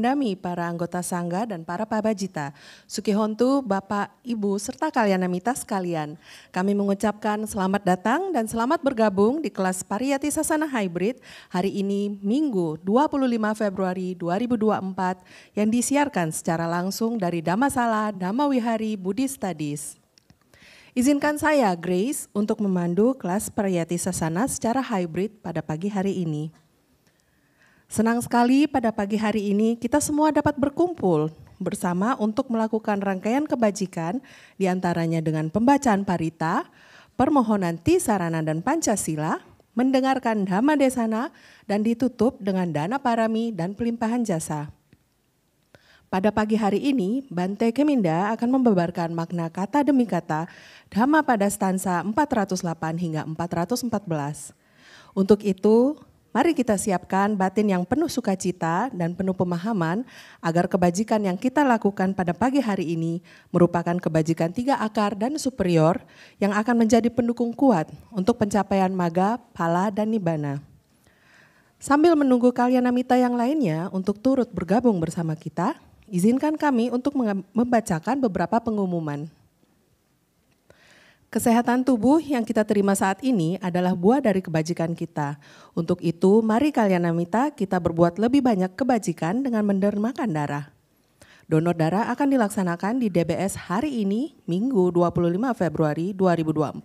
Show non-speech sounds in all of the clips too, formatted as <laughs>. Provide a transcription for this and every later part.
mendami para anggota sangga dan para pabajita, Sukihontu, Bapak, Ibu, serta kalian amitas sekalian. Kami mengucapkan selamat datang dan selamat bergabung di kelas Pariyati Sasana Hybrid hari ini Minggu 25 Februari 2024 yang disiarkan secara langsung dari Damasala, Damawihari, Budi Studies. Izinkan saya, Grace, untuk memandu kelas Pariyati Sasana secara hybrid pada pagi hari ini. Senang sekali pada pagi hari ini kita semua dapat berkumpul bersama untuk melakukan rangkaian kebajikan diantaranya dengan pembacaan parita, permohonan tisarana dan Pancasila, mendengarkan Dhamma Desana, dan ditutup dengan dana parami dan pelimpahan jasa. Pada pagi hari ini, Bante Keminda akan membebarkan makna kata demi kata Dhamma pada stansa 408 hingga 414. Untuk itu, Mari kita siapkan batin yang penuh sukacita dan penuh pemahaman agar kebajikan yang kita lakukan pada pagi hari ini merupakan kebajikan tiga akar dan superior yang akan menjadi pendukung kuat untuk pencapaian maga, pala, dan nibana. Sambil menunggu kalian amita yang lainnya untuk turut bergabung bersama kita, izinkan kami untuk membacakan beberapa pengumuman. Kesehatan tubuh yang kita terima saat ini adalah buah dari kebajikan kita. Untuk itu, mari kalian namita kita berbuat lebih banyak kebajikan dengan mendermakan darah. Donor darah akan dilaksanakan di DBS hari ini, Minggu 25 Februari 2024,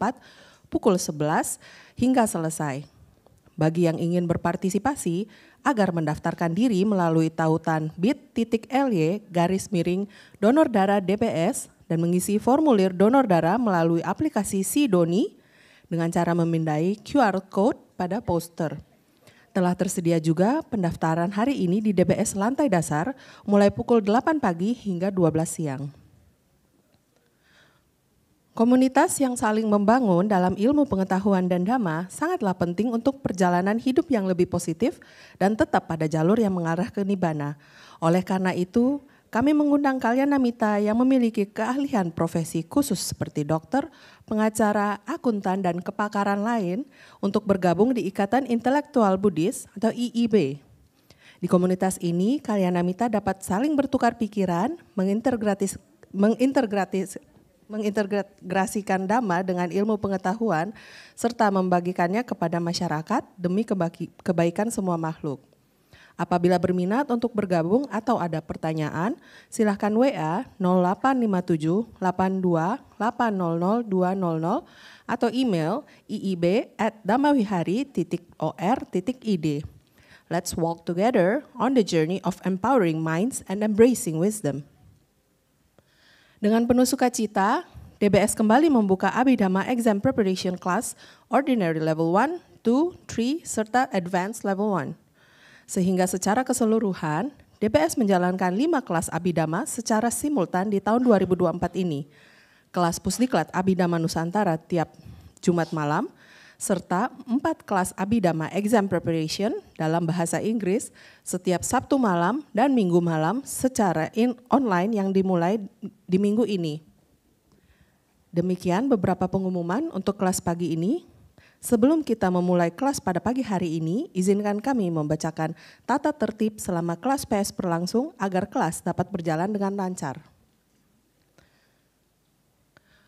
pukul 11 hingga selesai. Bagi yang ingin berpartisipasi, agar mendaftarkan diri melalui tautan bit.ly garis miring donor darah DBS dan mengisi formulir donor darah melalui aplikasi Sidoni dengan cara memindai QR code pada poster. Telah tersedia juga pendaftaran hari ini di DBS lantai dasar mulai pukul 8 pagi hingga 12 siang. Komunitas yang saling membangun dalam ilmu pengetahuan dan dhamma sangatlah penting untuk perjalanan hidup yang lebih positif dan tetap pada jalur yang mengarah ke nibana. Oleh karena itu, kami mengundang kalian Namita yang memiliki keahlian profesi khusus seperti dokter, pengacara, akuntan, dan kepakaran lain untuk bergabung di Ikatan Intelektual Buddhis atau IIB. Di komunitas ini, kalian Namita dapat saling bertukar pikiran, mengintegratis, mengintegratis, mengintegrasikan dhamma dengan ilmu pengetahuan serta membagikannya kepada masyarakat demi kebaikan semua makhluk. Apabila berminat untuk bergabung atau ada pertanyaan, silahkan WA 0857 82 800 200 atau email iib at damawihari.or.id. Let's walk together on the journey of empowering minds and embracing wisdom. Dengan penuh sukacita, DBS kembali membuka Abidama Exam Preparation Class Ordinary Level 1, 2, 3, serta Advanced Level 1. Sehingga secara keseluruhan, DPS menjalankan lima kelas Abidama secara simultan di tahun 2024 ini. Kelas Pusdiklat Abidama Nusantara tiap Jumat malam, serta empat kelas Abidama Exam Preparation dalam bahasa Inggris setiap Sabtu malam dan Minggu malam secara in online yang dimulai di minggu ini. Demikian beberapa pengumuman untuk kelas pagi ini. Sebelum kita memulai kelas pada pagi hari ini, izinkan kami membacakan tata tertib selama kelas PS berlangsung agar kelas dapat berjalan dengan lancar.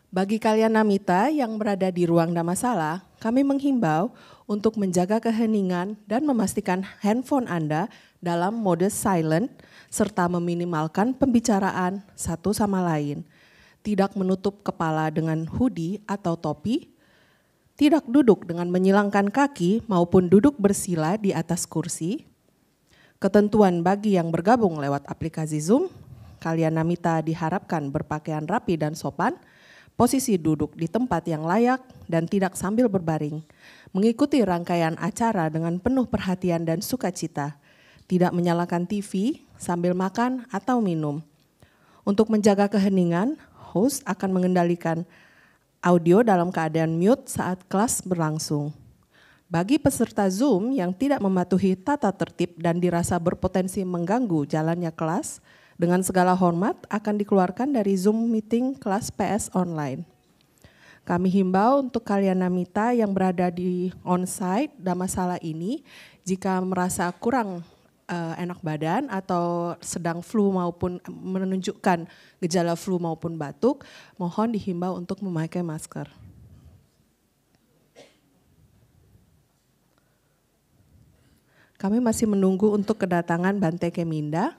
Bagi kalian namita yang berada di ruang damasala, kami menghimbau untuk menjaga keheningan dan memastikan handphone Anda dalam mode silent serta meminimalkan pembicaraan satu sama lain. Tidak menutup kepala dengan hoodie atau topi tidak duduk dengan menyilangkan kaki maupun duduk bersila di atas kursi. Ketentuan bagi yang bergabung lewat aplikasi Zoom, kalian namita diharapkan berpakaian rapi dan sopan, posisi duduk di tempat yang layak dan tidak sambil berbaring, mengikuti rangkaian acara dengan penuh perhatian dan sukacita, tidak menyalakan TV sambil makan atau minum. Untuk menjaga keheningan, host akan mengendalikan audio dalam keadaan mute saat kelas berlangsung. Bagi peserta Zoom yang tidak mematuhi tata tertib dan dirasa berpotensi mengganggu jalannya kelas, dengan segala hormat akan dikeluarkan dari Zoom meeting kelas PS online. Kami himbau untuk kalian namita yang berada di onsite dan masalah ini, jika merasa kurang uh, enak badan atau sedang flu maupun menunjukkan gejala flu maupun batuk, mohon dihimbau untuk memakai masker. Kami masih menunggu untuk kedatangan Bante Keminda.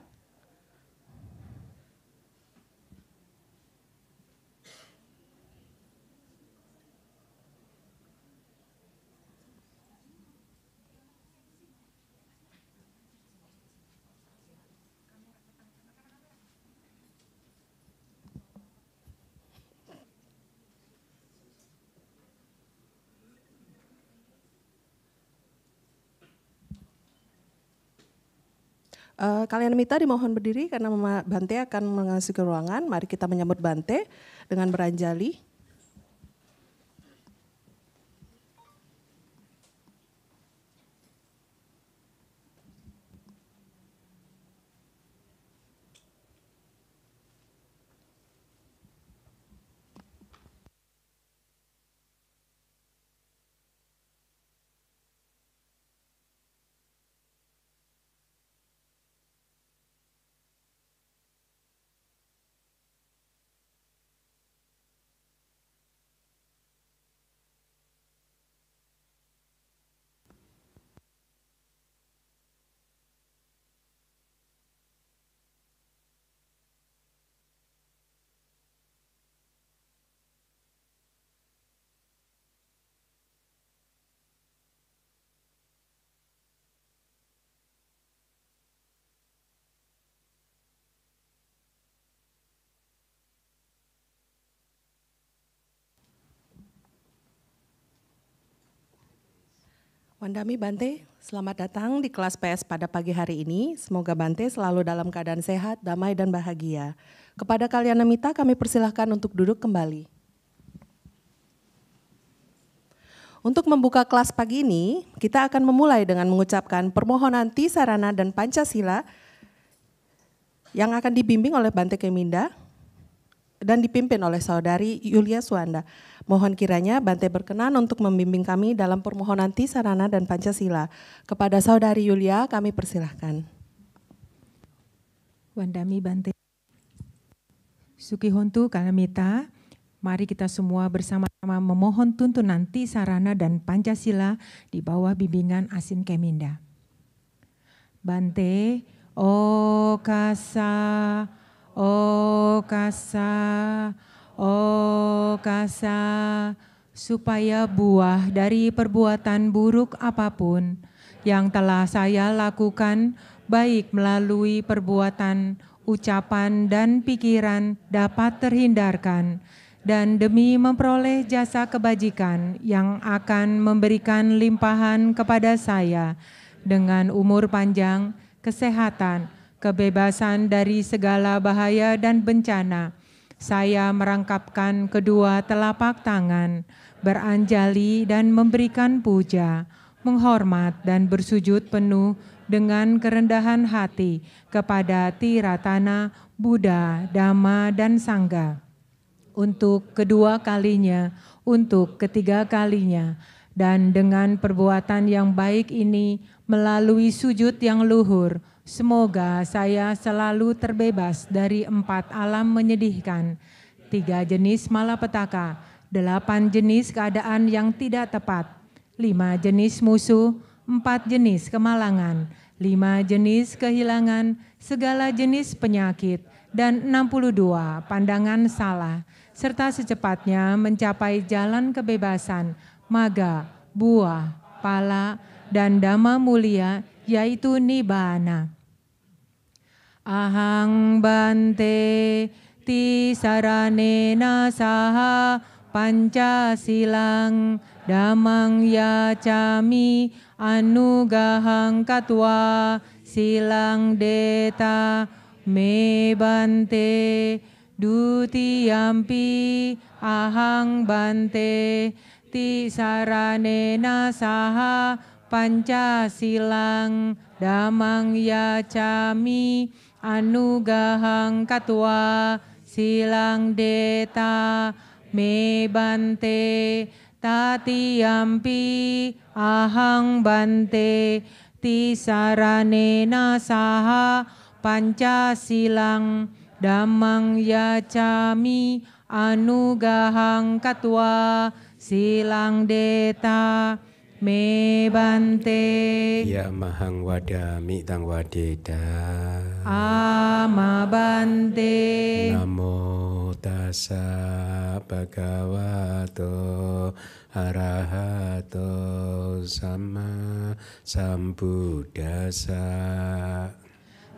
Uh, kalian minta dimohon berdiri karena Bante akan ke ruangan. Mari kita menyambut Bante dengan beranjali. Wandami Bante, selamat datang di kelas PS pada pagi hari ini. Semoga Bante selalu dalam keadaan sehat, damai, dan bahagia. Kepada kalian Namita, kami persilahkan untuk duduk kembali. Untuk membuka kelas pagi ini, kita akan memulai dengan mengucapkan permohonan Tisarana dan Pancasila yang akan dibimbing oleh Bante Keminda dan dipimpin oleh saudari Yulia Suanda. Mohon kiranya Bante berkenan untuk membimbing kami dalam permohonan Tisarana dan Pancasila. Kepada Saudari Yulia kami persilahkan. Wandami Bante. Suki Hontu Kalamita, mari kita semua bersama-sama memohon tuntunan Tisarana dan Pancasila di bawah bimbingan Asin Keminda. Bante, O kasa, O kasa, Oh kasa, supaya buah dari perbuatan buruk apapun yang telah saya lakukan, baik melalui perbuatan, ucapan, dan pikiran dapat terhindarkan, dan demi memperoleh jasa kebajikan yang akan memberikan limpahan kepada saya dengan umur panjang, kesehatan, kebebasan dari segala bahaya dan bencana, saya merangkapkan kedua telapak tangan, beranjali dan memberikan puja, menghormat dan bersujud penuh dengan kerendahan hati kepada Tiratana, Buddha, Dhamma, dan Sangga. Untuk kedua kalinya, untuk ketiga kalinya, dan dengan perbuatan yang baik ini melalui sujud yang luhur, Semoga saya selalu terbebas dari empat alam menyedihkan, tiga jenis malapetaka, delapan jenis keadaan yang tidak tepat, lima jenis musuh, empat jenis kemalangan, lima jenis kehilangan, segala jenis penyakit, dan 62 pandangan salah, serta secepatnya mencapai jalan kebebasan, maga, buah, pala, dan dama mulia, yaitu nibbana. Ahang bante ti saranena saha silang damang ya yacami anugahang katwa silang deta me bante duti yampi ahang bante ti saranena saha silang damang ya cami anugahang katwa silang deta me bante tatiyampi ahang bante tisaranena saha silang damang yacami anugahang katwa silang deta me bante ya mahang wadami tang wadeda ama bante namo tassa bhagavato arahato sama sambuddhasa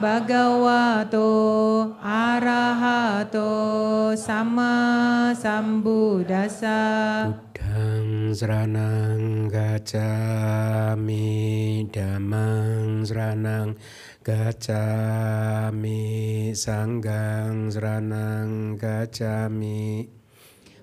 Bhagavato Arahato Sama Sambuddhasa. Buddhang Sranang Gacami Damang Sranang Gacami Sanggang Sranang Gacami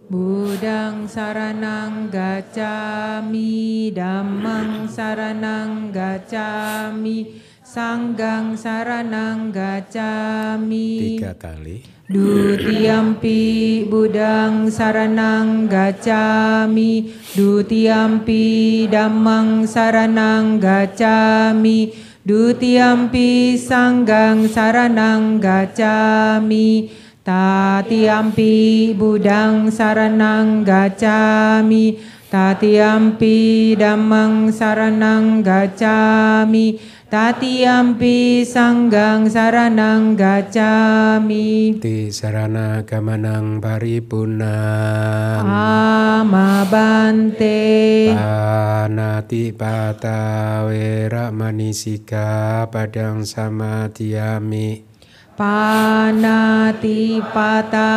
Budang saranang gacami, damang saranang gacami, sanggang saranang gacami. Tiga kali. Dutiampi budang saranang gacami. Dutiampi damang saranang gacami. Dutiampi sanggang saranang gacami. Tatiampi budang saranang gacami, tatiampi damang saranang gacami, Tatiampi sanggang saranang gacami Ti sarana gamanang paripunang Ama bante Panati pata wera manisika padang sama Panati pata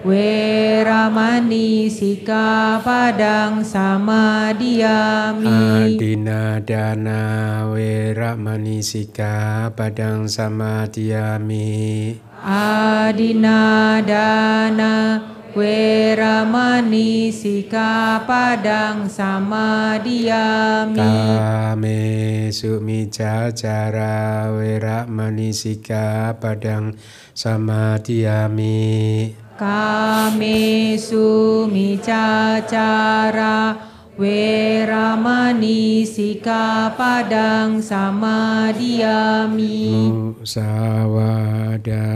Weramani sika padang sama diami Adina dana weramani sika padang sama diami Adina dana weramani sika padang sama diami Kame sumi cara weramani sika padang sama diami kame sumicacara weramani sika padang sama diami musawada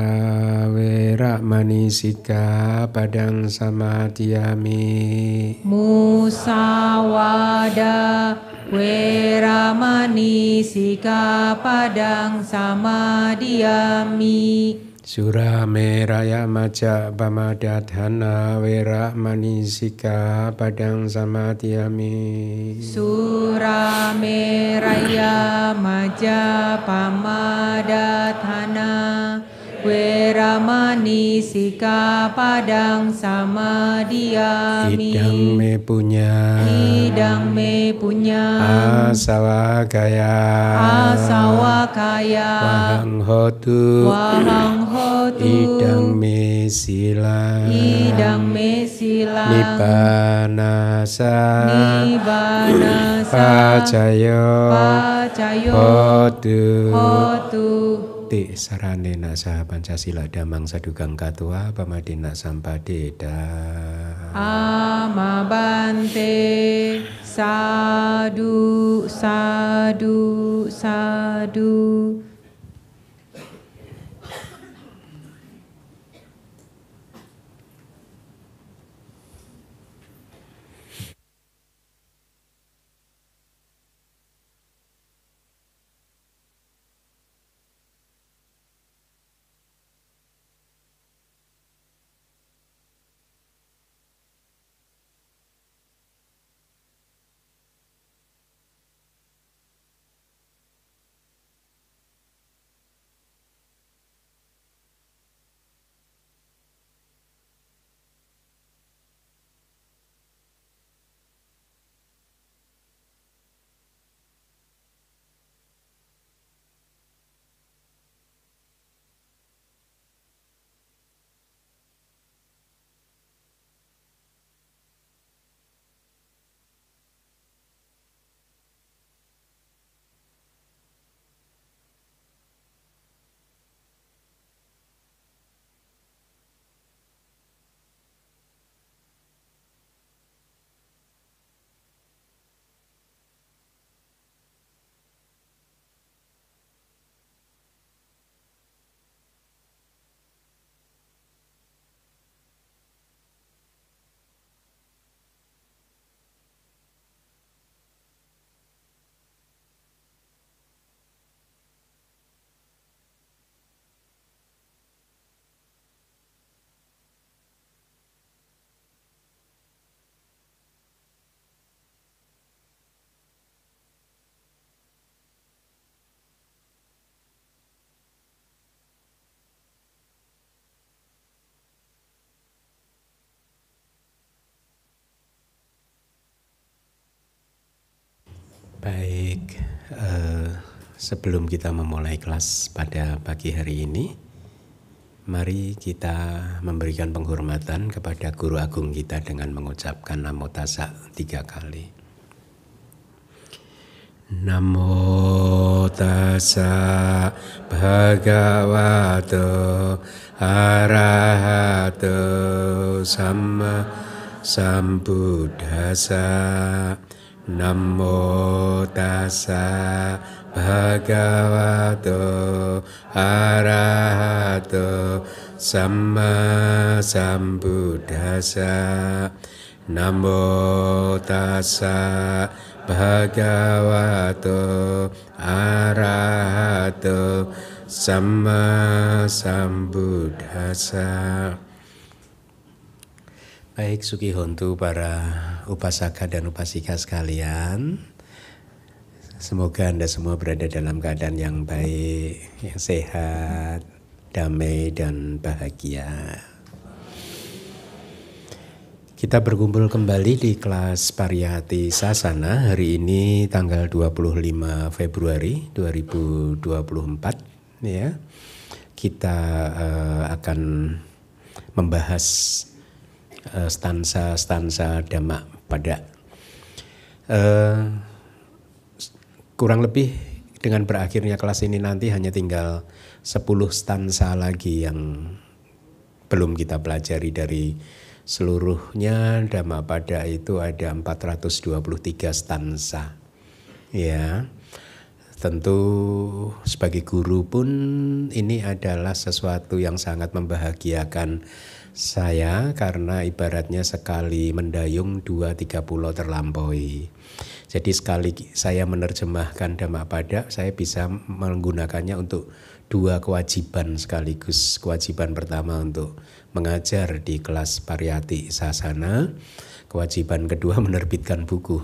weramani sika padang sama diami musawada weramani sika padang sama diami meraya maca pamadadhana wera manisika padang samadhyami meraya maca pamadadhana Weramani manisika padang sama diami Idang me punya Idang me punya Asawa kaya Asawa kaya Wahang hotu Wahang hotu idang mesila idang mesila nibanasa nibanasa pacayo pacayo hotu hotu ti sarane nasa pancasila damang sadugang katua pamadina sampade da ama sadu sadu sadu Baik, eh, sebelum kita memulai kelas pada pagi hari ini, mari kita memberikan penghormatan kepada Guru Agung kita dengan mengucapkan Namo Tassa tiga kali. Namo Tassa Bhagavato Arahato Sama Sambuddhasa Namo tassa bhagavato arahato samma sambuddhassa Namo tassa bhagavato arahato samma sambuddhasa Baik Suki Hontu para upasaka dan upasika sekalian. Semoga Anda semua berada dalam keadaan yang baik, yang sehat, damai dan bahagia. Kita berkumpul kembali di kelas Pariyati Sasana hari ini tanggal 25 Februari 2024 ya. Kita uh, akan membahas Eh, stansa-stansa dhamma pada uh, eh, kurang lebih dengan berakhirnya kelas ini nanti hanya tinggal 10 stansa lagi yang belum kita pelajari dari seluruhnya Dhamma pada itu ada 423 stansa. Ya. Tentu sebagai guru pun ini adalah sesuatu yang sangat membahagiakan saya karena ibaratnya sekali mendayung dua tiga pulau terlampaui. Jadi sekali saya menerjemahkan Dhamma Pada, saya bisa menggunakannya untuk dua kewajiban sekaligus. Kewajiban pertama untuk mengajar di kelas pariyati sasana, kewajiban kedua <laughs> menerbitkan buku,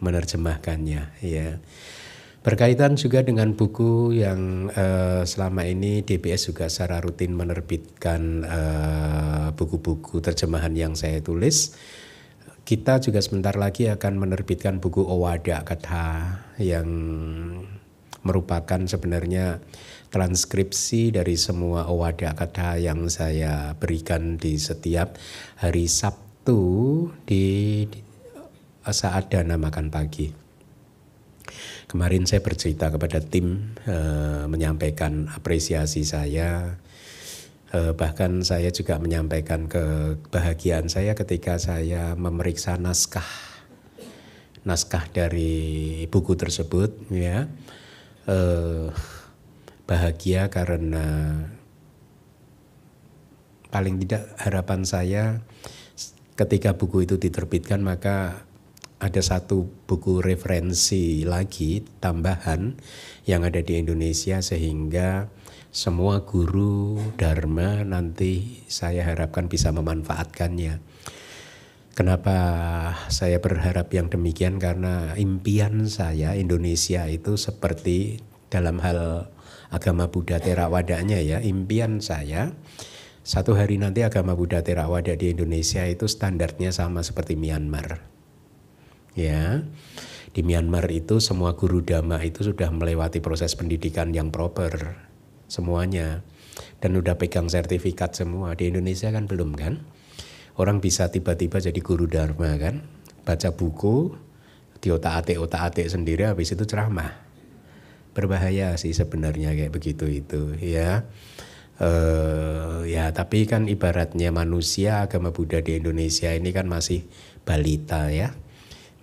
menerjemahkannya ya. Berkaitan juga dengan buku yang uh, selama ini DBS juga secara rutin menerbitkan eh, buku-buku uh, terjemahan yang saya tulis. Kita juga sebentar lagi akan menerbitkan buku Owada Katha yang merupakan sebenarnya transkripsi dari semua Owada Katha yang saya berikan di setiap hari Sabtu di saat dana makan pagi. Kemarin saya bercerita kepada tim eh, menyampaikan apresiasi saya, eh, bahkan saya juga menyampaikan kebahagiaan saya ketika saya memeriksa naskah naskah dari buku tersebut, ya eh, bahagia karena paling tidak harapan saya ketika buku itu diterbitkan maka ada satu buku referensi lagi tambahan yang ada di Indonesia sehingga semua guru dharma nanti saya harapkan bisa memanfaatkannya. Kenapa saya berharap yang demikian karena impian saya Indonesia itu seperti dalam hal agama Buddha Terawadanya ya, impian saya satu hari nanti agama Buddha Terawada di Indonesia itu standarnya sama seperti Myanmar ya di Myanmar itu semua guru dhamma itu sudah melewati proses pendidikan yang proper semuanya dan udah pegang sertifikat semua di Indonesia kan belum kan orang bisa tiba-tiba jadi guru dharma kan baca buku di otak atik otak atik sendiri habis itu ceramah berbahaya sih sebenarnya kayak begitu itu ya uh, ya tapi kan ibaratnya manusia agama Buddha di Indonesia ini kan masih balita ya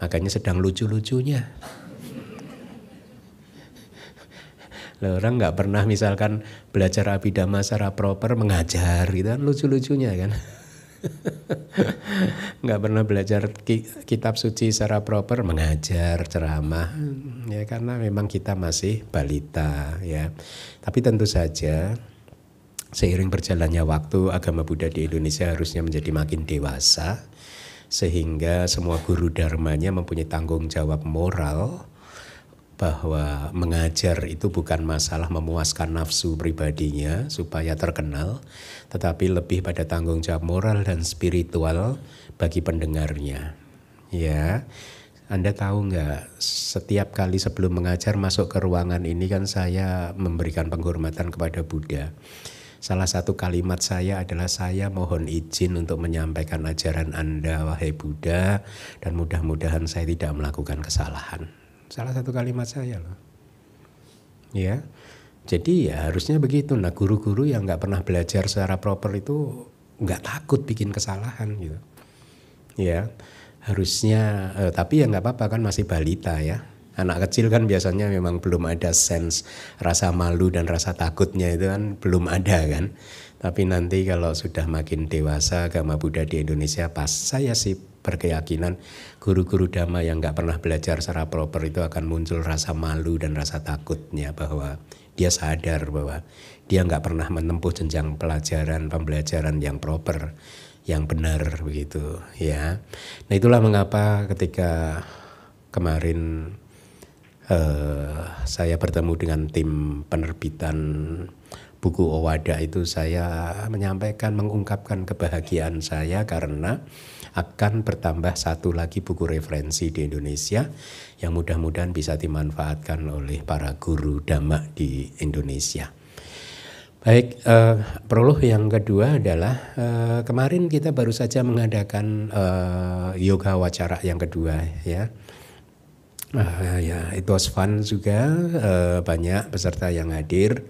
Makanya sedang lucu-lucunya. orang nggak pernah misalkan belajar abidama secara proper mengajar gitu kan lucu-lucunya kan <laughs> nggak pernah belajar ki kitab suci secara proper mengajar ceramah ya karena memang kita masih balita ya tapi tentu saja seiring berjalannya waktu agama Buddha di Indonesia harusnya menjadi makin dewasa sehingga semua guru dharmanya mempunyai tanggung jawab moral bahwa mengajar itu bukan masalah memuaskan nafsu pribadinya supaya terkenal, tetapi lebih pada tanggung jawab moral dan spiritual bagi pendengarnya. Ya, Anda tahu nggak, setiap kali sebelum mengajar masuk ke ruangan ini kan saya memberikan penghormatan kepada Buddha. Salah satu kalimat saya adalah saya mohon izin untuk menyampaikan ajaran Anda wahai Buddha dan mudah-mudahan saya tidak melakukan kesalahan. Salah satu kalimat saya loh. Ya. Jadi ya harusnya begitu. Nah guru-guru yang nggak pernah belajar secara proper itu nggak takut bikin kesalahan gitu. Ya harusnya eh, tapi ya nggak apa-apa kan masih balita ya anak kecil kan biasanya memang belum ada sense rasa malu dan rasa takutnya itu kan belum ada kan tapi nanti kalau sudah makin dewasa agama Buddha di Indonesia pas saya sih berkeyakinan guru-guru dhamma yang nggak pernah belajar secara proper itu akan muncul rasa malu dan rasa takutnya bahwa dia sadar bahwa dia nggak pernah menempuh jenjang pelajaran pembelajaran yang proper yang benar begitu ya nah itulah mengapa ketika kemarin Eh, saya bertemu dengan tim penerbitan buku Owada itu saya menyampaikan mengungkapkan kebahagiaan saya karena akan bertambah satu lagi buku referensi di Indonesia yang mudah-mudahan bisa dimanfaatkan oleh para guru dhamma di Indonesia. Baik, eh, prolog yang kedua adalah eh, kemarin kita baru saja mengadakan eh, yoga wacara yang kedua ya. Uh, ya, it was fun juga uh, banyak peserta yang hadir.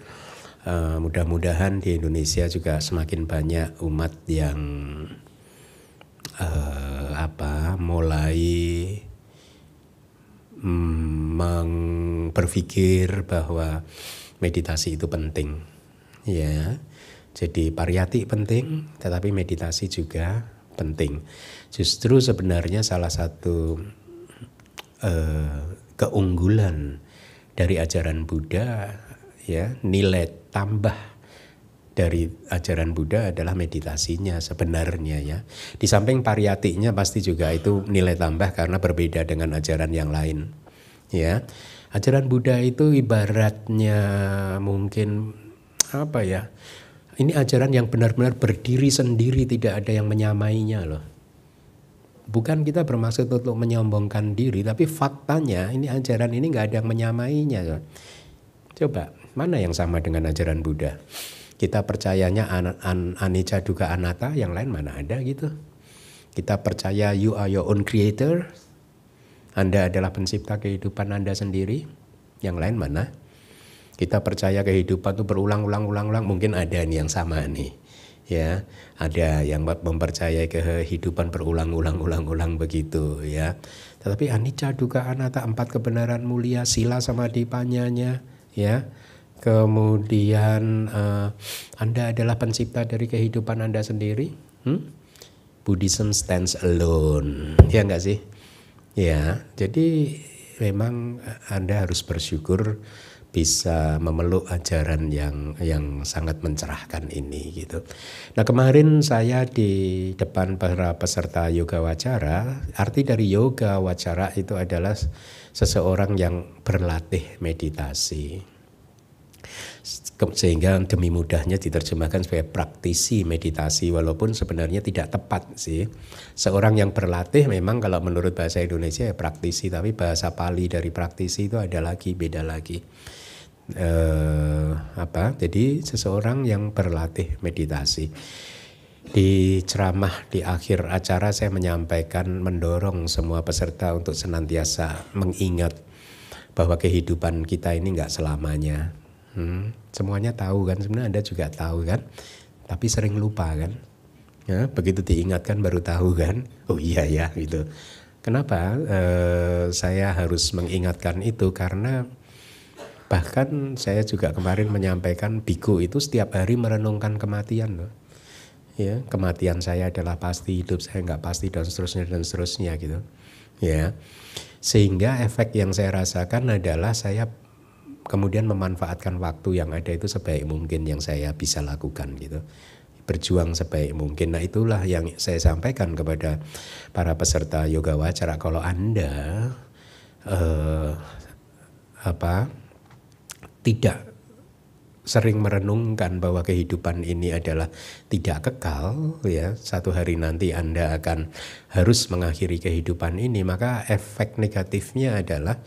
Uh, mudah-mudahan di Indonesia juga semakin banyak umat yang uh, apa mulai mm, berpikir bahwa meditasi itu penting ya jadi pariyati penting tetapi meditasi juga penting justru sebenarnya salah satu Eh, keunggulan dari ajaran Buddha ya nilai tambah dari ajaran Buddha adalah meditasinya sebenarnya ya. Di samping pariyatinya pasti juga itu nilai tambah karena berbeda dengan ajaran yang lain. Ya. Ajaran Buddha itu ibaratnya mungkin apa ya? Ini ajaran yang benar-benar berdiri sendiri tidak ada yang menyamainya loh bukan kita bermaksud untuk menyombongkan diri, tapi faktanya ini ajaran ini nggak ada yang menyamainya. Coba, mana yang sama dengan ajaran Buddha? Kita percayanya an, an, anicca duga anatta, yang lain mana ada gitu. Kita percaya you are your own creator, Anda adalah pencipta kehidupan Anda sendiri, yang lain mana? Kita percaya kehidupan itu berulang-ulang-ulang-ulang, mungkin ada nih yang sama nih ya ada yang mempercayai kehidupan berulang-ulang-ulang-ulang begitu ya tetapi anicca duka anatta empat kebenaran mulia sila sama dipanyanya ya kemudian uh, anda adalah pencipta dari kehidupan anda sendiri hmm? Buddhism stands alone ya enggak sih ya jadi memang anda harus bersyukur bisa memeluk ajaran yang yang sangat mencerahkan ini gitu. Nah kemarin saya di depan para peserta yoga wacara, arti dari yoga wacara itu adalah seseorang yang berlatih meditasi sehingga demi mudahnya diterjemahkan sebagai praktisi meditasi walaupun sebenarnya tidak tepat sih seorang yang berlatih memang kalau menurut bahasa Indonesia ya praktisi tapi bahasa Pali dari praktisi itu ada lagi beda lagi eh, apa? Jadi seseorang yang berlatih meditasi. Di ceramah di akhir acara saya menyampaikan mendorong semua peserta untuk senantiasa mengingat bahwa kehidupan kita ini nggak selamanya. Hmm, semuanya tahu kan sebenarnya Anda juga tahu kan, tapi sering lupa kan. Ya, begitu diingatkan baru tahu kan. Oh iya ya gitu. Kenapa eh, saya harus mengingatkan itu karena Bahkan saya juga kemarin menyampaikan biku itu setiap hari merenungkan kematian Ya, kematian saya adalah pasti, hidup saya nggak pasti dan seterusnya dan seterusnya gitu. Ya. Sehingga efek yang saya rasakan adalah saya kemudian memanfaatkan waktu yang ada itu sebaik mungkin yang saya bisa lakukan gitu berjuang sebaik mungkin. Nah itulah yang saya sampaikan kepada para peserta yoga wacara. Kalau anda eh, apa tidak sering merenungkan bahwa kehidupan ini adalah tidak kekal ya satu hari nanti Anda akan harus mengakhiri kehidupan ini maka efek negatifnya adalah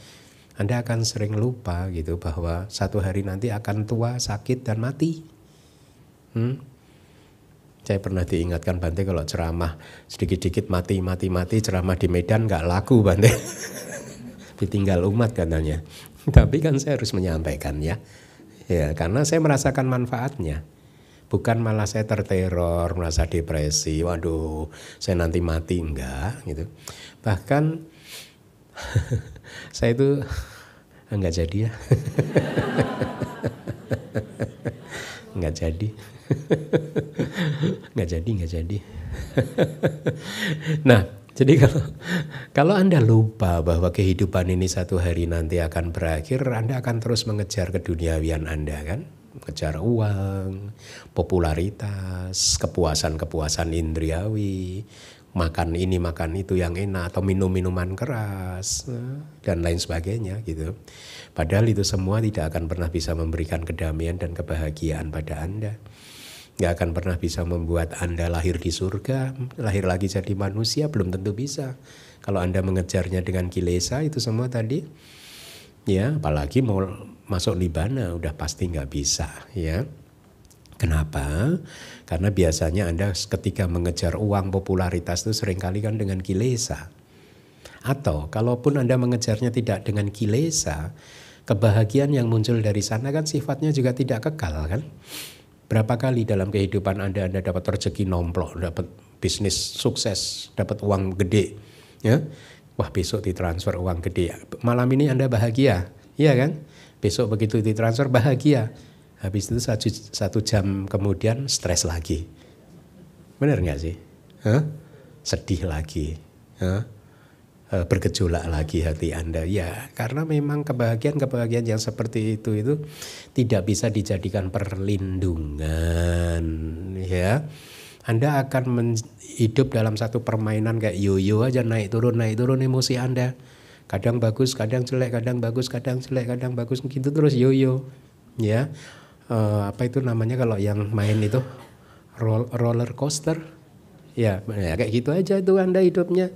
Anda akan sering lupa gitu bahwa satu hari nanti akan tua sakit dan mati hmm? saya pernah diingatkan Bante kalau ceramah sedikit-sedikit mati mati mati ceramah di Medan nggak laku Bante <laughs> ditinggal umat katanya <laughs> Tapi kan saya harus menyampaikan ya. Ya, karena saya merasakan manfaatnya. Bukan malah saya terteror, merasa depresi, waduh, saya nanti mati enggak gitu. Bahkan <laughs> saya itu <laughs> enggak jadi ya. enggak jadi. enggak jadi, enggak jadi. nah, jadi kalau <laughs> kalau Anda lupa bahwa kehidupan ini satu hari nanti akan berakhir, Anda akan terus mengejar keduniawian Anda kan? Mengejar uang, popularitas, kepuasan-kepuasan indriawi, makan ini makan itu yang enak atau minum minuman keras eh, dan lain sebagainya gitu. Padahal itu semua tidak akan pernah bisa memberikan kedamaian dan kebahagiaan pada Anda nggak akan pernah bisa membuat Anda lahir di surga, lahir lagi jadi manusia, belum tentu bisa. Kalau Anda mengejarnya dengan kilesa itu semua tadi, ya apalagi mau masuk libana udah pasti nggak bisa ya. Kenapa? Karena biasanya Anda ketika mengejar uang popularitas itu seringkali kan dengan kilesa. Atau kalaupun Anda mengejarnya tidak dengan kilesa, kebahagiaan yang muncul dari sana kan sifatnya juga tidak kekal kan. Berapa kali dalam kehidupan Anda Anda dapat rezeki nomplok, dapat bisnis sukses, dapat uang gede, ya? Wah, besok ditransfer uang gede ya. Malam ini Anda bahagia, iya kan? Besok begitu ditransfer bahagia. Habis itu satu, jam kemudian stres lagi. benar nggak sih? Huh? Sedih lagi. Huh? Ya? Eh, bergejolak lagi hati Anda. Ya, karena memang kebahagiaan-kebahagiaan yang seperti itu itu tidak bisa dijadikan perlindungan, ya. Anda akan hidup dalam satu permainan kayak yoyo aja naik turun naik turun emosi Anda. Kadang bagus, kadang jelek, kadang bagus, kadang jelek, kadang bagus gitu terus yoyo. Ya. Uh, apa itu namanya kalau yang main itu roller coaster? Ya, ya kayak gitu aja itu Anda hidupnya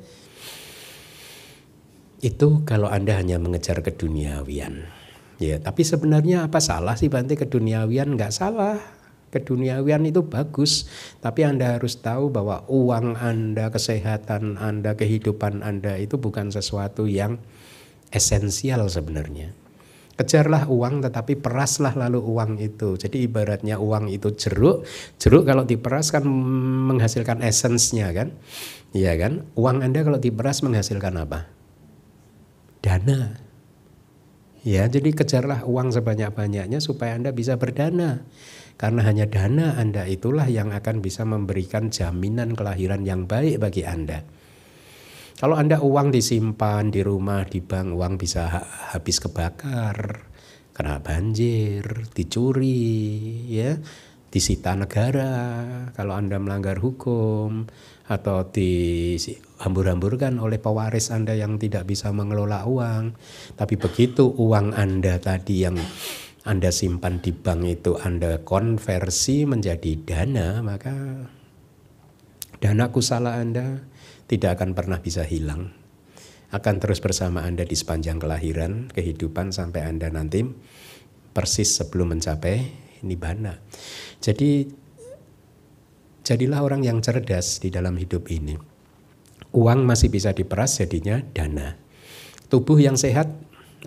itu kalau Anda hanya mengejar keduniawian. Ya, tapi sebenarnya apa salah sih Bante keduniawian? Nggak salah. Keduniawian itu bagus, tapi Anda harus tahu bahwa uang Anda, kesehatan Anda, kehidupan Anda itu bukan sesuatu yang esensial sebenarnya. Kejarlah uang tetapi peraslah lalu uang itu. Jadi ibaratnya uang itu jeruk, jeruk kalau diperas kan menghasilkan esensnya kan. Iya kan? Uang Anda kalau diperas menghasilkan apa? dana. Ya, jadi kejarlah uang sebanyak-banyaknya supaya Anda bisa berdana. Karena hanya dana Anda itulah yang akan bisa memberikan jaminan kelahiran yang baik bagi Anda. Kalau Anda uang disimpan di rumah, di bank, uang bisa habis kebakar, kena banjir, dicuri, ya, disita negara kalau Anda melanggar hukum, atau dihambur-hamburkan oleh pewaris Anda yang tidak bisa mengelola uang. Tapi begitu uang Anda tadi yang Anda simpan di bank itu Anda konversi menjadi dana, maka dana kusala Anda tidak akan pernah bisa hilang. Akan terus bersama Anda di sepanjang kelahiran, kehidupan sampai Anda nanti persis sebelum mencapai nibbana. Jadi Jadilah orang yang cerdas di dalam hidup ini. Uang masih bisa diperas jadinya dana. Tubuh yang sehat,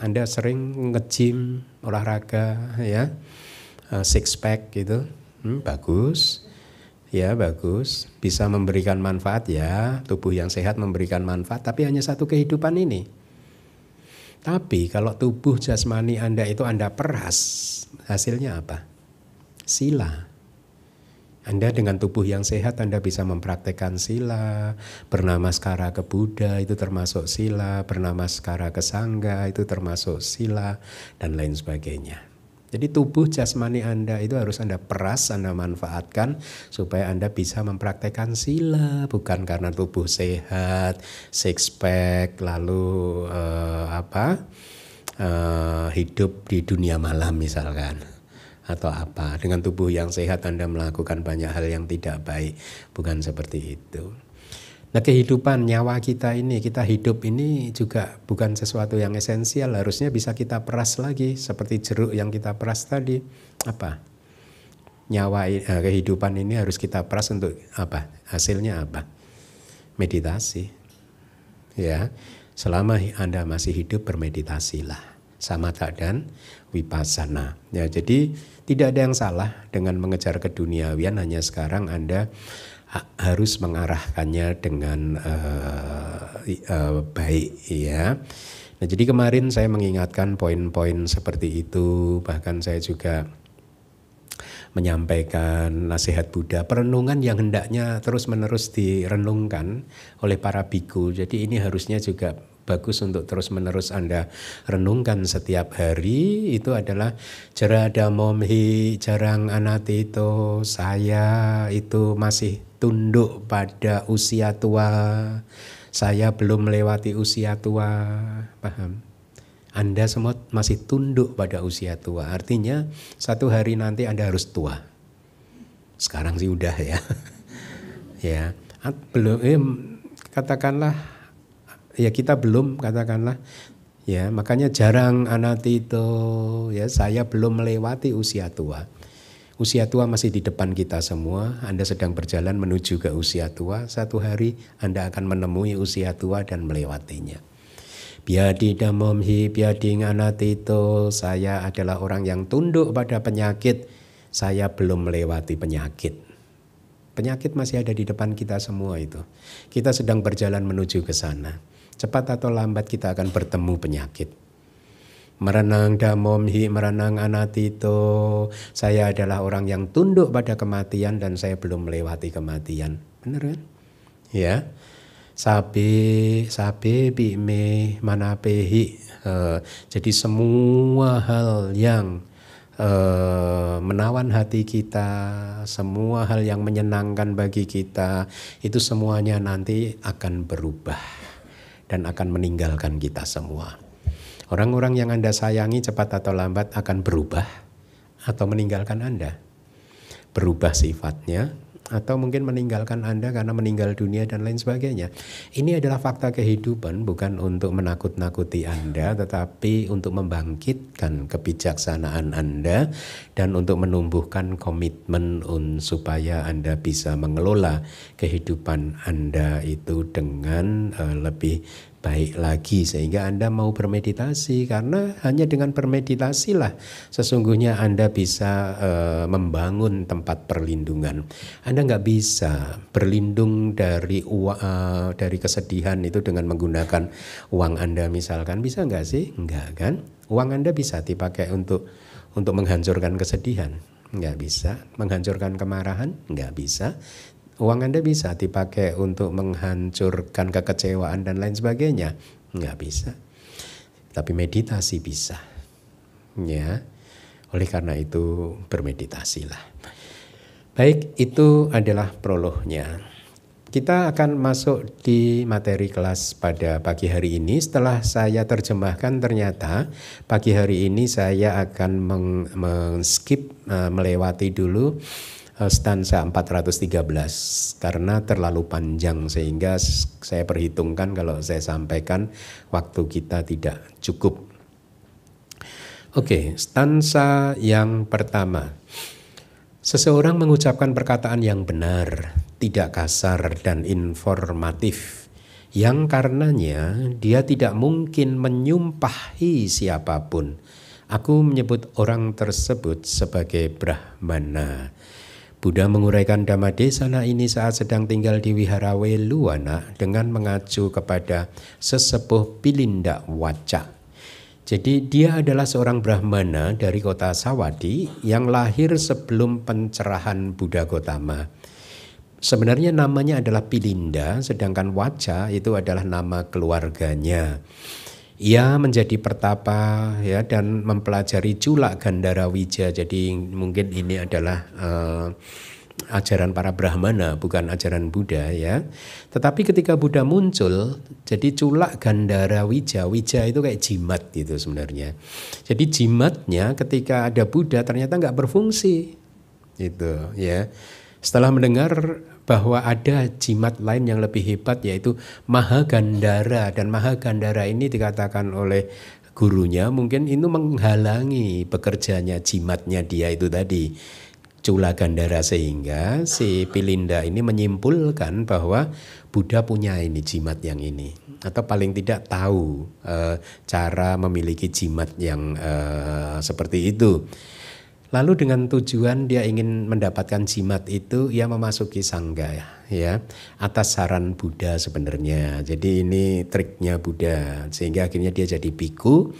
Anda sering nge-gym, olahraga, ya, eh, six pack gitu, hmm, bagus. Ya bagus, bisa memberikan manfaat ya, tubuh yang sehat memberikan manfaat, tapi hanya satu kehidupan ini. Tapi kalau tubuh jasmani Anda itu Anda peras, hasilnya apa? Sila. Anda dengan tubuh yang sehat Anda bisa mempraktekkan sila, bernama skara ke Buddha itu termasuk sila, bernama skara ke Sangga itu termasuk sila dan lain sebagainya. Jadi tubuh jasmani Anda itu harus Anda peras, Anda manfaatkan supaya Anda bisa mempraktekkan sila, bukan karena tubuh sehat, six pack lalu uh, apa? Uh, hidup di dunia malam misalkan atau apa. Dengan tubuh yang sehat Anda melakukan banyak hal yang tidak baik, bukan seperti itu. Nah kehidupan nyawa kita ini, kita hidup ini juga bukan sesuatu yang esensial, harusnya bisa kita peras lagi seperti jeruk yang kita peras tadi. Apa? Nyawa eh, kehidupan ini harus kita peras untuk apa? Hasilnya apa? Meditasi. Ya. Selama Anda masih hidup bermeditasilah. tak dan wipasana. Ya, jadi tidak ada yang salah dengan mengejar keduniawian, hanya sekarang Anda harus mengarahkannya dengan uh, uh, baik ya. Nah, jadi kemarin saya mengingatkan poin-poin seperti itu, bahkan saya juga menyampaikan nasihat Buddha, perenungan yang hendaknya terus-menerus direnungkan oleh para biku. Jadi ini harusnya juga bagus untuk terus-menerus Anda renungkan setiap hari itu adalah jera momhi jarang anatito saya itu masih tunduk pada usia tua saya belum melewati usia tua paham anda semua masih tunduk pada usia tua artinya satu hari nanti Anda harus tua sekarang sih udah ya <laughs> ya belum eh, katakanlah ya kita belum katakanlah ya makanya jarang anak itu ya saya belum melewati usia tua usia tua masih di depan kita semua Anda sedang berjalan menuju ke usia tua satu hari Anda akan menemui usia tua dan melewatinya biadi damomhi biadi itu saya adalah orang yang tunduk pada penyakit saya belum melewati penyakit Penyakit masih ada di depan kita semua itu. Kita sedang berjalan menuju ke sana. Cepat atau lambat kita akan bertemu penyakit. Merenang damomhi, merenang anatito. Saya adalah orang yang tunduk pada kematian dan saya belum melewati kematian. benar kan? Ya. Sabe, sabe bime manapehi. Uh, eh, jadi semua hal yang Uh, menawan hati kita, semua hal yang menyenangkan bagi kita, itu semuanya nanti akan berubah dan akan meninggalkan kita semua. Orang-orang yang Anda sayangi cepat atau lambat akan berubah atau meninggalkan Anda. Berubah sifatnya, atau mungkin meninggalkan Anda karena meninggal dunia dan lain sebagainya. Ini adalah fakta kehidupan bukan untuk menakut-nakuti Anda tetapi untuk membangkitkan kebijaksanaan Anda dan untuk menumbuhkan komitmen supaya Anda bisa mengelola kehidupan Anda itu dengan uh, lebih baik lagi sehingga Anda mau bermeditasi karena hanya dengan bermeditasilah sesungguhnya Anda bisa e, membangun tempat perlindungan. Anda nggak bisa berlindung dari uang, e, dari kesedihan itu dengan menggunakan uang Anda misalkan bisa nggak sih? Nggak kan? Uang Anda bisa dipakai untuk untuk menghancurkan kesedihan nggak bisa menghancurkan kemarahan nggak bisa uang Anda bisa dipakai untuk menghancurkan kekecewaan dan lain sebagainya. Nggak bisa. Tapi meditasi bisa. Ya. Oleh karena itu bermeditasilah. Baik, itu adalah prolognya. Kita akan masuk di materi kelas pada pagi hari ini. Setelah saya terjemahkan, ternyata pagi hari ini saya akan meng-skip, meng uh, melewati dulu Eh, stansa 413 karena terlalu panjang sehingga saya perhitungkan kalau saya sampaikan waktu kita tidak cukup. Oke, okay, stansa yang pertama. Seseorang mengucapkan perkataan yang benar, tidak kasar dan informatif yang karenanya dia tidak mungkin menyumpahi siapapun. Aku menyebut orang tersebut sebagai Brahmana. Buddha menguraikan Dhamma Desana ini saat sedang tinggal di Wihara Weluwana dengan mengacu kepada sesepuh Pilinda Waca. Jadi dia adalah seorang Brahmana dari kota Sawadi yang lahir sebelum pencerahan Buddha Gotama. Sebenarnya namanya adalah Pilinda, sedangkan Waca itu adalah nama keluarganya ia menjadi pertapa ya dan mempelajari culak Gandhara Wija. Jadi mungkin ini adalah uh, ajaran para Brahmana bukan ajaran Buddha ya. Tetapi ketika Buddha muncul, jadi culak Gandhara Wija, Wija itu kayak jimat gitu sebenarnya. Jadi jimatnya ketika ada Buddha ternyata nggak berfungsi gitu ya. Setelah mendengar bahwa ada jimat lain yang lebih hebat yaitu Mahagandara dan Mahagandara ini dikatakan oleh gurunya mungkin itu menghalangi bekerjanya jimatnya dia itu tadi Cula Gandara sehingga si Pilinda ini menyimpulkan bahwa Buddha punya ini jimat yang ini atau paling tidak tahu e, cara memiliki jimat yang e, seperti itu. Lalu dengan tujuan dia ingin mendapatkan jimat itu ia memasuki sangga ya atas saran Buddha sebenarnya. Jadi ini triknya Buddha sehingga akhirnya dia jadi biku.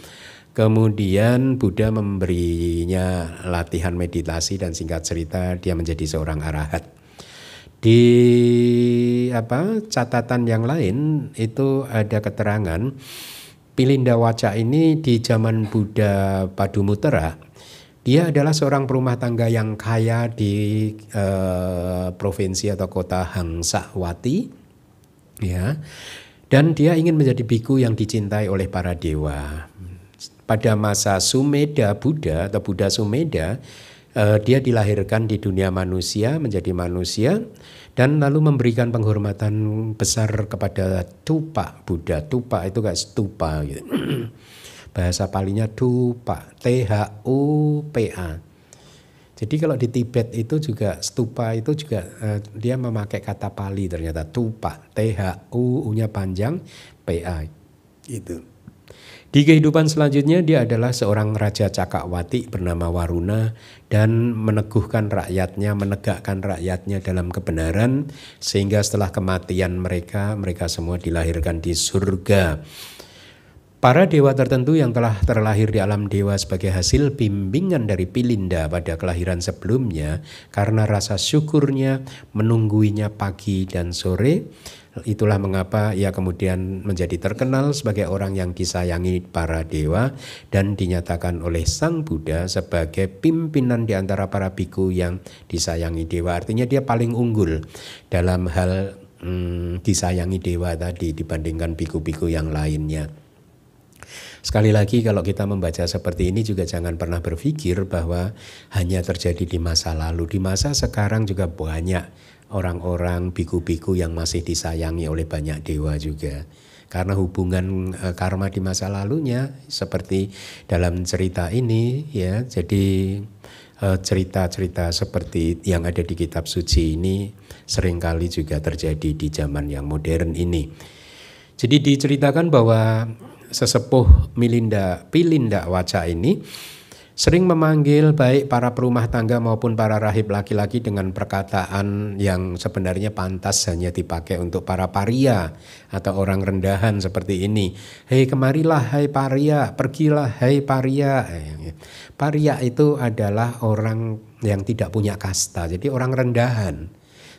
Kemudian Buddha memberinya latihan meditasi dan singkat cerita dia menjadi seorang arahat di apa catatan yang lain itu ada keterangan Pilinda Waca ini di zaman Buddha Padumutera dia adalah seorang perumah tangga yang kaya di eh, provinsi atau kota Hangsawati, ya. Dan dia ingin menjadi biku yang dicintai oleh para dewa. Pada masa Sumeda Buddha atau Buddha Sumeda, eh, dia dilahirkan di dunia manusia menjadi manusia dan lalu memberikan penghormatan besar kepada Tupa Buddha. Tupa itu kayak stupa gitu <clears throat> Bahasa palinya dupa, T H U P A. Jadi kalau di Tibet itu juga stupa itu juga eh, dia memakai kata Pali ternyata tupa T H U U-nya panjang P A itu. Di kehidupan selanjutnya dia adalah seorang raja Cakakwati bernama Waruna dan meneguhkan rakyatnya, menegakkan rakyatnya dalam kebenaran sehingga setelah kematian mereka, mereka semua dilahirkan di surga Para dewa tertentu yang telah terlahir di alam dewa sebagai hasil bimbingan dari Pilinda pada kelahiran sebelumnya karena rasa syukurnya menungguinya pagi dan sore Itulah mengapa ia kemudian menjadi terkenal sebagai orang yang disayangi para dewa dan dinyatakan oleh Sang Buddha sebagai pimpinan di antara para biku yang disayangi dewa. Artinya dia paling unggul dalam hal hmm, disayangi dewa tadi dibandingkan biku-biku yang lainnya. Sekali lagi kalau kita membaca seperti ini juga jangan pernah berpikir bahwa hanya terjadi di masa lalu. Di masa sekarang juga banyak orang-orang biku-biku yang masih disayangi oleh banyak dewa juga. Karena hubungan eh, karma di masa lalunya seperti dalam cerita ini ya. Jadi eh, cerita-cerita seperti yang ada di kitab suci ini seringkali juga terjadi di zaman yang modern ini. Jadi diceritakan bahwa sesepuh Milinda Pilinda Waca ini sering memanggil baik para perumah tangga maupun para rahib laki-laki dengan perkataan yang sebenarnya pantas hanya dipakai untuk para paria atau orang rendahan seperti ini. Hei kemarilah, hai paria, pergilah, hai paria. Eh, paria itu adalah orang yang tidak punya kasta, jadi orang rendahan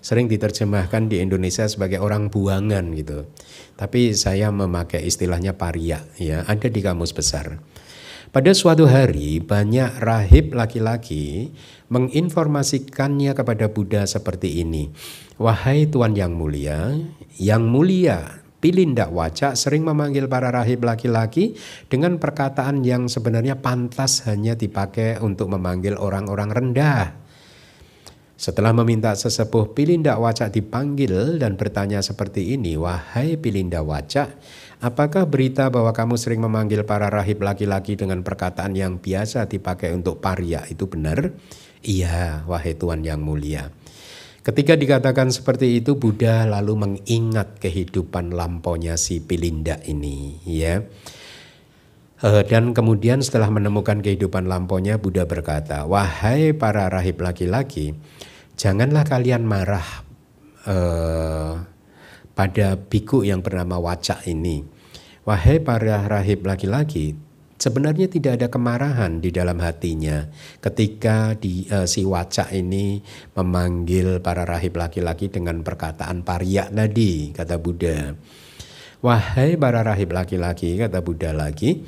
sering diterjemahkan di Indonesia sebagai orang buangan gitu. Tapi saya memakai istilahnya paria ya, ada di kamus besar. Pada suatu hari banyak rahib laki-laki menginformasikannya kepada Buddha seperti ini. Wahai Tuan Yang Mulia, Yang Mulia Pilinda Wacak sering memanggil para rahib laki-laki dengan perkataan yang sebenarnya pantas hanya dipakai untuk memanggil orang-orang rendah. Setelah meminta sesepuh Pilinda Wacak dipanggil dan bertanya seperti ini, Wahai Pilinda Wacak, apakah berita bahwa kamu sering memanggil para rahib laki-laki dengan perkataan yang biasa dipakai untuk paria itu benar? Iya, wahai Tuan Yang Mulia. Ketika dikatakan seperti itu, Buddha lalu mengingat kehidupan lampaunya si Pilinda ini. Ya, Eh, dan kemudian setelah menemukan kehidupan lampaunya Buddha berkata, "Wahai para rahib laki-laki, janganlah kalian marah uh, pada biku yang bernama Wacak ini. Wahai para rahib laki-laki, sebenarnya tidak ada kemarahan di dalam hatinya ketika di, uh, si wacak ini memanggil para rahib laki-laki dengan perkataan paria tadi kata Buddha. Wahai para rahib laki-laki kata Buddha lagi,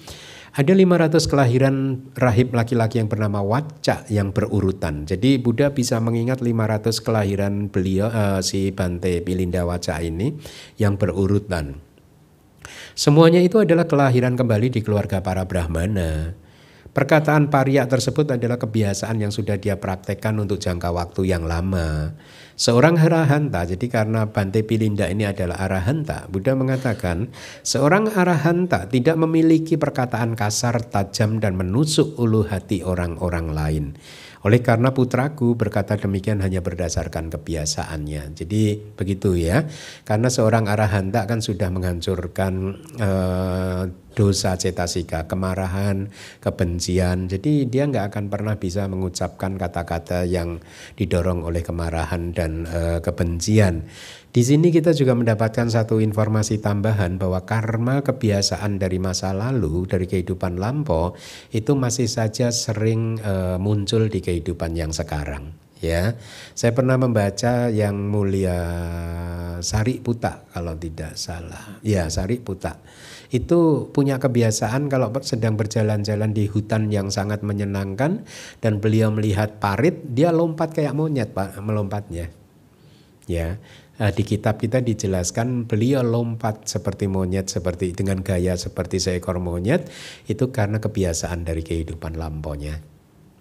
ada 500 kelahiran rahib laki-laki yang bernama Wacca yang berurutan. Jadi Buddha bisa mengingat 500 kelahiran beliau uh, si Bante Bilinda Wacca ini yang berurutan. Semuanya itu adalah kelahiran kembali di keluarga para Brahmana. Perkataan pariak tersebut adalah kebiasaan yang sudah dia praktekkan untuk jangka waktu yang lama. Seorang arahanta, jadi karena Bante Pilinda ini adalah arahanta, Buddha mengatakan seorang arahanta tidak memiliki perkataan kasar, tajam dan menusuk ulu hati orang-orang lain. Oleh karena putraku berkata demikian hanya berdasarkan kebiasaannya. Jadi begitu ya. Karena seorang arahanta kan sudah menghancurkan eh, dosa cetasika, kemarahan, kebencian. Jadi dia nggak akan pernah bisa mengucapkan kata-kata yang didorong oleh kemarahan dan e, kebencian. Di sini kita juga mendapatkan satu informasi tambahan bahwa karma kebiasaan dari masa lalu, dari kehidupan lampau itu masih saja sering e, muncul di kehidupan yang sekarang. Ya, saya pernah membaca yang mulia Sari Puta kalau tidak salah. Ya, Sari Puta itu punya kebiasaan kalau sedang berjalan-jalan di hutan yang sangat menyenangkan dan beliau melihat parit, dia lompat kayak monyet Pak melompatnya. Ya. Eh, di kitab kita dijelaskan beliau lompat seperti monyet seperti dengan gaya seperti seekor monyet itu karena kebiasaan dari kehidupan lampaunya.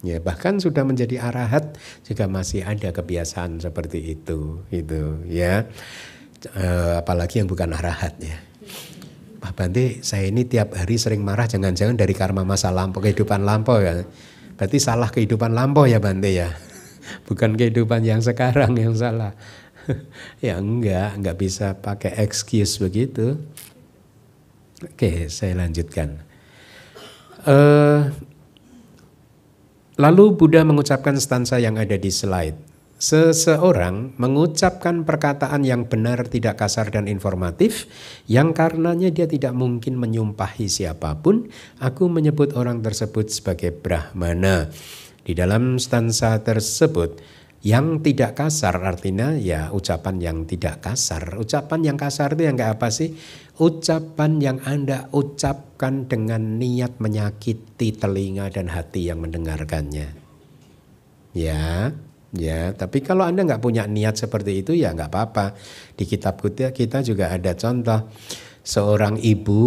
Ya, bahkan sudah menjadi arahat juga masih ada kebiasaan seperti itu, itu ya. Eh, apalagi yang bukan arahat ya ah Bante saya ini tiap hari sering marah jangan-jangan dari karma masa lampau kehidupan lampau ya berarti salah kehidupan lampau ya Bante ya <laughs> bukan kehidupan yang sekarang yang salah <laughs> ya enggak enggak bisa pakai excuse begitu oke saya lanjutkan uh, lalu Buddha mengucapkan stansa yang ada di slide Seseorang mengucapkan perkataan yang benar, tidak kasar, dan informatif, yang karenanya dia tidak mungkin menyumpahi siapapun. Aku menyebut orang tersebut sebagai Brahmana. Di dalam stansa tersebut, yang tidak kasar artinya ya ucapan yang tidak kasar. Ucapan yang kasar itu yang kayak apa sih? Ucapan yang Anda ucapkan dengan niat menyakiti telinga dan hati yang mendengarkannya. Ya, ya tapi kalau anda nggak punya niat seperti itu ya nggak apa-apa di kitab kita kita juga ada contoh seorang ibu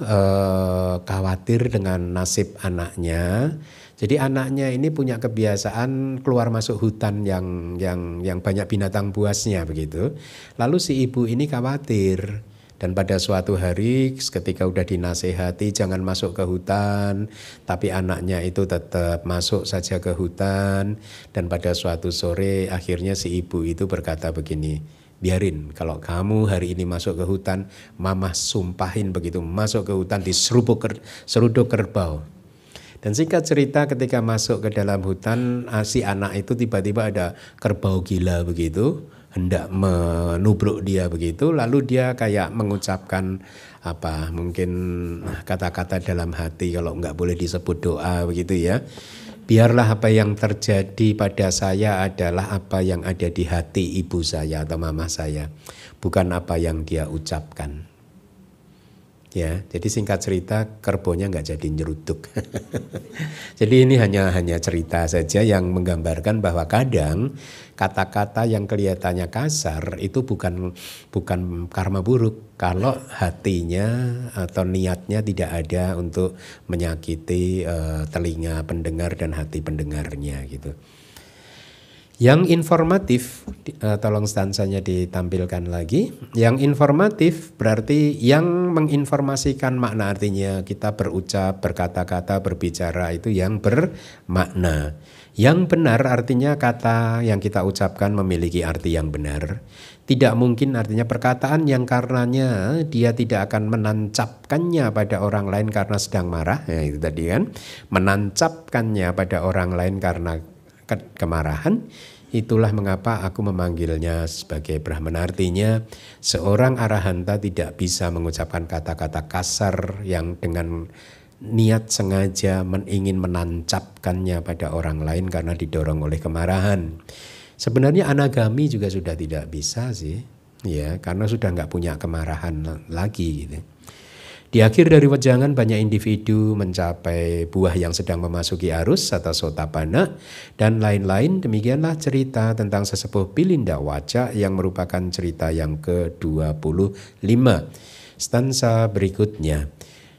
eh, khawatir dengan nasib anaknya jadi anaknya ini punya kebiasaan keluar masuk hutan yang yang yang banyak binatang buasnya begitu. Lalu si ibu ini khawatir dan pada suatu hari ketika udah dinasehati jangan masuk ke hutan, tapi anaknya itu tetap masuk saja ke hutan. Dan pada suatu sore akhirnya si ibu itu berkata begini, biarin kalau kamu hari ini masuk ke hutan mama sumpahin begitu masuk ke hutan diserupuk seruduk kerbau dan singkat cerita ketika masuk ke dalam hutan ah, si anak itu tiba-tiba ada kerbau gila begitu hendak menubruk dia begitu lalu dia kayak mengucapkan apa mungkin kata-kata dalam hati kalau nggak boleh disebut doa begitu ya biarlah apa yang terjadi pada saya adalah apa yang ada di hati ibu saya atau mama saya bukan apa yang dia ucapkan ya jadi singkat cerita kerbonya nggak jadi nyeruduk <laughs> jadi ini hanya hanya cerita saja yang menggambarkan bahwa kadang kata-kata yang kelihatannya kasar itu bukan bukan karma buruk kalau hatinya atau niatnya tidak ada untuk menyakiti uh, telinga pendengar dan hati pendengarnya gitu. Yang informatif, eh, tolong stansanya ditampilkan lagi. Yang informatif berarti yang menginformasikan makna artinya kita berucap, berkata-kata, berbicara itu yang bermakna. Yang benar artinya kata yang kita ucapkan memiliki arti yang benar. Tidak mungkin artinya perkataan yang karenanya dia tidak akan menancapkannya pada orang lain karena sedang marah. Ya itu tadi kan. Menancapkannya pada orang lain karena ke kemarahan. Itulah mengapa aku memanggilnya sebagai Brahman. Artinya seorang arahanta tidak bisa mengucapkan kata-kata kasar yang dengan niat sengaja ingin menancapkannya pada orang lain karena didorong oleh kemarahan. Sebenarnya anagami juga sudah tidak bisa sih, ya karena sudah nggak punya kemarahan lagi gitu. Di akhir dari wejangan banyak individu mencapai buah yang sedang memasuki arus atau sota sotapana dan lain-lain. Demikianlah cerita tentang sesepuh Pilinda Wajah yang merupakan cerita yang ke-25. Stansa berikutnya.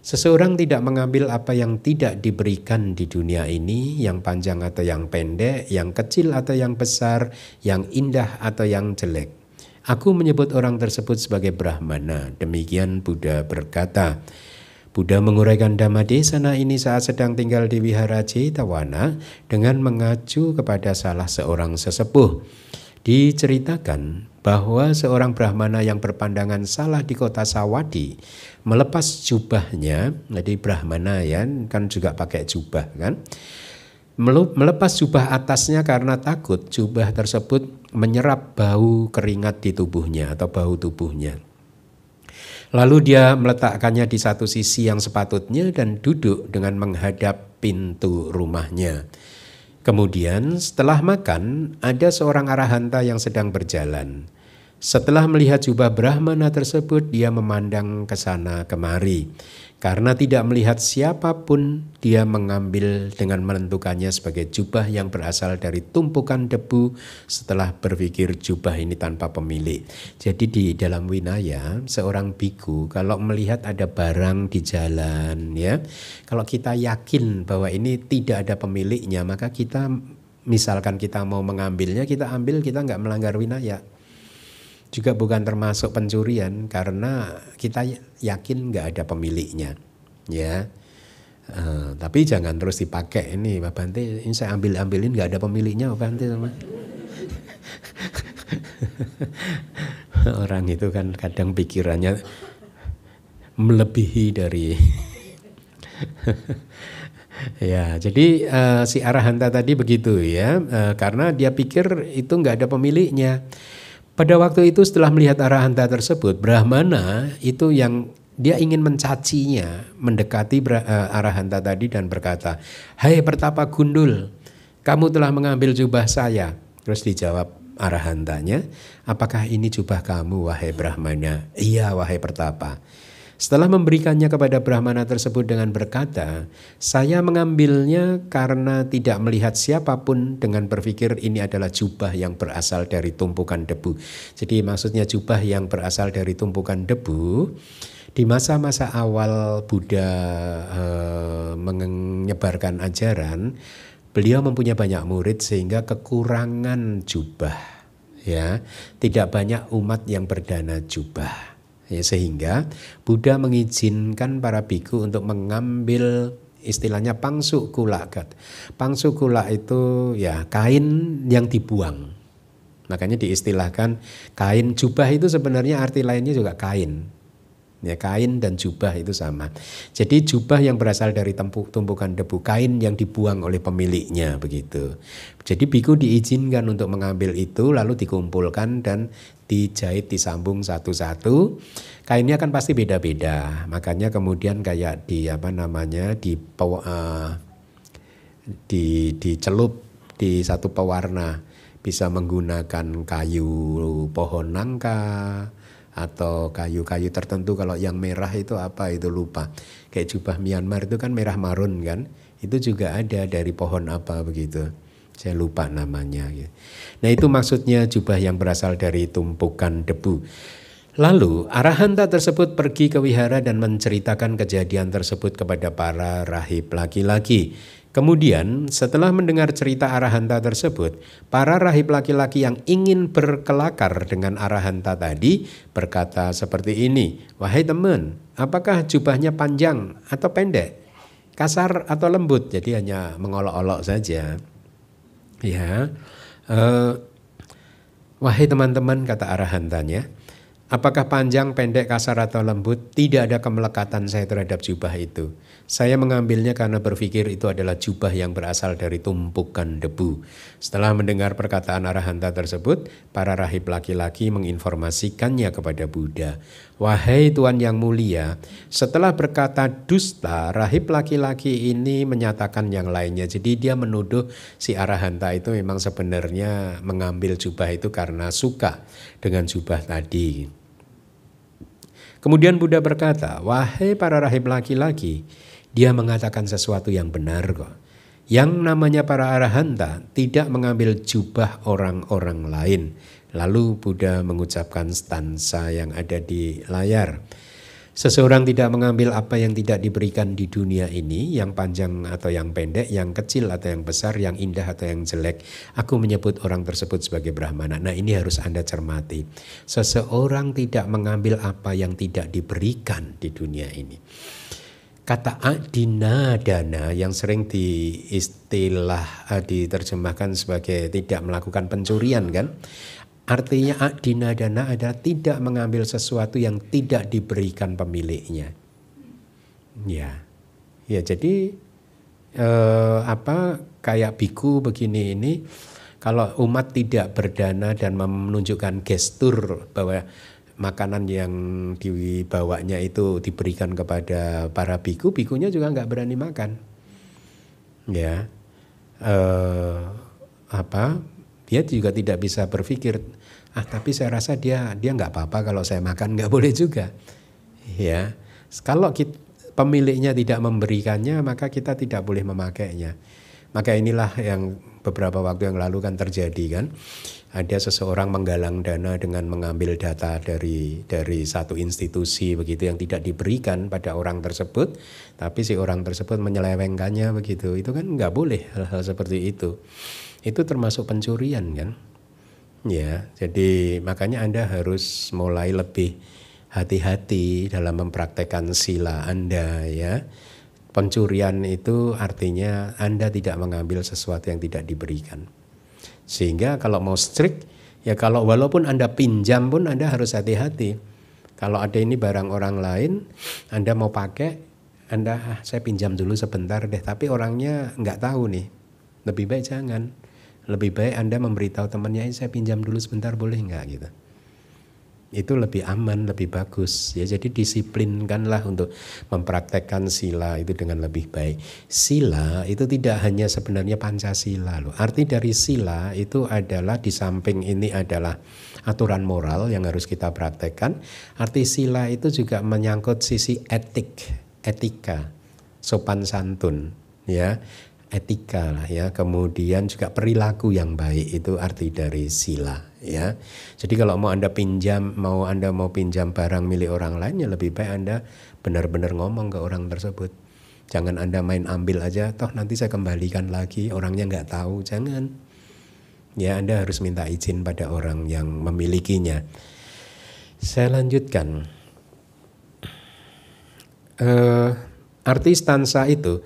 Seseorang tidak mengambil apa yang tidak diberikan di dunia ini, yang panjang atau yang pendek, yang kecil atau yang besar, yang indah atau yang jelek. Aku menyebut orang tersebut sebagai Brahmana. Demikian Buddha berkata. Buddha menguraikan Dhamma sana ini saat sedang tinggal di Wihara Jetawana dengan mengacu kepada salah seorang sesepuh. Diceritakan bahwa seorang Brahmana yang berpandangan salah di kota Sawadi melepas jubahnya, jadi Brahmana ya kan juga pakai jubah kan, melepas jubah atasnya karena takut jubah tersebut menyerap bau keringat di tubuhnya atau bau tubuhnya. Lalu dia meletakkannya di satu sisi yang sepatutnya dan duduk dengan menghadap pintu rumahnya. Kemudian setelah makan, ada seorang arahanta yang sedang berjalan. Setelah melihat jubah Brahmana tersebut, dia memandang ke sana kemari karena tidak melihat siapapun dia mengambil dengan menentukannya sebagai jubah yang berasal dari tumpukan debu setelah berpikir jubah ini tanpa pemilik. Jadi di dalam winaya seorang biku kalau melihat ada barang di jalan ya, kalau kita yakin bahwa ini tidak ada pemiliknya maka kita misalkan kita mau mengambilnya kita ambil kita nggak melanggar winaya juga bukan termasuk pencurian karena kita yakin nggak ada pemiliknya ya uh, tapi jangan terus dipakai ini Pak Bante ini saya ambil ambilin nggak ada pemiliknya Pak Bante sama <laughs> orang itu kan kadang pikirannya melebihi dari <laughs> ya jadi uh, si arahanta tadi begitu ya uh, karena dia pikir itu nggak ada pemiliknya pada waktu itu setelah melihat arah hanta tersebut, Brahmana itu yang dia ingin mencacinya, mendekati eh, arah hanta tadi dan berkata, Hai hey, Pertapa Gundul, kamu telah mengambil jubah saya. Terus dijawab arah hantanya, apakah ini jubah kamu wahai Brahmana? Iya wahai Pertapa. Setelah memberikannya kepada Brahmana tersebut dengan berkata, saya mengambilnya karena tidak melihat siapapun dengan berpikir ini adalah jubah yang berasal dari tumpukan debu. Jadi maksudnya jubah yang berasal dari tumpukan debu di masa-masa awal Buddha eh, menyebarkan ajaran, beliau mempunyai banyak murid sehingga kekurangan jubah. Ya, tidak banyak umat yang berdana jubah. Ya, sehingga Buddha mengizinkan para biku untuk mengambil istilahnya pangsu kulak. Pangsu kula itu ya kain yang dibuang. Makanya diistilahkan kain jubah itu sebenarnya arti lainnya juga kain ya kain dan jubah itu sama. Jadi jubah yang berasal dari tempuk, tumpukan debu kain yang dibuang oleh pemiliknya begitu. Jadi biku diizinkan untuk mengambil itu lalu dikumpulkan dan dijahit disambung satu-satu. Kainnya kan pasti beda-beda. Makanya kemudian kayak di apa namanya di uh, di dicelup di satu pewarna bisa menggunakan kayu pohon nangka, atau kayu-kayu tertentu kalau yang merah itu apa itu lupa kayak jubah Myanmar itu kan merah marun kan itu juga ada dari pohon apa begitu saya lupa namanya ya nah itu maksudnya jubah yang berasal dari tumpukan debu Lalu Arahanta tersebut pergi ke wihara dan menceritakan kejadian tersebut kepada para rahib laki-laki. Kemudian, setelah mendengar cerita Arahanta tersebut, para rahib laki-laki yang ingin berkelakar dengan Arahanta tadi berkata seperti ini, Wahai teman, apakah jubahnya panjang atau pendek? Kasar atau lembut? Jadi hanya mengolok-olok saja. Ya, uh, Wahai teman-teman, kata arahantanya, apakah panjang, pendek, kasar, atau lembut, tidak ada kemelekatan saya terhadap jubah itu. Saya mengambilnya karena berpikir itu adalah jubah yang berasal dari tumpukan debu. Setelah mendengar perkataan Arahanta tersebut, para rahib laki-laki menginformasikannya kepada Buddha. Wahai Tuhan Yang Mulia, setelah berkata dusta, rahib laki-laki ini menyatakan yang lainnya. Jadi dia menuduh si Arahanta itu memang sebenarnya mengambil jubah itu karena suka dengan jubah tadi. Kemudian Buddha berkata, "Wahai para rahib laki-laki, dia mengatakan sesuatu yang benar kok. Yang namanya para arahanta tidak mengambil jubah orang-orang lain. Lalu Buddha mengucapkan stansa yang ada di layar. Seseorang tidak mengambil apa yang tidak diberikan di dunia ini, yang panjang atau yang pendek, yang kecil atau yang besar, yang indah atau yang jelek. Aku menyebut orang tersebut sebagai Brahmana. Nah ini harus Anda cermati. Seseorang tidak mengambil apa yang tidak diberikan di dunia ini kata adina dana yang sering diistilah eh, diterjemahkan sebagai tidak melakukan pencurian kan artinya adina dana adalah tidak mengambil sesuatu yang tidak diberikan pemiliknya ya ya jadi eh, apa kayak biku begini ini kalau umat tidak berdana dan menunjukkan gestur bahwa makanan yang dibawanya itu diberikan kepada para biku, bikunya juga nggak berani makan. Ya, eh, apa? Dia juga tidak bisa berpikir. Ah, tapi saya rasa dia dia nggak apa-apa kalau saya makan nggak boleh juga. Ya, kalau kita, pemiliknya tidak memberikannya, maka kita tidak boleh memakainya. Maka inilah yang beberapa waktu yang lalu kan terjadi kan ada seseorang menggalang dana dengan mengambil data dari dari satu institusi begitu yang tidak diberikan pada orang tersebut tapi si orang tersebut menyelewengkannya begitu itu kan nggak boleh hal-hal seperti itu itu termasuk pencurian kan ya jadi makanya anda harus mulai lebih hati-hati dalam mempraktekkan sila anda ya Pencurian itu artinya Anda tidak mengambil sesuatu yang tidak diberikan. Sehingga kalau mau strict, ya kalau walaupun Anda pinjam pun Anda harus hati-hati. Kalau ada ini barang orang lain, Anda mau pakai, Anda ah, saya pinjam dulu sebentar deh, tapi orangnya nggak tahu nih. Lebih baik jangan. Lebih baik Anda memberitahu temannya, eh, saya pinjam dulu sebentar boleh nggak gitu itu lebih aman, lebih bagus. Ya, jadi disiplinkanlah untuk mempraktekkan sila itu dengan lebih baik. Sila itu tidak hanya sebenarnya Pancasila loh. Arti dari sila itu adalah di samping ini adalah aturan moral yang harus kita praktekkan. Arti sila itu juga menyangkut sisi etik, etika, sopan santun, ya etika lah ya kemudian juga perilaku yang baik itu arti dari sila ya. Jadi kalau mau Anda pinjam, mau Anda mau pinjam barang milik orang lain ya lebih baik Anda benar-benar ngomong ke orang tersebut. Jangan Anda main ambil aja, toh nanti saya kembalikan lagi, orangnya nggak tahu, jangan. Ya Anda harus minta izin pada orang yang memilikinya. Saya lanjutkan. Uh, eh, arti stansa itu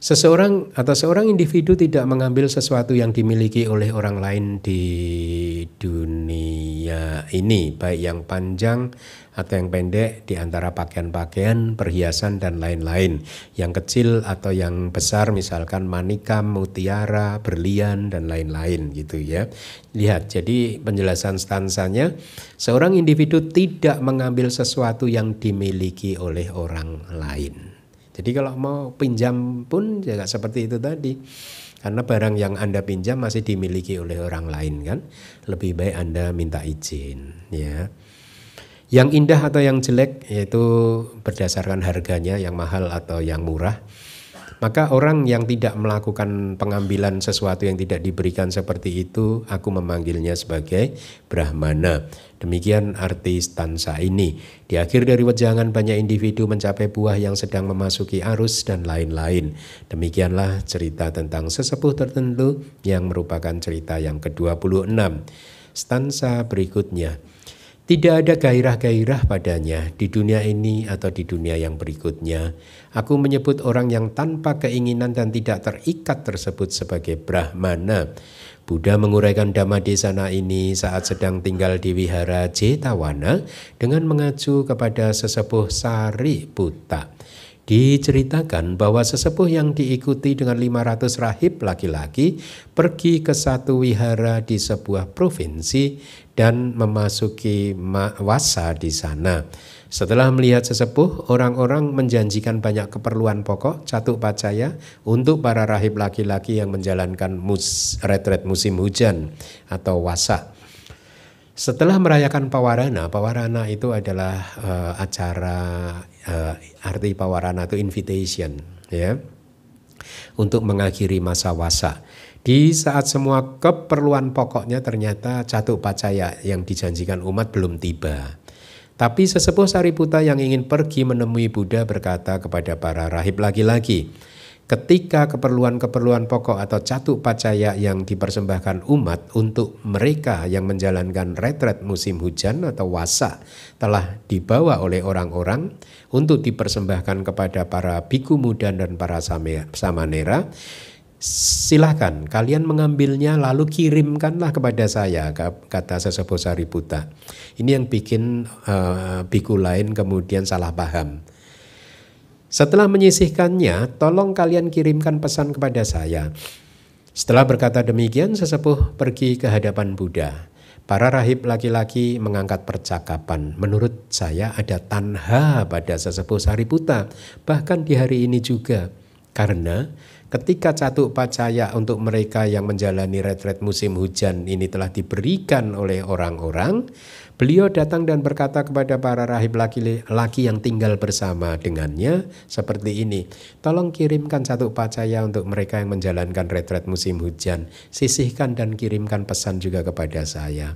seseorang atau seorang individu tidak mengambil sesuatu yang dimiliki oleh orang lain di dunia ini, baik yang panjang atau yang pendek di antara pakaian-pakaian, perhiasan dan lain-lain, yang kecil atau yang besar misalkan manikam, mutiara, berlian dan lain-lain gitu ya. Lihat, jadi penjelasan stansanya seorang individu tidak mengambil sesuatu yang dimiliki oleh orang lain. Jadi kalau mau pinjam pun juga ya seperti itu tadi. Karena barang yang Anda pinjam masih dimiliki oleh orang lain kan. Lebih baik Anda minta izin ya. Yang indah atau yang jelek yaitu berdasarkan harganya yang mahal atau yang murah. Maka orang yang tidak melakukan pengambilan sesuatu yang tidak diberikan seperti itu, aku memanggilnya sebagai Brahmana. Demikian arti stansa ini. Di akhir dari wejangan banyak individu mencapai buah yang sedang memasuki arus dan lain-lain. Demikianlah cerita tentang sesepuh tertentu yang merupakan cerita yang ke-26. Stansa berikutnya. Tidak ada gairah-gairah padanya di dunia ini atau di dunia yang berikutnya. Aku menyebut orang yang tanpa keinginan dan tidak terikat tersebut sebagai Brahmana. Buddha menguraikan dhamma di sana ini saat sedang tinggal di wihara Jetawana dengan mengacu kepada sesepuh Sari Buta. Diceritakan bahwa sesepuh yang diikuti dengan 500 rahib laki-laki pergi ke satu wihara di sebuah provinsi dan memasuki wasa di sana. Setelah melihat sesepuh, orang-orang menjanjikan banyak keperluan pokok, catuk pacaya, untuk para rahib laki-laki yang menjalankan mus, retret musim hujan atau wasa. Setelah merayakan pawarana, pawarana itu adalah uh, acara uh, arti pawarana itu invitation, ya, untuk mengakhiri masa wasa di saat semua keperluan pokoknya ternyata jatuh pacaya yang dijanjikan umat belum tiba. Tapi sesepuh Sariputa yang ingin pergi menemui Buddha berkata kepada para rahib lagi-lagi, ketika keperluan-keperluan pokok atau catu pacaya yang dipersembahkan umat untuk mereka yang menjalankan retret musim hujan atau wasa telah dibawa oleh orang-orang untuk dipersembahkan kepada para biku muda dan para samanera, silahkan kalian mengambilnya lalu kirimkanlah kepada saya kata Sesepuh Sariputa ini yang bikin uh, biku lain kemudian salah paham setelah menyisihkannya tolong kalian kirimkan pesan kepada saya setelah berkata demikian Sesepuh pergi ke hadapan Buddha Para rahib laki-laki mengangkat percakapan. Menurut saya ada tanha pada sesepuh Sariputa, bahkan di hari ini juga. Karena ketika satu pacaya untuk mereka yang menjalani retret musim hujan ini telah diberikan oleh orang-orang, beliau datang dan berkata kepada para rahib laki-laki yang tinggal bersama dengannya seperti ini, tolong kirimkan satu pacaya untuk mereka yang menjalankan retret musim hujan, sisihkan dan kirimkan pesan juga kepada saya.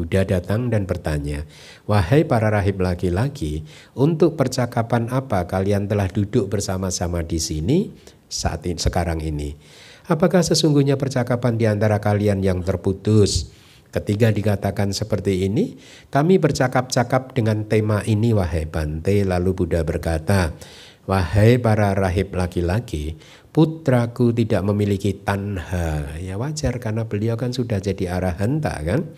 Buddha datang dan bertanya, "Wahai para rahib laki-laki, untuk percakapan apa kalian telah duduk bersama-sama di sini saat ini, sekarang ini? Apakah sesungguhnya percakapan di antara kalian yang terputus?" Ketiga dikatakan seperti ini, kami bercakap-cakap dengan tema ini wahai Bante, lalu Buddha berkata, Wahai para rahib laki-laki, putraku tidak memiliki tanha. Ya wajar karena beliau kan sudah jadi arahanta kan.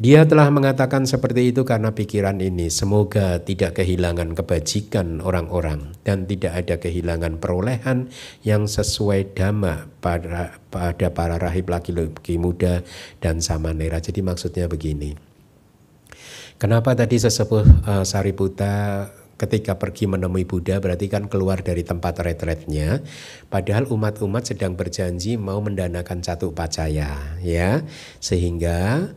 Dia telah mengatakan seperti itu karena pikiran ini. Semoga tidak kehilangan kebajikan orang-orang dan tidak ada kehilangan perolehan yang sesuai dhamma pada, pada para rahib laki-laki muda dan samanera. Jadi maksudnya begini. Kenapa tadi sesepuh uh, Sariputa ketika pergi menemui Buddha berarti kan keluar dari tempat retretnya padahal umat-umat sedang berjanji mau mendanakan satu pacaya ya sehingga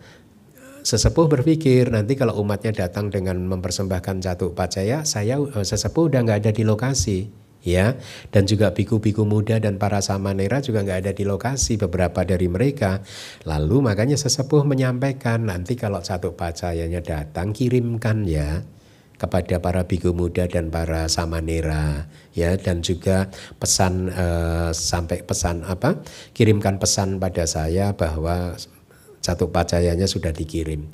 sesepuh berpikir nanti kalau umatnya datang dengan mempersembahkan jatuh pacaya, saya eh, sesepuh udah nggak ada di lokasi, ya. Dan juga biku-biku muda dan para samanera juga nggak ada di lokasi beberapa dari mereka. Lalu makanya sesepuh menyampaikan nanti kalau jatuh pacayanya datang kirimkan ya kepada para biku muda dan para samanera ya dan juga pesan eh, sampai pesan apa kirimkan pesan pada saya bahwa satu pacayanya sudah dikirim.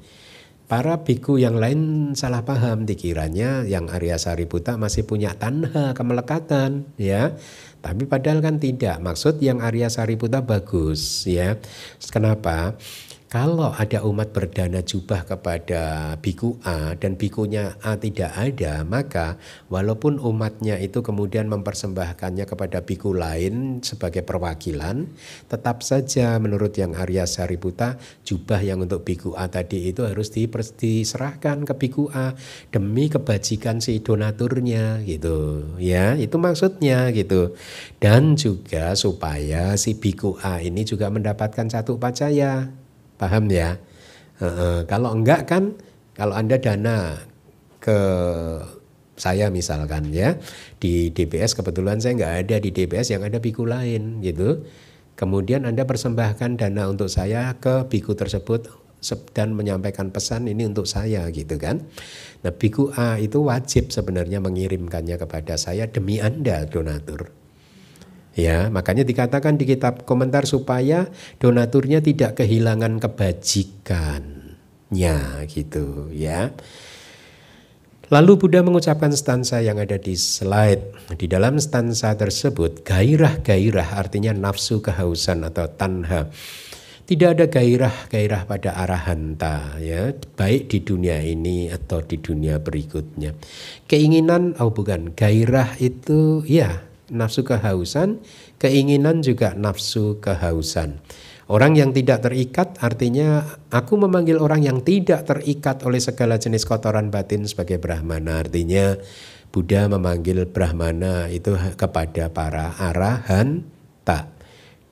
Para biku yang lain salah paham dikiranya yang Arya Sariputa masih punya tanha kemelekatan ya. Tapi padahal kan tidak. Maksud yang Arya Sariputa bagus ya. Kenapa? Kalau ada umat berdana jubah kepada biku A dan bikunya A tidak ada, maka walaupun umatnya itu kemudian mempersembahkannya kepada biku lain sebagai perwakilan, tetap saja menurut yang Arya Sariputa, jubah yang untuk biku A tadi itu harus diserahkan ke biku A demi kebajikan si donaturnya gitu. Ya, itu maksudnya gitu. Dan juga supaya si biku A ini juga mendapatkan satu pacaya paham ya e -e, kalau enggak kan kalau anda dana ke saya misalkan ya di DBS kebetulan saya nggak ada di DBS yang ada biku lain gitu kemudian anda persembahkan dana untuk saya ke biku tersebut dan menyampaikan pesan ini untuk saya gitu kan. Nah biku A itu wajib sebenarnya mengirimkannya kepada saya demi Anda donatur. Ya, makanya dikatakan di kitab komentar supaya donaturnya tidak kehilangan kebajikannya gitu ya. Lalu Buddha mengucapkan stansa yang ada di slide. Di dalam stansa tersebut, gairah-gairah artinya nafsu kehausan atau tanha. Tidak ada gairah-gairah pada arahanta, ya, baik di dunia ini atau di dunia berikutnya. Keinginan, oh bukan, gairah itu ya nafsu kehausan, keinginan juga nafsu kehausan. Orang yang tidak terikat artinya aku memanggil orang yang tidak terikat oleh segala jenis kotoran batin sebagai brahmana. Artinya Buddha memanggil brahmana itu kepada para arahan tak.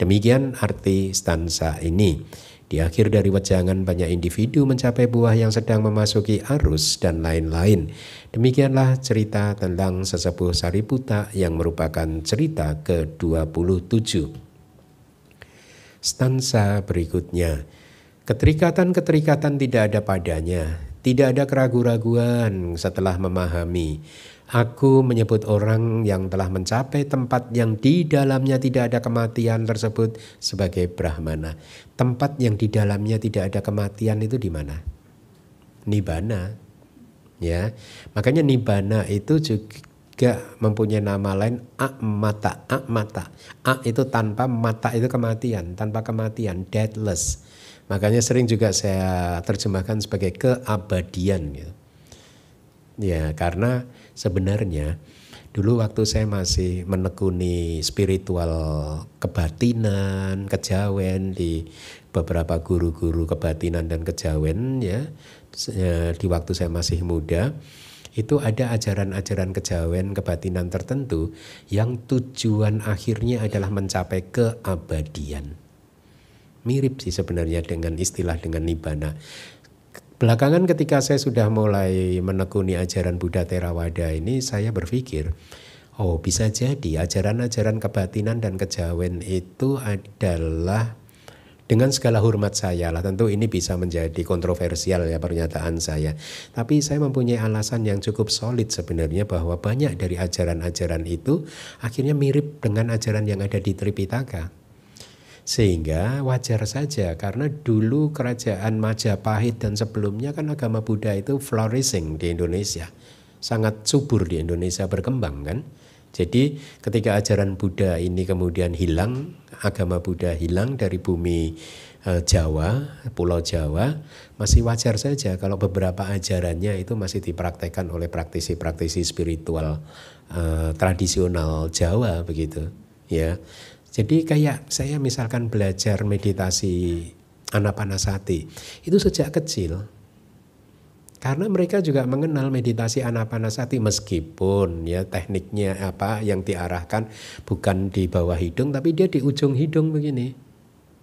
Demikian arti stansa ini. Di akhir dari wejangan banyak individu mencapai buah yang sedang memasuki arus dan lain-lain. Demikianlah cerita tentang sesepuh Sariputa yang merupakan cerita ke-27. Stansa berikutnya. Keterikatan-keterikatan tidak ada padanya, tidak ada keraguan keraguan setelah memahami Aku menyebut orang yang telah mencapai tempat yang di dalamnya tidak ada kematian tersebut sebagai Brahmana. Tempat yang di dalamnya tidak ada kematian itu di mana? Nibana. Ya. Makanya Nibana itu juga mempunyai nama lain A mata, A itu tanpa mata itu kematian, tanpa kematian, deathless. Makanya sering juga saya terjemahkan sebagai keabadian gitu. Ya, karena Sebenarnya dulu waktu saya masih menekuni spiritual kebatinan, kejawen di beberapa guru-guru kebatinan dan kejawen ya eh, di waktu saya masih muda itu ada ajaran-ajaran kejawen kebatinan tertentu yang tujuan akhirnya adalah mencapai keabadian. Mirip sih sebenarnya dengan istilah dengan nibana. Belakangan ketika saya sudah mulai menekuni ajaran Buddha Theravada ini, saya berpikir, oh bisa jadi ajaran-ajaran kebatinan dan kejawen itu adalah dengan segala hormat saya lah tentu ini bisa menjadi kontroversial ya pernyataan saya tapi saya mempunyai alasan yang cukup solid sebenarnya bahwa banyak dari ajaran-ajaran itu akhirnya mirip dengan ajaran yang ada di Tripitaka sehingga wajar saja karena dulu kerajaan Majapahit dan sebelumnya kan agama Buddha itu flourishing di Indonesia. Sangat subur di Indonesia berkembang kan. Jadi ketika ajaran Buddha ini kemudian hilang, agama Buddha hilang dari bumi eh, Jawa, Pulau Jawa, masih wajar saja kalau beberapa ajarannya itu masih dipraktekkan oleh praktisi-praktisi spiritual eh, tradisional Jawa begitu, ya. Jadi kayak saya misalkan belajar meditasi anapanasati itu sejak kecil karena mereka juga mengenal meditasi anapanasati meskipun ya tekniknya apa yang diarahkan bukan di bawah hidung tapi dia di ujung hidung begini.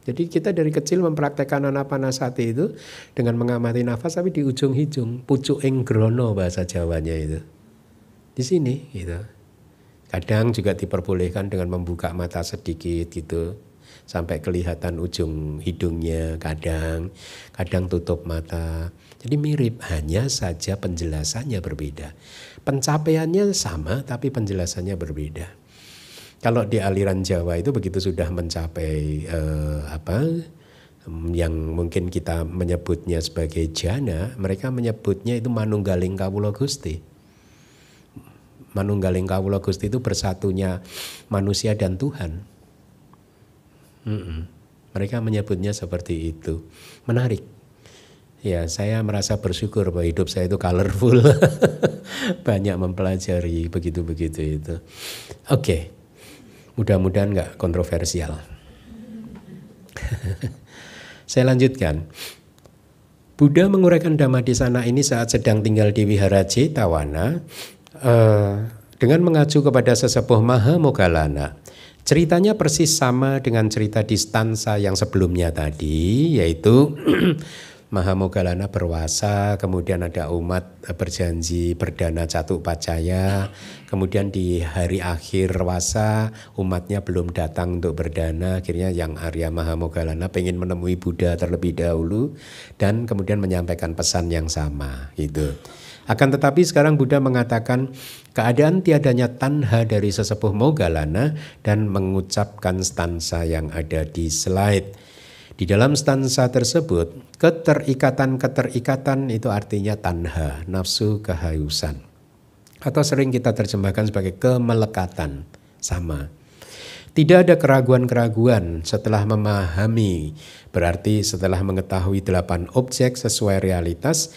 Jadi kita dari kecil mempraktekkan anapanasati itu dengan mengamati nafas tapi di ujung hidung, pucuk ing grono bahasa Jawanya itu. Di sini gitu. Kadang juga diperbolehkan dengan membuka mata sedikit gitu sampai kelihatan ujung hidungnya kadang kadang tutup mata jadi mirip hanya saja penjelasannya berbeda pencapaiannya sama tapi penjelasannya berbeda kalau di aliran Jawa itu begitu sudah mencapai eh, apa yang mungkin kita menyebutnya sebagai jana mereka menyebutnya itu manunggaling kawula Gusti manunggaling kawula Gusti itu bersatunya manusia dan Tuhan. Mm -mm. Mereka menyebutnya seperti itu. Menarik. Ya, saya merasa bersyukur bahwa hidup saya itu colorful. <laughs> Banyak mempelajari begitu-begitu itu. Oke. Okay. Mudah-mudahan nggak kontroversial. <laughs> saya lanjutkan. Buddha menguraikan dhamma di sana ini saat sedang tinggal di Wihara Jetawana Eh, dengan mengacu kepada sesepuh Maha Mogalana. Ceritanya persis sama dengan cerita di stansa yang sebelumnya tadi, yaitu <clears throat> Maha Mogalana berwasa, kemudian ada umat berjanji berdana catu pacaya, kemudian di hari akhir wasa umatnya belum datang untuk berdana, akhirnya yang Arya Maha Mogalana pengen menemui Buddha terlebih dahulu dan kemudian menyampaikan pesan yang sama gitu. Akan tetapi sekarang Buddha mengatakan keadaan tiadanya tanha dari sesepuh Mogalana dan mengucapkan stansa yang ada di slide. Di dalam stansa tersebut, keterikatan-keterikatan itu artinya tanha, nafsu kehausan. Atau sering kita terjemahkan sebagai kemelekatan, sama. Tidak ada keraguan-keraguan setelah memahami, berarti setelah mengetahui delapan objek sesuai realitas,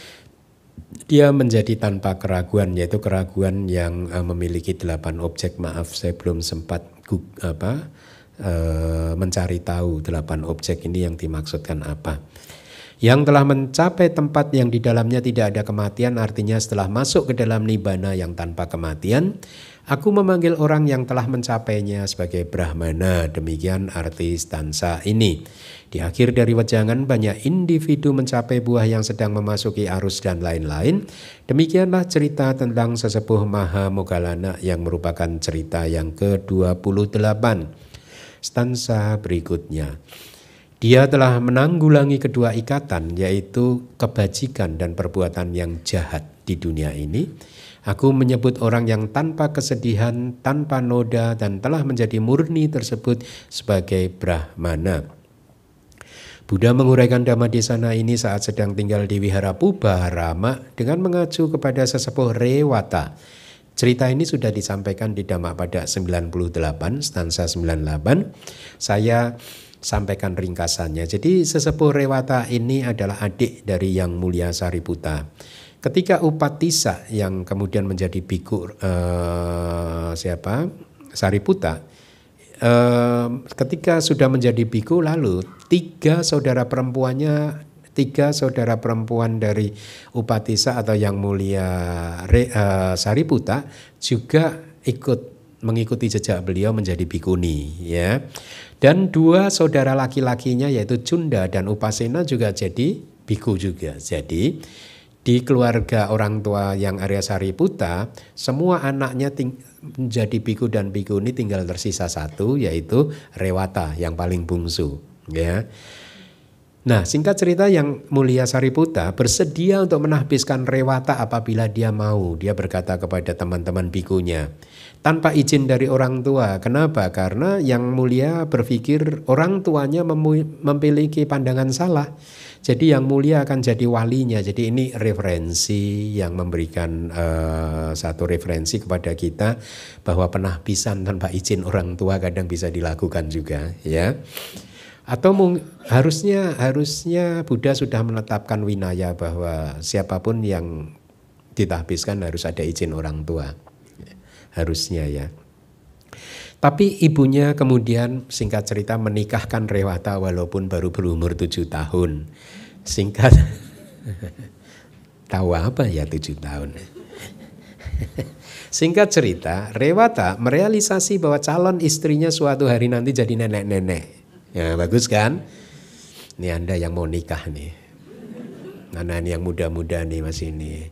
dia menjadi tanpa keraguan yaitu keraguan yang uh, memiliki delapan objek maaf saya belum sempat apa uh, mencari tahu delapan objek ini yang dimaksudkan apa yang telah mencapai tempat yang di dalamnya tidak ada kematian artinya setelah masuk ke dalam nibana yang tanpa kematian aku memanggil orang yang telah mencapainya sebagai brahmana demikian arti stansa ini di akhir dari wejangan banyak individu mencapai buah yang sedang memasuki arus dan lain-lain. Demikianlah cerita tentang sesepuh Maha Mogalana yang merupakan cerita yang ke-28. Stansa berikutnya. Dia telah menanggulangi kedua ikatan yaitu kebajikan dan perbuatan yang jahat di dunia ini. Aku menyebut orang yang tanpa kesedihan, tanpa noda, dan telah menjadi murni tersebut sebagai Brahmana. Buddha menguraikan Dhamma di sana ini saat sedang tinggal di Wihara Puba Rama dengan mengacu kepada sesepuh Rewata. Cerita ini sudah disampaikan di Dhamma pada 98, stansa 98. Saya sampaikan ringkasannya. Jadi sesepuh Rewata ini adalah adik dari Yang Mulia Sariputa. Ketika Upatisa yang kemudian menjadi biku eh, siapa? Sariputa ketika sudah menjadi biku lalu tiga saudara perempuannya tiga saudara perempuan dari Upatisa atau Yang Mulia Re, eh, Sariputa juga ikut mengikuti jejak beliau menjadi bikuni ya. Dan dua saudara laki-lakinya yaitu Cunda dan Upasena juga jadi biku juga. Jadi di keluarga orang tua yang Arya Sariputa, semua anaknya menjadi biku dan biku ini tinggal tersisa satu yaitu Rewata yang paling bungsu, ya. Nah, singkat cerita yang mulia Sariputa bersedia untuk menahbiskan Rewata apabila dia mau. Dia berkata kepada teman-teman bikunya, tanpa izin dari orang tua. Kenapa? Karena yang mulia berpikir orang tuanya memiliki pandangan salah jadi yang mulia akan jadi walinya. Jadi ini referensi yang memberikan uh, satu referensi kepada kita bahwa pernah penahbisan tanpa izin orang tua kadang bisa dilakukan juga, ya. Atau mung, harusnya harusnya Buddha sudah menetapkan winaya bahwa siapapun yang ditahbiskan harus ada izin orang tua. Harusnya ya. Tapi ibunya kemudian singkat cerita menikahkan Rewata walaupun baru berumur tujuh tahun. Singkat, tahu apa ya tujuh tahun? Singkat cerita, Rewata merealisasi bahwa calon istrinya suatu hari nanti jadi nenek-nenek. Ya, bagus kan? Ini Anda yang mau nikah nih. Nah ini yang muda-muda nih masih ini.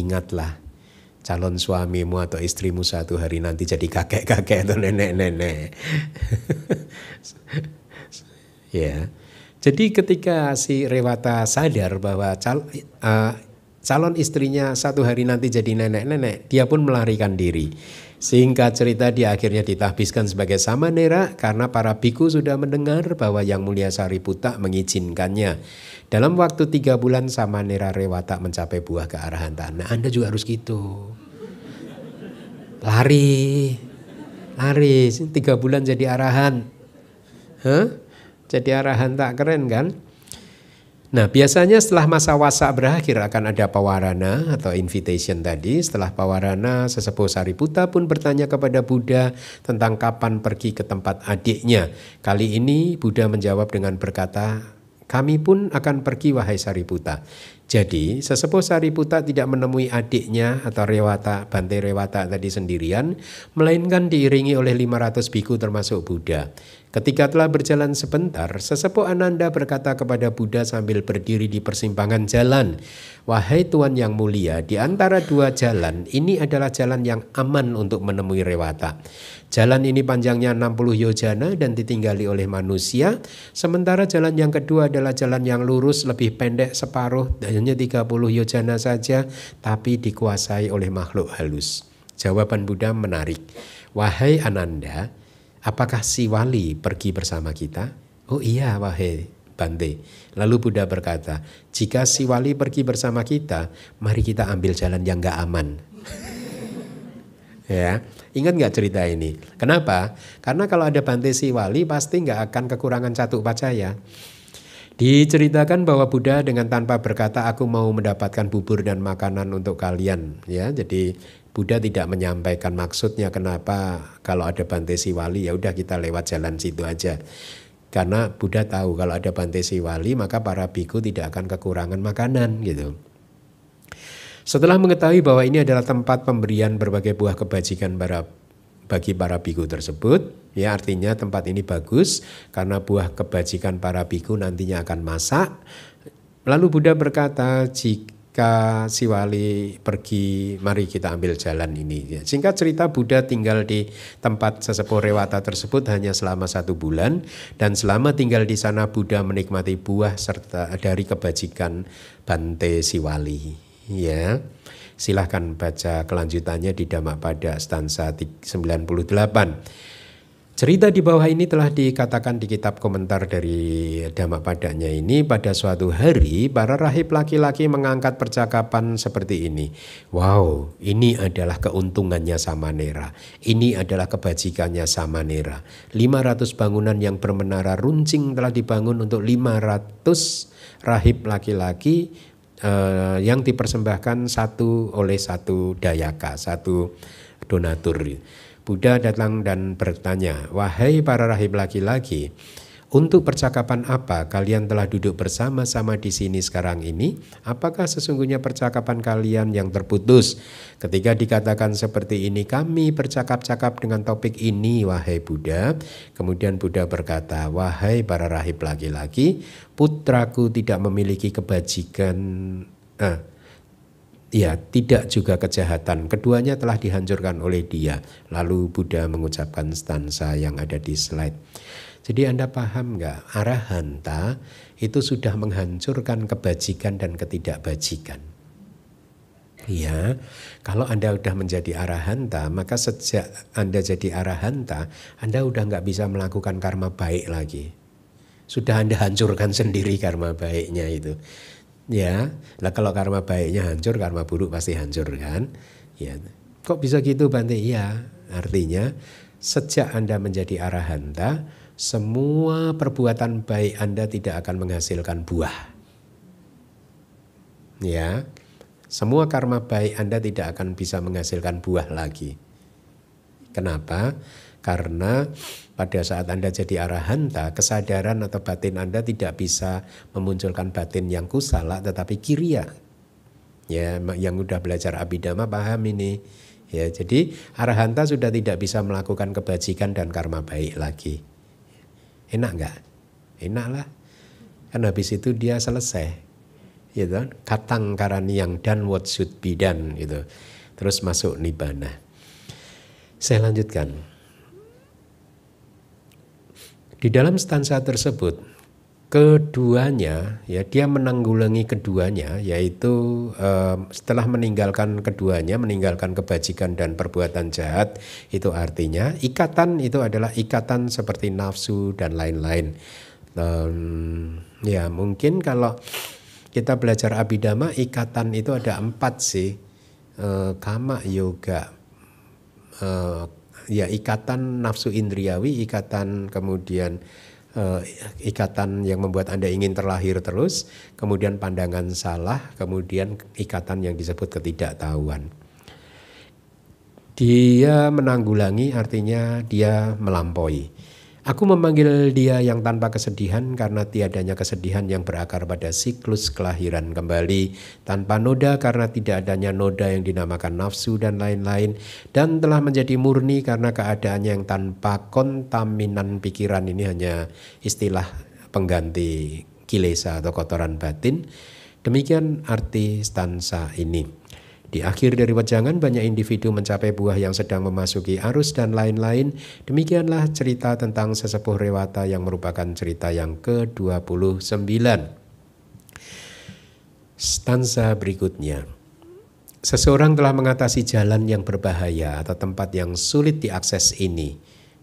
Ingatlah calon suamimu atau istrimu satu hari nanti jadi kakek-kakek atau nenek-nenek. <laughs> ya. Jadi ketika si Rewata sadar bahwa cal, uh, calon istrinya satu hari nanti jadi nenek-nenek, dia pun melarikan diri. Singkat cerita dia akhirnya ditahbiskan sebagai sama nera karena para biku sudah mendengar bahwa Yang Mulia Sariputa mengizinkannya. Dalam waktu tiga bulan sama nera rewata mencapai buah kearahan tanah. Anda juga harus gitu lari lari tiga bulan jadi arahan Hah? jadi arahan tak keren kan Nah biasanya setelah masa wasa berakhir akan ada pawarana atau invitation tadi. Setelah pawarana sesepuh Sariputa pun bertanya kepada Buddha tentang kapan pergi ke tempat adiknya. Kali ini Buddha menjawab dengan berkata, kami pun akan pergi wahai Sariputa. Jadi, sesepuh Sariputa tidak menemui adiknya atau Rewata, Bante Rewata tadi sendirian, melainkan diiringi oleh 500 biku termasuk Buddha. Ketika telah berjalan sebentar, sesepuh Ananda berkata kepada Buddha sambil berdiri di persimpangan jalan, "Wahai Tuan yang mulia, di antara dua jalan, ini adalah jalan yang aman untuk menemui Rewata. Jalan ini panjangnya 60 yojana dan ditinggali oleh manusia, sementara jalan yang kedua adalah jalan yang lurus lebih pendek separuh, dan hanya 30 yojana saja, tapi dikuasai oleh makhluk halus." Jawaban Buddha menarik. Wahai Ananda, apakah si wali pergi bersama kita? Oh iya, wahai Bante. Lalu Buddha berkata, jika si wali pergi bersama kita, mari kita ambil jalan yang gak aman. <laughs> ya, ingat nggak cerita ini? Kenapa? Karena kalau ada Bante si wali pasti nggak akan kekurangan satu pacaya. Diceritakan bahwa Buddha dengan tanpa berkata aku mau mendapatkan bubur dan makanan untuk kalian ya. Jadi Buddha tidak menyampaikan maksudnya kenapa kalau ada Bante Siwali ya udah kita lewat jalan situ aja. Karena Buddha tahu kalau ada Bante Siwali maka para biku tidak akan kekurangan makanan gitu. Setelah mengetahui bahwa ini adalah tempat pemberian berbagai buah kebajikan para bagi para biku tersebut. Ya artinya tempat ini bagus karena buah kebajikan para biku nantinya akan masak. Lalu Buddha berkata, jika ketika Wali pergi, mari kita ambil jalan ini. Singkat cerita, Buddha tinggal di tempat sesepuh Rewata tersebut hanya selama satu bulan, dan selama tinggal di sana Buddha menikmati buah serta dari kebajikan Bante wali Ya, silahkan baca kelanjutannya di Dhammapada stansa 98. Cerita di bawah ini telah dikatakan di kitab komentar dari Dhamma Padanya ini pada suatu hari para rahib laki-laki mengangkat percakapan seperti ini. Wow, ini adalah keuntungannya sama Nera Ini adalah kebajikannya sama Samanera. 500 bangunan yang bermenara runcing telah dibangun untuk 500 rahib laki-laki eh, yang dipersembahkan satu oleh satu dayaka, satu donatur. Buddha datang dan bertanya, "Wahai para rahib laki-laki, untuk percakapan apa kalian telah duduk bersama-sama di sini sekarang ini? Apakah sesungguhnya percakapan kalian yang terputus? Ketika dikatakan seperti ini, kami bercakap-cakap dengan topik ini, wahai Buddha." Kemudian Buddha berkata, "Wahai para rahib laki-laki, putraku tidak memiliki kebajikan." Eh, ya tidak juga kejahatan. Keduanya telah dihancurkan oleh dia. Lalu Buddha mengucapkan stansa yang ada di slide. Jadi Anda paham nggak? arah hanta itu sudah menghancurkan kebajikan dan ketidakbajikan. Ya, kalau Anda sudah menjadi arah hanta, maka sejak Anda jadi arah hanta, Anda sudah nggak bisa melakukan karma baik lagi. Sudah Anda hancurkan <laughs> sendiri karma baiknya itu ya lah kalau karma baiknya hancur karma buruk pasti hancur kan ya kok bisa gitu Bante iya artinya sejak Anda menjadi arahanta semua perbuatan baik Anda tidak akan menghasilkan buah ya semua karma baik Anda tidak akan bisa menghasilkan buah lagi kenapa karena pada saat Anda jadi arahanta, kesadaran atau batin Anda tidak bisa memunculkan batin yang kusala tetapi kiria. Ya, yang sudah belajar abidama paham ini. Ya, jadi arahanta sudah tidak bisa melakukan kebajikan dan karma baik lagi. Enak nggak? Enak lah. Kan habis itu dia selesai. Gitu. Ya Katang yang dan what should be done gitu. Terus masuk nibana. Saya lanjutkan. Di dalam stansa tersebut, keduanya ya dia menanggulangi keduanya yaitu eh, setelah meninggalkan keduanya meninggalkan kebajikan dan perbuatan jahat itu artinya ikatan itu adalah ikatan seperti nafsu dan lain-lain um, ya mungkin kalau kita belajar abidama ikatan itu ada empat sih eh, kama yoga eh, ya ikatan nafsu indriawi, ikatan kemudian uh, ikatan yang membuat Anda ingin terlahir terus, kemudian pandangan salah, kemudian ikatan yang disebut ketidaktahuan. Dia menanggulangi artinya dia melampaui. Aku memanggil dia yang tanpa kesedihan karena tiadanya kesedihan yang berakar pada siklus kelahiran kembali, tanpa noda karena tidak adanya noda yang dinamakan nafsu dan lain-lain, dan telah menjadi murni karena keadaannya yang tanpa kontaminan pikiran ini hanya istilah pengganti kilesa atau kotoran batin. Demikian arti stansa ini. Di akhir dari wejangan banyak individu mencapai buah yang sedang memasuki arus dan lain-lain. Demikianlah cerita tentang sesepuh Rewata yang merupakan cerita yang ke-29. Stanza berikutnya. Seseorang telah mengatasi jalan yang berbahaya atau tempat yang sulit diakses ini,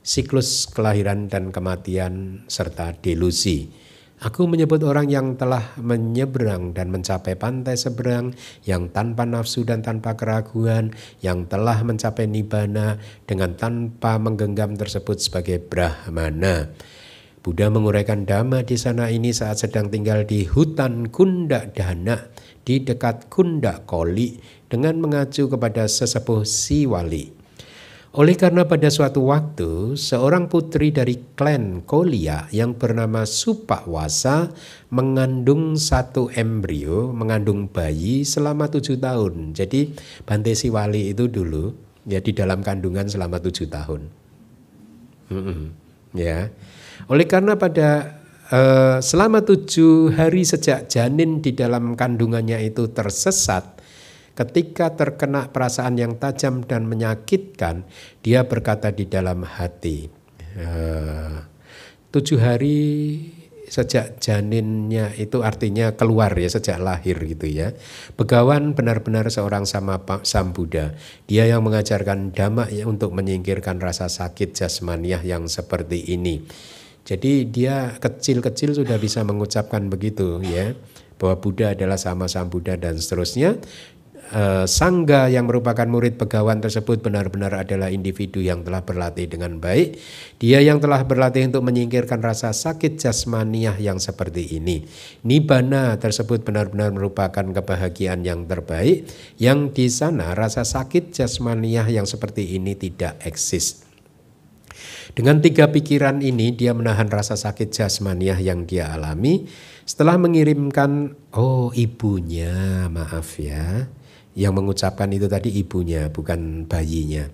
siklus kelahiran dan kematian serta delusi Aku menyebut orang yang telah menyeberang dan mencapai pantai seberang, yang tanpa nafsu dan tanpa keraguan, yang telah mencapai nibana dengan tanpa menggenggam tersebut sebagai brahmana. Buddha menguraikan dhamma di sana ini saat sedang tinggal di hutan Kunda Dana di dekat Kunda Koli dengan mengacu kepada sesepuh Siwali. Oleh karena pada suatu waktu, seorang putri dari klan Kolia yang bernama Supawasa mengandung satu embrio, mengandung bayi selama tujuh tahun. Jadi Bante Siwali itu dulu ya di dalam kandungan selama tujuh tahun. Mm ya, oleh karena pada uh, selama tujuh hari sejak janin di dalam kandungannya itu tersesat ketika terkena perasaan yang tajam dan menyakitkan, dia berkata di dalam hati, eh, tujuh hari sejak janinnya itu artinya keluar ya sejak lahir gitu ya. Begawan benar-benar seorang sama Sam Buddha. Dia yang mengajarkan dhamma ya untuk menyingkirkan rasa sakit jasmaniah yang seperti ini. Jadi dia kecil-kecil sudah bisa mengucapkan begitu ya bahwa Buddha adalah sama Sam Buddha dan seterusnya. Eh, sangga yang merupakan murid pegawan tersebut benar-benar adalah individu yang telah berlatih dengan baik. Dia yang telah berlatih untuk menyingkirkan rasa sakit jasmaniah yang seperti ini. Nibana tersebut benar-benar merupakan kebahagiaan yang terbaik yang di sana rasa sakit jasmaniah yang seperti ini tidak eksis. Dengan tiga pikiran ini dia menahan rasa sakit jasmaniah yang dia alami setelah mengirimkan oh ibunya maaf ya yang mengucapkan itu tadi ibunya, bukan bayinya.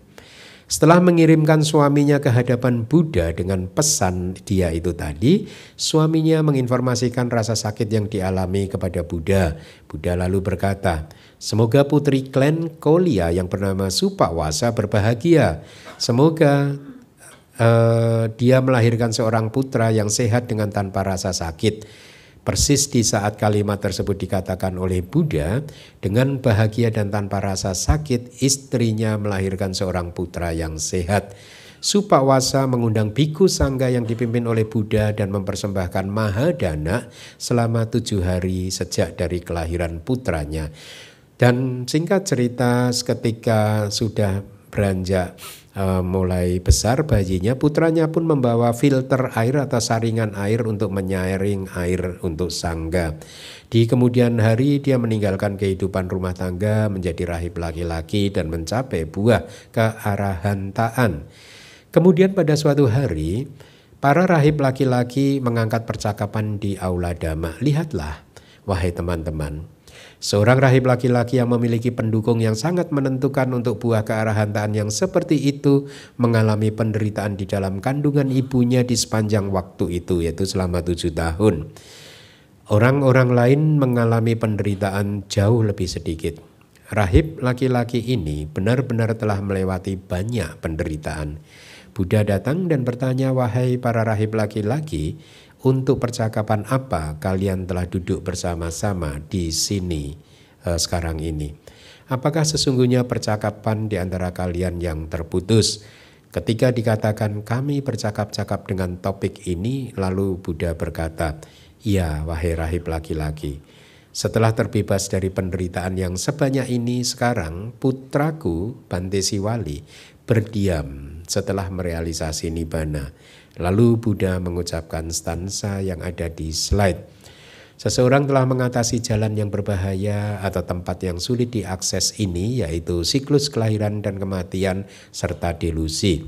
Setelah mengirimkan suaminya ke hadapan Buddha dengan pesan dia itu tadi, suaminya menginformasikan rasa sakit yang dialami kepada Buddha. Buddha lalu berkata, Semoga putri klan Kolia yang bernama Supawasa berbahagia. Semoga uh, dia melahirkan seorang putra yang sehat dengan tanpa rasa sakit. Persis di saat kalimat tersebut dikatakan oleh Buddha, dengan bahagia dan tanpa rasa sakit, istrinya melahirkan seorang putra yang sehat. Supawasa mengundang biku sangga yang dipimpin oleh Buddha dan mempersembahkan Mahadana selama tujuh hari sejak dari kelahiran putranya. Dan singkat cerita, seketika sudah beranjak Eh, mulai besar bayinya, putranya pun membawa filter air atau saringan air untuk menyaring air untuk sangga. Di kemudian hari dia meninggalkan kehidupan rumah tangga menjadi rahib laki-laki dan mencapai buah kearahantaan. Kemudian pada suatu hari para rahib laki-laki mengangkat percakapan di aula dama. Lihatlah, wahai teman-teman, Seorang rahib laki-laki yang memiliki pendukung yang sangat menentukan untuk buah taan yang seperti itu mengalami penderitaan di dalam kandungan ibunya di sepanjang waktu itu yaitu selama tujuh tahun. Orang-orang lain mengalami penderitaan jauh lebih sedikit. Rahib laki-laki ini benar-benar telah melewati banyak penderitaan. Buddha datang dan bertanya, "Wahai para rahib laki-laki, untuk percakapan apa kalian telah duduk bersama-sama di sini uh, sekarang ini. Apakah sesungguhnya percakapan di antara kalian yang terputus? Ketika dikatakan kami bercakap-cakap dengan topik ini, lalu Buddha berkata, Ya, wahai rahib laki-laki, setelah terbebas dari penderitaan yang sebanyak ini, sekarang putraku Bante Siwali berdiam setelah merealisasi nibbana Lalu Buddha mengucapkan stansa yang ada di slide. Seseorang telah mengatasi jalan yang berbahaya atau tempat yang sulit diakses ini, yaitu siklus kelahiran dan kematian serta delusi.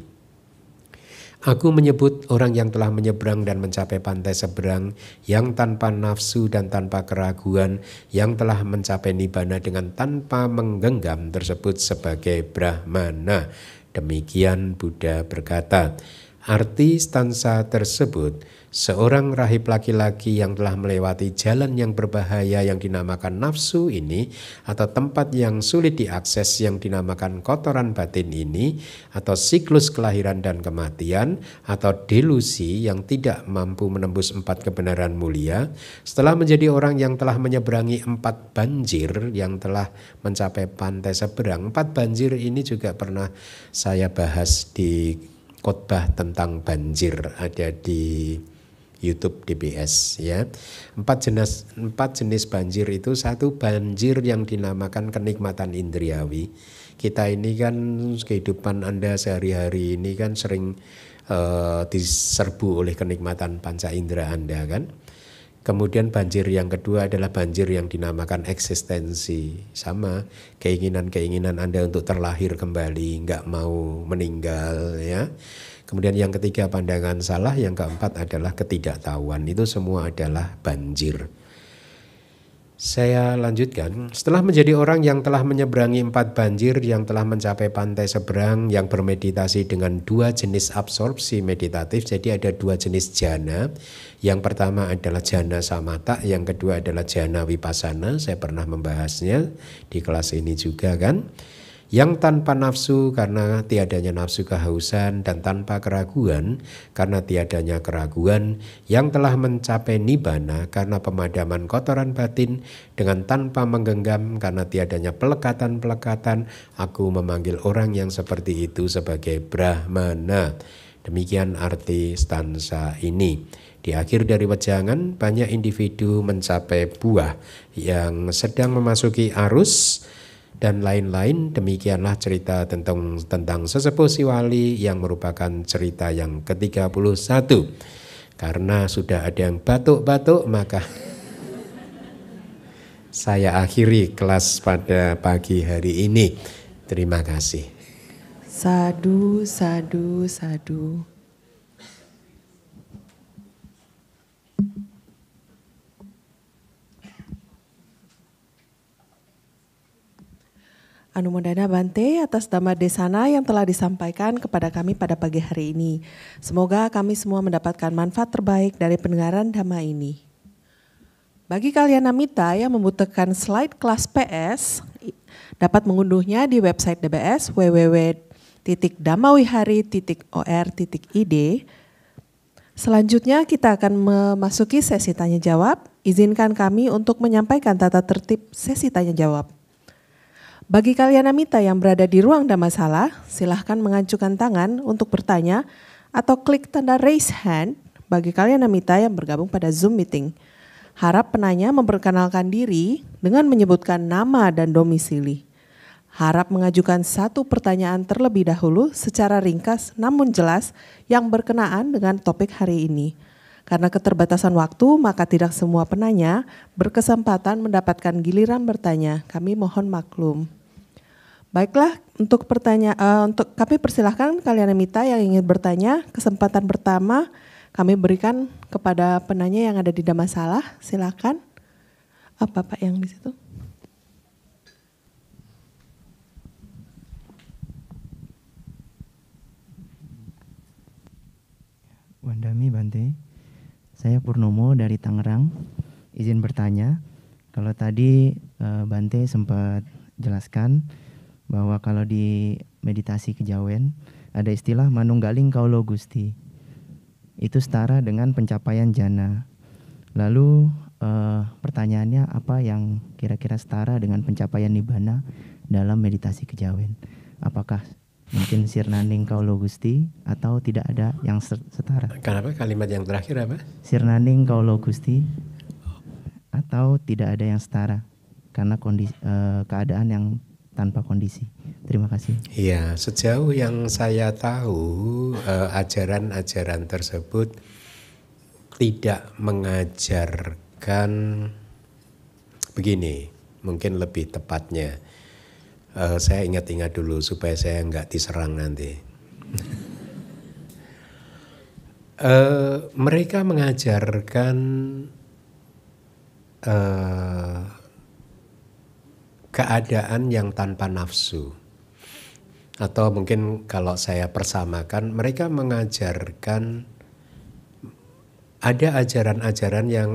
Aku menyebut orang yang telah menyeberang dan mencapai pantai seberang, yang tanpa nafsu dan tanpa keraguan, yang telah mencapai nibbana dengan tanpa menggenggam tersebut sebagai Brahmana. Demikian Buddha berkata. Arti stansa tersebut, seorang rahib laki-laki yang telah melewati jalan yang berbahaya yang dinamakan nafsu ini atau tempat yang sulit diakses yang dinamakan kotoran batin ini atau siklus kelahiran dan kematian atau delusi yang tidak mampu menembus empat kebenaran mulia setelah menjadi orang yang telah menyeberangi empat banjir yang telah mencapai pantai seberang empat banjir ini juga pernah saya bahas di khotbah tentang banjir ada di YouTube DBS ya. Empat jenis empat jenis banjir itu satu banjir yang dinamakan kenikmatan indriawi. Kita ini kan kehidupan Anda sehari-hari ini kan sering uh, diserbu oleh kenikmatan panca indera Anda kan. Kemudian banjir yang kedua adalah banjir yang dinamakan eksistensi. Sama, keinginan-keinginan Anda untuk terlahir kembali, nggak mau meninggal ya. Kemudian yang ketiga pandangan salah, yang keempat adalah ketidaktahuan. Itu semua adalah banjir. Saya lanjutkan, setelah menjadi orang yang telah menyeberangi empat banjir, yang telah mencapai pantai seberang, yang bermeditasi dengan dua jenis absorpsi meditatif, jadi ada dua jenis jana. Yang pertama adalah jana samata, yang kedua adalah jana wipasana, saya pernah membahasnya di kelas ini juga kan yang tanpa nafsu karena tiadanya nafsu kehausan dan tanpa keraguan karena tiadanya keraguan yang telah mencapai nibana karena pemadaman kotoran batin dengan tanpa menggenggam karena tiadanya pelekatan-pelekatan aku memanggil orang yang seperti itu sebagai Brahmana. Demikian arti stansa ini. Di akhir dari wejangan, banyak individu mencapai buah yang sedang memasuki arus dan lain-lain. Demikianlah cerita tentang tentang sesepuh Siwali yang merupakan cerita yang ke-31. Karena sudah ada yang batuk-batuk maka <laughs> saya akhiri kelas pada pagi hari ini. Terima kasih. Sadu, sadu, sadu. Anumodana Bante atas nama Desana yang telah disampaikan kepada kami pada pagi hari ini. Semoga kami semua mendapatkan manfaat terbaik dari pendengaran Dhamma ini. Bagi kalian namita yang membutuhkan slide kelas PS, dapat mengunduhnya di website DBS www.damawihari.or.id. Selanjutnya kita akan memasuki sesi tanya jawab. Izinkan kami untuk menyampaikan tata tertib sesi tanya jawab. Bagi kalian Amita yang berada di ruang Damasalah, silahkan mengajukan tangan untuk bertanya atau klik tanda raise hand bagi kalian Amita yang bergabung pada Zoom meeting. Harap penanya memperkenalkan diri dengan menyebutkan nama dan domisili. Harap mengajukan satu pertanyaan terlebih dahulu secara ringkas namun jelas yang berkenaan dengan topik hari ini. Karena keterbatasan waktu, maka tidak semua penanya berkesempatan mendapatkan giliran bertanya. Kami mohon maklum. Baiklah, untuk pertanyaan uh, eh, untuk kami persilahkan kalian Mita yang ingin bertanya kesempatan pertama kami berikan kepada penanya yang ada di Damasalah. Silakan. Apa Pak yang di situ? Wandami Bante. Saya Purnomo dari Tangerang. Izin bertanya, kalau tadi uh, Bante sempat jelaskan bahwa kalau di meditasi kejawen ada istilah manunggaling kaulo gusti. Itu setara dengan pencapaian jana. Lalu uh, pertanyaannya apa yang kira-kira setara dengan pencapaian nibana dalam meditasi kejawen? Apakah Mungkin sirnaning kaulo gusti atau tidak ada yang setara. Kenapa kalimat yang terakhir apa? Sirnaning kaulo gusti atau tidak ada yang setara karena kondisi eh, keadaan yang tanpa kondisi. Terima kasih. Iya, sejauh yang saya tahu ajaran eh, ajaran-ajaran tersebut tidak mengajarkan begini, mungkin lebih tepatnya uh, saya ingat-ingat dulu supaya saya nggak diserang nanti. uh, mereka mengajarkan uh, keadaan yang tanpa nafsu, atau mungkin kalau saya persamakan, mereka mengajarkan ada ajaran-ajaran yang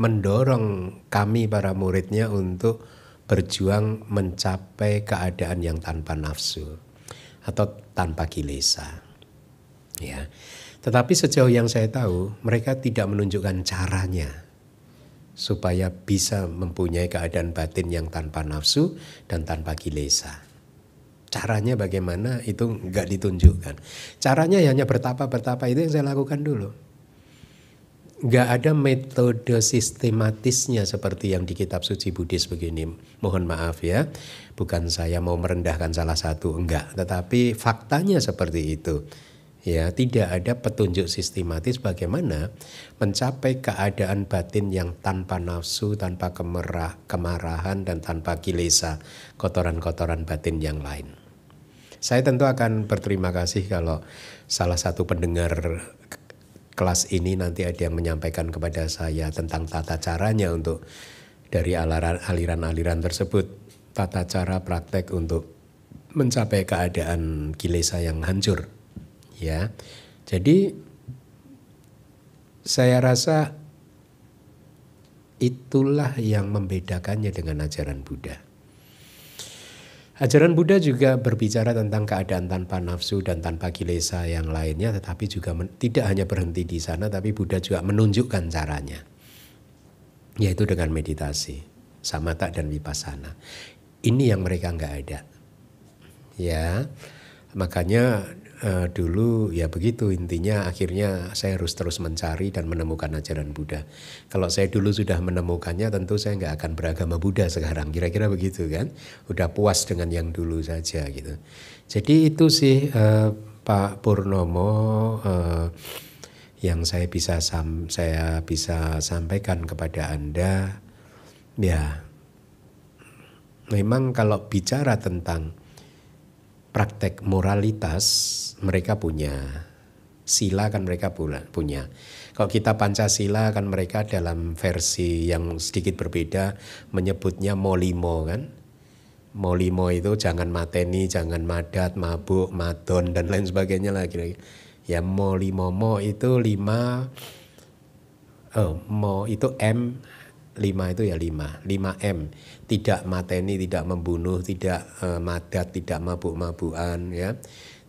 mendorong kami para muridnya untuk berjuang mencapai keadaan yang tanpa nafsu atau tanpa kilesa. Ya. Tetapi sejauh yang saya tahu, mereka tidak menunjukkan caranya supaya bisa mempunyai keadaan batin yang tanpa nafsu dan tanpa kilesa. Caranya bagaimana itu nggak ditunjukkan. Caranya hanya bertapa-bertapa itu yang saya lakukan dulu nggak ada metode sistematisnya seperti yang di kitab suci Buddhis begini. Mohon maaf ya, bukan saya mau merendahkan salah satu, enggak. Tetapi faktanya seperti itu. Ya, tidak ada petunjuk sistematis bagaimana mencapai keadaan batin yang tanpa nafsu, tanpa kemerah, kemarahan dan tanpa kilesa, kotoran-kotoran batin yang lain. Saya tentu akan berterima kasih kalau salah satu pendengar kelas ini nanti ada yang menyampaikan kepada saya tentang tata caranya untuk dari aliran-aliran tersebut, tata cara praktek untuk mencapai keadaan kilesa yang hancur. Ya. Jadi saya rasa itulah yang membedakannya dengan ajaran Buddha. Ajaran Buddha juga berbicara tentang keadaan tanpa nafsu dan tanpa kilesa yang lainnya, tetapi juga men, tidak hanya berhenti di sana, tapi Buddha juga menunjukkan caranya, yaitu dengan meditasi, samatha dan vipassana. Ini yang mereka nggak ada, ya. Makanya uh, dulu ya begitu intinya akhirnya saya harus terus mencari dan menemukan ajaran Buddha. Kalau saya dulu sudah menemukannya tentu saya nggak akan beragama Buddha sekarang. Kira-kira begitu kan? Udah puas dengan yang dulu saja gitu. Jadi itu sih uh, Pak Purnomo uh, yang saya bisa sam saya bisa sampaikan kepada Anda ya memang kalau bicara tentang praktek moralitas mereka punya sila kan mereka punya. Kalau kita Pancasila kan mereka dalam versi yang sedikit berbeda menyebutnya molimo kan. Molimo itu jangan mateni, jangan madat, mabuk, madon dan lain sebagainya lagi kira-kira. Ya molimomo itu lima oh, mo itu M lima itu ya lima, lima M. Tidak mateni, tidak membunuh, tidak uh, madat, tidak mabuk mabuan ya.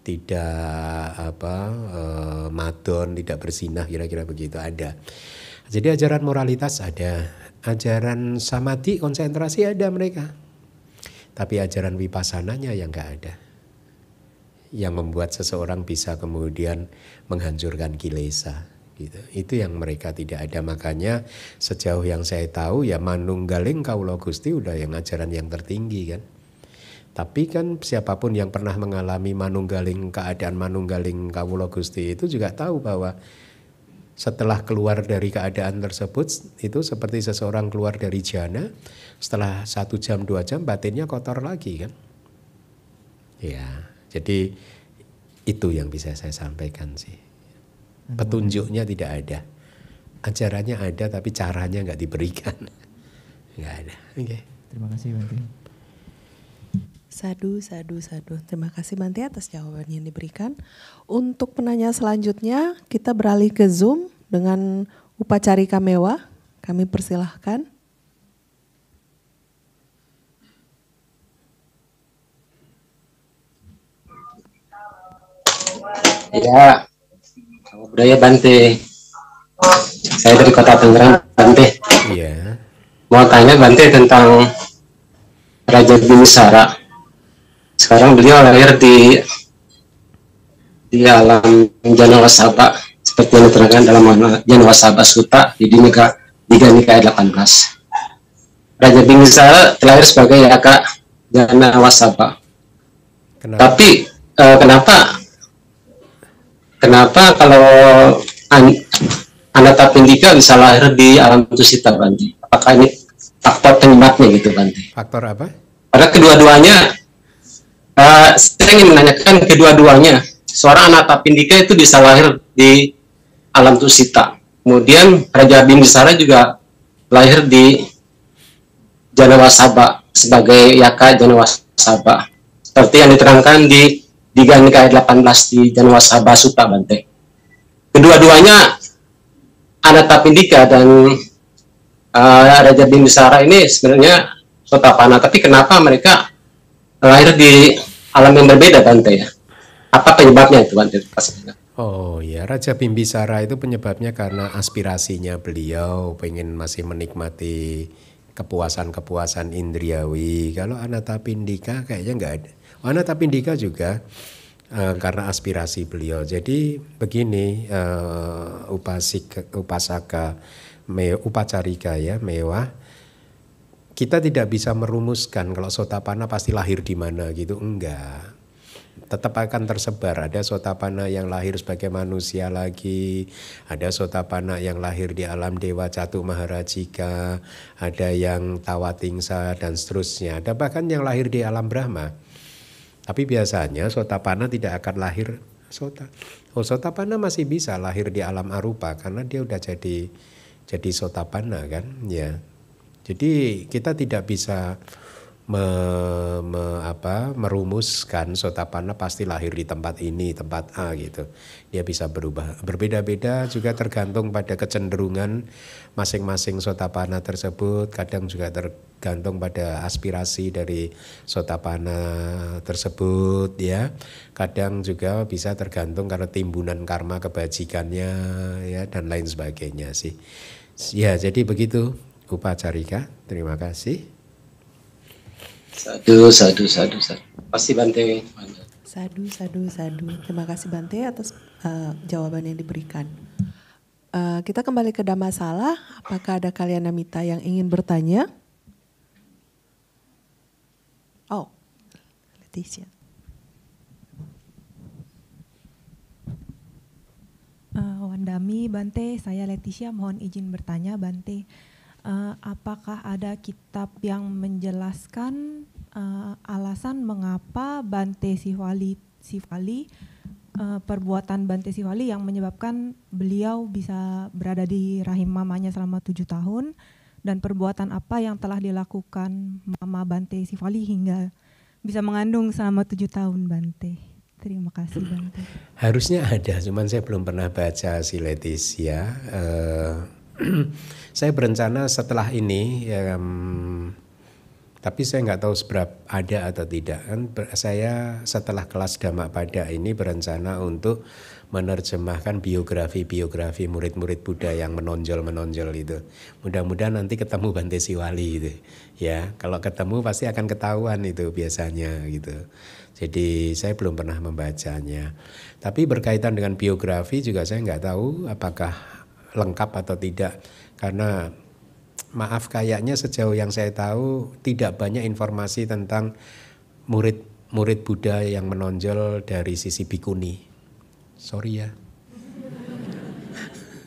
Tidak apa uh, madon, tidak bersinah kira-kira begitu ada. Jadi ajaran moralitas ada, ajaran samadhi konsentrasi ada mereka. Tapi ajaran wipasananya yang nggak ada. Yang membuat seseorang bisa kemudian menghancurkan kilesa gitu. Itu yang mereka tidak ada makanya sejauh yang saya tahu ya manunggaling kaulo gusti udah yang ajaran yang tertinggi kan. Tapi kan siapapun yang pernah mengalami manunggaling keadaan manunggaling kaulo gusti itu juga tahu bahwa setelah keluar dari keadaan tersebut itu seperti seseorang keluar dari jana setelah satu jam dua jam batinnya kotor lagi kan ya jadi itu yang bisa saya sampaikan sih petunjuknya tidak ada ajarannya ada tapi caranya nggak diberikan <laughs> nggak ada oke okay. terima kasih Banti Sadu, sadu, sadu. Terima kasih Banti atas jawabannya yang diberikan. Untuk penanya selanjutnya, kita beralih ke Zoom dengan Upacari Kamewa. Kami persilahkan. Ya, Budaya Bante. Saya dari Kota Tangerang, Bante. Iya. Mau tanya Bante tentang Raja Bimisara. Sekarang beliau lahir di di alam Jana seperti yang diterangkan dalam Jana Wasaba Suta di Dinika Diga dinika 18. Raja Bimisara terlahir sebagai Yaka Jana Tapi eh, kenapa kenapa kalau an Anata Pindika bisa lahir di alam Tusita Banti? Apakah ini faktor penyebabnya gitu Banti? Faktor apa? Pada kedua-duanya, uh, saya ingin menanyakan kedua-duanya. Seorang Anata Pindika itu bisa lahir di alam Tusita. Kemudian Raja Bimbisara juga lahir di Janawasaba sebagai Yaka Janawasaba. Seperti yang diterangkan di di Gang 18 di Sabtu pak Bante. Kedua-duanya Anata Pindika dan uh, eh, Raja Bimbisara ini sebenarnya kota panah, tapi kenapa mereka lahir di alam yang berbeda Bante ya? Apa penyebabnya itu Bante? Pasalnya? Oh ya, Raja Bimbisara itu penyebabnya karena aspirasinya beliau pengen masih menikmati kepuasan-kepuasan indriawi. Kalau Anata Pindika kayaknya nggak ada Anata Pindika juga uh, karena aspirasi beliau. Jadi begini uh, upasik upasaka me, upacarika ya mewah kita tidak bisa merumuskan kalau sotapana pasti lahir di mana gitu enggak tetap akan tersebar ada sotapana yang lahir sebagai manusia lagi ada sotapana yang lahir di alam dewa catu maharajika ada yang tawatingsa dan seterusnya ada bahkan yang lahir di alam brahma tapi biasanya sotapana tidak akan lahir sota. Oh sotapana masih bisa lahir di alam arupa karena dia udah jadi jadi sotapana kan ya. Jadi kita tidak bisa me, me, apa, merumuskan sotapana pasti lahir di tempat ini, tempat A gitu. Dia bisa berubah. Berbeda-beda juga tergantung pada kecenderungan masing-masing sotapana tersebut. Kadang juga tergantung pada aspirasi dari sotapana tersebut ya. Kadang juga bisa tergantung karena timbunan karma kebajikannya ya dan lain sebagainya sih. Ya jadi begitu Upacarika. Terima kasih. Sadu, sadu, sadu, sadu. Pasti Bante. Sadu, sadu, sadu. Terima kasih Bante atas uh, jawaban yang diberikan. Uh, kita kembali ke Damasalah. Apakah ada kalian Namita yang ingin bertanya? Oh, Leticia. Uh, Wandami, Bante, saya Leticia mohon izin bertanya Bante uh, apakah ada kitab yang menjelaskan uh, alasan mengapa Bante Sivali, Sivali uh, perbuatan Bante Sivali yang menyebabkan beliau bisa berada di rahim mamanya selama tujuh tahun dan perbuatan apa yang telah dilakukan mama Bante Sivali hingga bisa mengandung selama tujuh tahun Bante. Terima kasih Bante. Harusnya ada, cuman saya belum pernah baca si Leticia. Uh, <clears throat> saya berencana setelah ini ya, tapi saya nggak tahu seberapa ada atau tidak kan saya setelah kelas damak pada ini berencana untuk menerjemahkan biografi-biografi murid-murid Buddha yang menonjol-menonjol itu. Mudah-mudahan nanti ketemu Bante Siwali itu, Ya, kalau ketemu pasti akan ketahuan itu biasanya gitu. Jadi saya belum pernah membacanya. Tapi berkaitan dengan biografi juga saya nggak tahu apakah lengkap atau tidak karena maaf kayaknya sejauh yang saya tahu tidak banyak informasi tentang murid-murid Buddha yang menonjol dari sisi bikuni. Sorry ya.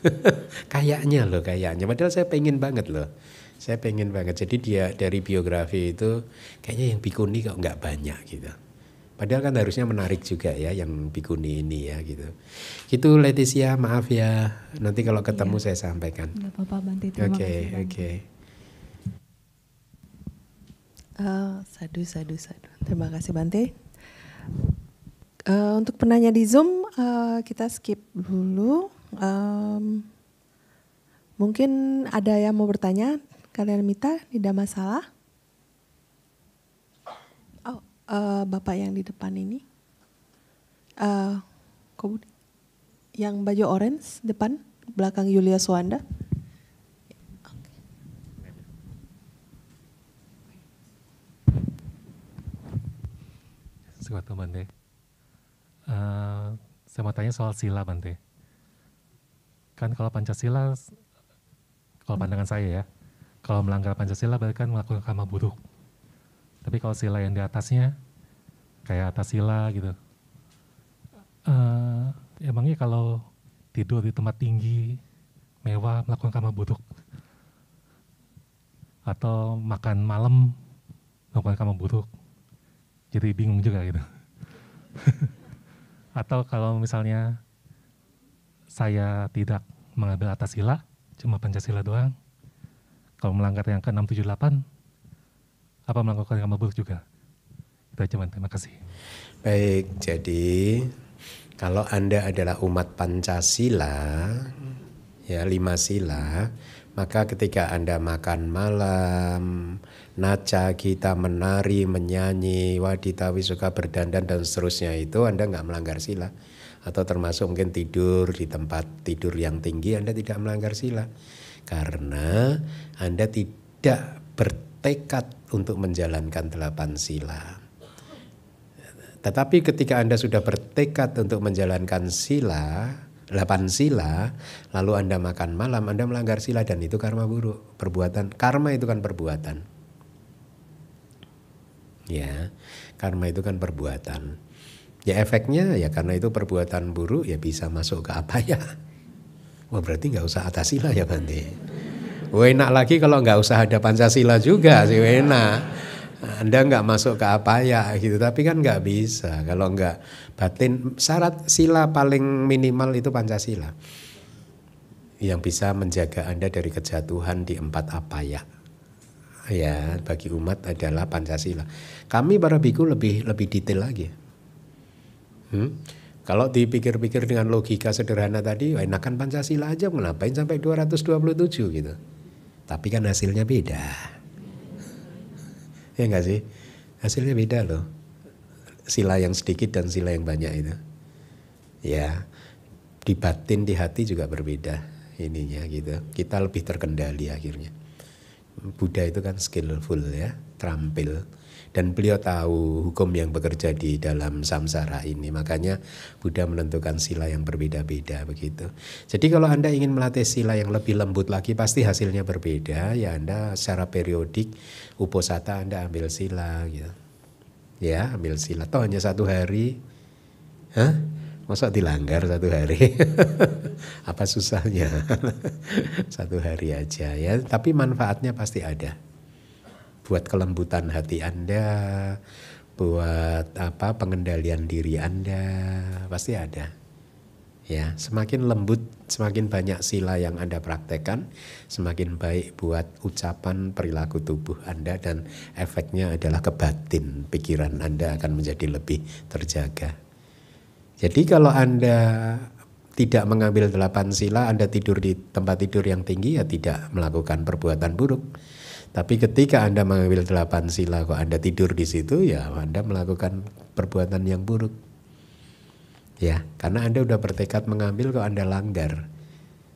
<laughs> kayaknya loh kayaknya padahal saya pengen banget loh saya pengen banget jadi dia dari biografi itu kayaknya yang bikuni kok nggak banyak gitu Padahal kan harusnya menarik juga ya yang bikuni ini ya gitu. Gitu Leticia, maaf ya. Nanti kalau iya. ketemu ya. saya sampaikan. Gak apa-apa Banti, terima kasih. Oke, oke. Okay. Uh, eh, sadu, sadu, sadu. Terima kasih Banti Uh, eh, untuk penanya di Zoom uh, kita skip dulu. Um, mungkin ada yang mau bertanya, kalian minta tidak masalah uh, bapak yang di depan ini, uh, yang baju orange depan, belakang Yulia Suwanda. Suatu teman Uh, saya mau tanya soal sila Bante. Kan kalau Pancasila, kalau pandangan saya ya, kalau melanggar Pancasila berarti kan melakukan karma buruk. Tapi kalau sila yang di atasnya, kayak atas sila gitu. Uh, emangnya kalau tidur di tempat tinggi, mewah, melakukan kamar buruk? Atau makan malam, melakukan kamar buruk? Jadi bingung juga gitu. <laughs> Atau kalau misalnya saya tidak mengambil atas sila, cuma Pancasila doang. Kalau melanggar yang ke-678, apa melakukan amal buruk juga. Itu aja man, terima kasih. Baik, jadi kalau Anda adalah umat Pancasila, ya lima sila, maka ketika Anda makan malam, naca, kita menari, menyanyi, waditawi, suka berdandan, dan seterusnya itu Anda nggak melanggar sila. Atau termasuk mungkin tidur di tempat tidur yang tinggi Anda tidak melanggar sila. Karena Anda tidak ber tekad untuk menjalankan delapan sila. Tetapi ketika Anda sudah bertekad untuk menjalankan sila, delapan sila, lalu Anda makan malam, Anda melanggar sila dan itu karma buruk, perbuatan. Karma itu kan perbuatan. Ya, karma itu kan perbuatan. Ya efeknya ya karena itu perbuatan buruk ya bisa masuk ke apa ya. Wah oh, berarti nggak usah atas sila ya Bante. Enak lagi kalau nggak usah ada Pancasila juga sih enak. Anda nggak masuk ke apa ya gitu, tapi kan nggak bisa kalau nggak batin syarat sila paling minimal itu Pancasila yang bisa menjaga Anda dari kejatuhan di empat apa ya ya bagi umat adalah Pancasila. Kami para biku lebih lebih detail lagi. Hmm? Kalau dipikir-pikir dengan logika sederhana tadi, enakan Pancasila aja, ngapain sampai 227 gitu. Tapi kan hasilnya beda. ya enggak sih? Hasilnya beda loh. Sila yang sedikit dan sila yang banyak itu. Ya, di batin di hati juga berbeda ininya gitu. Kita lebih terkendali akhirnya. Buddha itu kan skillful ya, terampil dan beliau tahu hukum yang bekerja di dalam samsara ini makanya Buddha menentukan sila yang berbeda-beda begitu jadi kalau anda ingin melatih sila yang lebih lembut lagi pasti hasilnya berbeda ya anda secara periodik uposata anda ambil sila gitu ya ambil sila toh hanya satu hari Hah? Masa dilanggar satu hari? <laughs> Apa susahnya? <laughs> satu hari aja ya, tapi manfaatnya pasti ada buat kelembutan hati Anda, buat apa pengendalian diri Anda, pasti ada. Ya, semakin lembut, semakin banyak sila yang Anda praktekkan, semakin baik buat ucapan perilaku tubuh Anda dan efeknya adalah ke batin, pikiran Anda akan menjadi lebih terjaga. Jadi kalau Anda tidak mengambil delapan sila, Anda tidur di tempat tidur yang tinggi, ya tidak melakukan perbuatan buruk. Tapi ketika Anda mengambil delapan sila kok Anda tidur di situ ya Anda melakukan perbuatan yang buruk. Ya, karena Anda udah bertekad mengambil kok Anda langgar.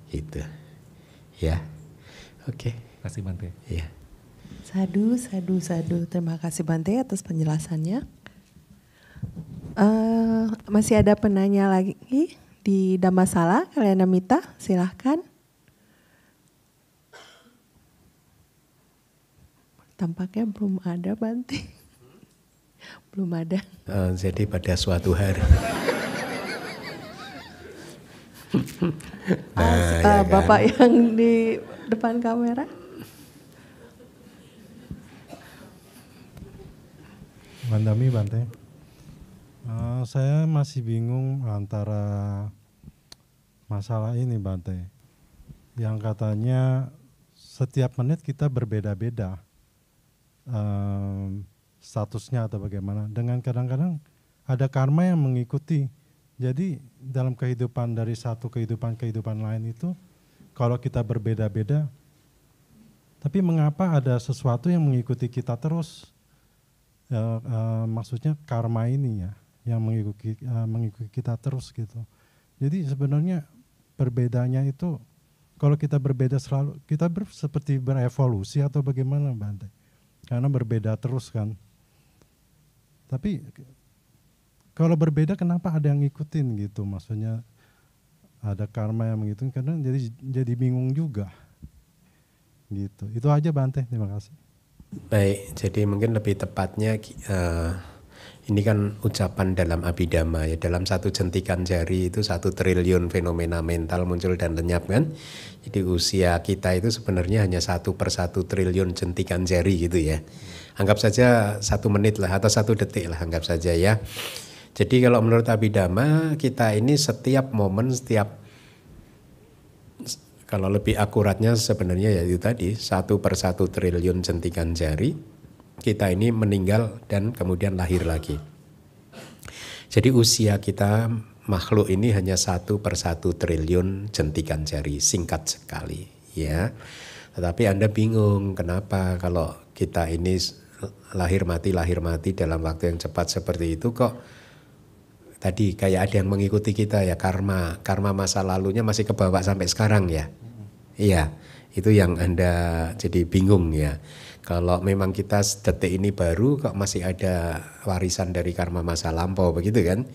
itu, Ya. Oke. Okay. Kasih Bante. Ya. Sadu, sadu, sadu. Terima kasih Bante atas penjelasannya. Uh, masih ada penanya lagi di Damasala, kalian Mita, silahkan. Tampaknya belum ada Banti. Hmm? <laughs> belum ada. Uh, jadi pada suatu hari. <laughs> nah, uh, ya eh, kan? Bapak yang di depan kamera. Mandami Bante. Uh, saya masih bingung antara masalah ini Bante. Yang katanya setiap menit kita berbeda-beda um, statusnya atau bagaimana. Dengan kadang-kadang ada karma yang mengikuti. Jadi dalam kehidupan dari satu kehidupan kehidupan lain itu kalau kita berbeda-beda tapi mengapa ada sesuatu yang mengikuti kita terus? uh, maksudnya karma ini ya yang mengikuti uh, mengikuti kita terus gitu. Jadi sebenarnya perbedaannya itu kalau kita berbeda selalu kita ber, seperti berevolusi atau bagaimana Bante? karena berbeda terus kan. Tapi kalau berbeda kenapa ada yang ngikutin gitu maksudnya ada karma yang mengikutin? karena jadi jadi bingung juga gitu itu aja Bante terima kasih baik jadi mungkin lebih tepatnya uh, ini kan ucapan dalam abidama ya dalam satu jentikan jari itu satu triliun fenomena mental muncul dan lenyap kan jadi usia kita itu sebenarnya hanya satu per satu triliun jentikan jari gitu ya anggap saja satu menit lah atau satu detik lah anggap saja ya jadi kalau menurut abidama kita ini setiap momen setiap kalau lebih akuratnya sebenarnya ya itu tadi satu per satu triliun jentikan jari kita ini meninggal dan kemudian lahir lagi. Jadi usia kita makhluk ini hanya satu per satu triliun jentikan jari, singkat sekali ya. Tetapi Anda bingung kenapa kalau kita ini lahir mati lahir mati dalam waktu yang cepat seperti itu kok tadi kayak ada yang mengikuti kita ya karma karma masa lalunya masih kebawa sampai sekarang ya iya itu yang anda jadi bingung ya kalau memang kita detik ini baru kok masih ada warisan dari karma masa lampau begitu kan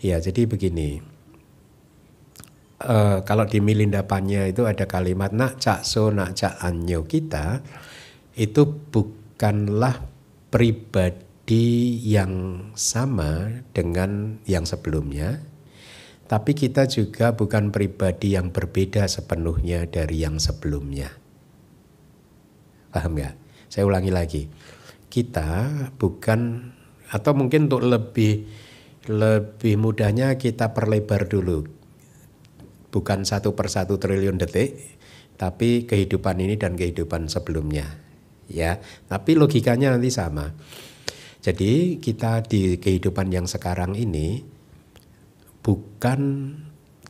ya jadi begini uh, kalau di milindapannya itu ada kalimat nak cak so nak cak anyo kita itu bukanlah pribadi yang sama dengan yang sebelumnya tapi kita juga bukan pribadi yang berbeda sepenuhnya dari yang sebelumnya paham gak? Saya ulangi lagi. Kita bukan atau mungkin untuk lebih lebih mudahnya kita perlebar dulu. Bukan satu per satu triliun detik, tapi kehidupan ini dan kehidupan sebelumnya. Ya, tapi logikanya nanti sama. Jadi kita di kehidupan yang sekarang ini bukan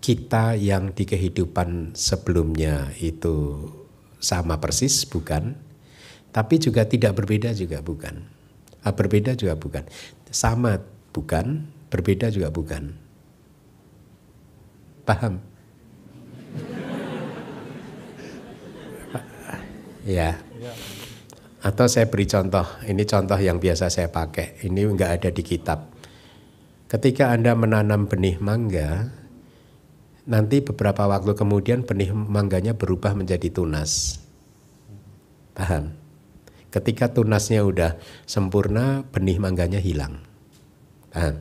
kita yang di kehidupan sebelumnya itu sama persis bukan tapi juga tidak berbeda juga bukan. Ah, berbeda juga bukan. Sama bukan, berbeda juga bukan. Paham? ya. Atau saya beri contoh, ini contoh yang biasa saya pakai. Ini enggak ada di kitab. Ketika Anda menanam benih mangga, nanti beberapa waktu kemudian benih mangganya berubah menjadi tunas. Paham? Ketika tunasnya udah sempurna, benih mangganya hilang. Ah.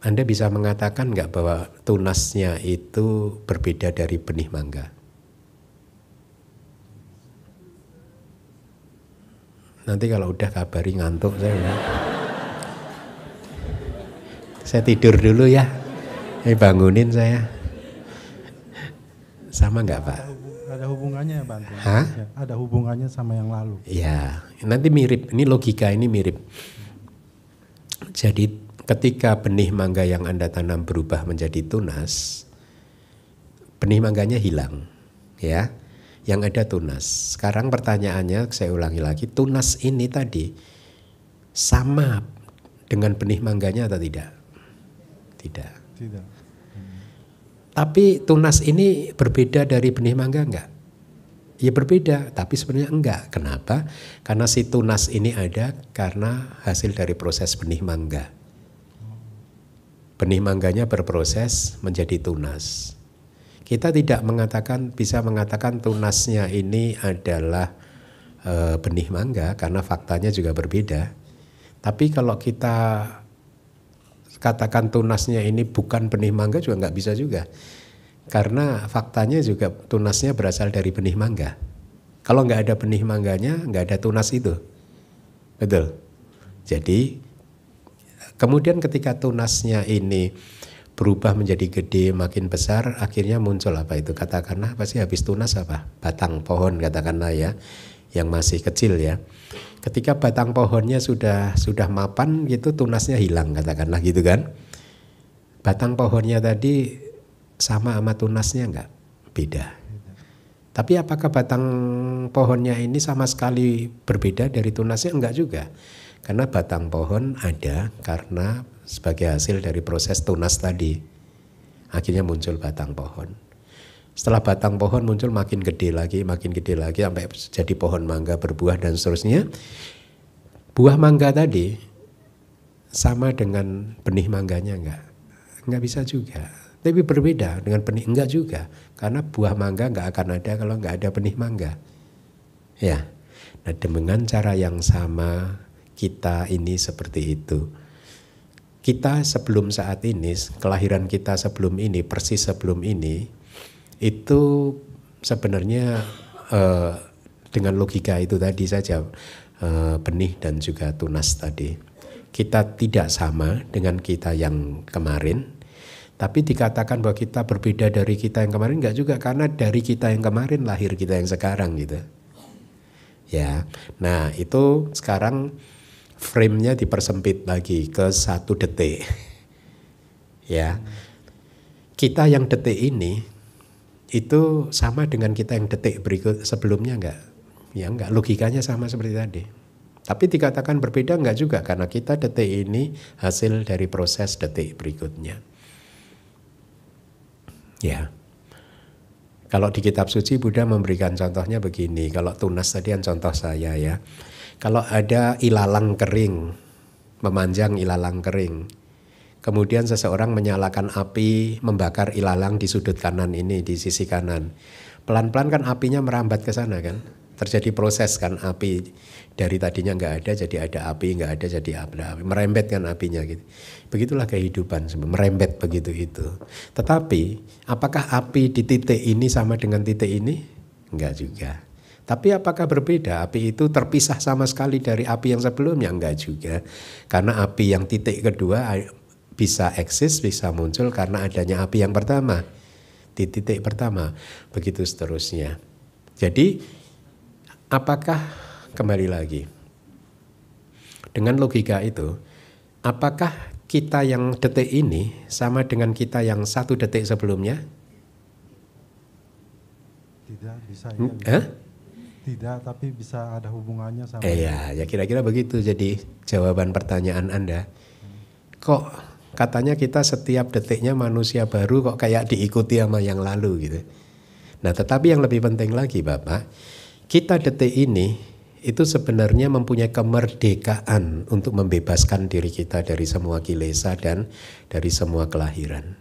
Anda bisa mengatakan nggak bahwa tunasnya itu berbeda dari benih mangga? Nanti kalau udah kabari ngantuk saya. Ya. saya tidur dulu ya. Ini bangunin saya. Sama nggak Pak? ada hubungannya ya Bante? Hah? ada hubungannya sama yang lalu. Iya, nanti mirip. Ini logika ini mirip. Jadi ketika benih mangga yang Anda tanam berubah menjadi tunas, benih mangganya hilang. Ya, yang ada tunas. Sekarang pertanyaannya saya ulangi lagi, tunas ini tadi sama dengan benih mangganya atau tidak? Tidak. Tidak. Hmm. Tapi tunas ini berbeda dari benih mangga enggak? Ya berbeda, tapi sebenarnya enggak. Kenapa? Karena si tunas ini ada karena hasil dari proses benih mangga. Benih mangganya berproses menjadi tunas. Kita tidak mengatakan bisa mengatakan tunasnya ini adalah e, benih mangga karena faktanya juga berbeda. Tapi kalau kita katakan tunasnya ini bukan benih mangga juga nggak bisa juga karena faktanya juga tunasnya berasal dari benih mangga. Kalau nggak ada benih mangganya, nggak ada tunas itu. Betul. Jadi kemudian ketika tunasnya ini berubah menjadi gede makin besar akhirnya muncul apa itu katakanlah pasti habis tunas apa batang pohon katakanlah ya yang masih kecil ya ketika batang pohonnya sudah sudah mapan gitu tunasnya hilang katakanlah gitu kan batang pohonnya tadi sama sama tunasnya enggak Beda. Tapi apakah batang pohonnya ini sama sekali berbeda dari tunasnya? Enggak juga. Karena batang pohon ada karena sebagai hasil dari proses tunas tadi. Akhirnya muncul batang pohon. Setelah batang pohon muncul makin gede lagi, makin gede lagi sampai jadi pohon mangga berbuah dan seterusnya. Buah mangga tadi sama dengan benih mangganya enggak? Enggak bisa juga tapi berbeda dengan benih enggak juga. Karena buah mangga enggak akan ada kalau enggak ada benih mangga. Ya. Nah dengan cara yang sama kita ini seperti itu. Kita sebelum saat ini, kelahiran kita sebelum ini, persis sebelum ini, itu sebenarnya eh, dengan logika itu tadi saja, eh, benih dan juga tunas tadi. Kita tidak sama dengan kita yang kemarin, tapi dikatakan bahwa kita berbeda dari kita yang kemarin enggak juga karena dari kita yang kemarin lahir kita yang sekarang gitu. Ya. Nah, itu sekarang frame-nya dipersempit lagi ke satu detik. <laughs> ya. Kita yang detik ini itu sama dengan kita yang detik berikut sebelumnya enggak? Ya enggak, logikanya sama seperti tadi. Tapi dikatakan berbeda enggak juga karena kita detik ini hasil dari proses detik berikutnya. Ya. Kalau di kitab suci Buddha memberikan contohnya begini. Kalau tunas tadi yang contoh saya ya. Kalau ada ilalang kering, memanjang ilalang kering. Kemudian seseorang menyalakan api, membakar ilalang di sudut kanan ini, di sisi kanan. Pelan-pelan kan apinya merambat ke sana kan. Terjadi proses kan api dari tadinya nggak ada jadi ada api nggak ada jadi ada api merembet kan apinya gitu begitulah kehidupan merembet begitu itu tetapi apakah api di titik ini sama dengan titik ini nggak juga tapi apakah berbeda? Api itu terpisah sama sekali dari api yang sebelumnya? nggak juga. Karena api yang titik kedua bisa eksis, bisa muncul karena adanya api yang pertama. Di titik pertama. Begitu seterusnya. Jadi apakah kembali lagi. Dengan logika itu, apakah kita yang detik ini sama dengan kita yang satu detik sebelumnya? Tidak bisa. Ya, hmm? bisa. Huh? Tidak, tapi bisa ada hubungannya sama. Eh, ya, ya kira-kira begitu. Jadi jawaban pertanyaan Anda, kok katanya kita setiap detiknya manusia baru kok kayak diikuti sama yang lalu gitu. Nah, tetapi yang lebih penting lagi Bapak, kita detik ini itu sebenarnya mempunyai kemerdekaan untuk membebaskan diri kita dari semua kilesa dan dari semua kelahiran.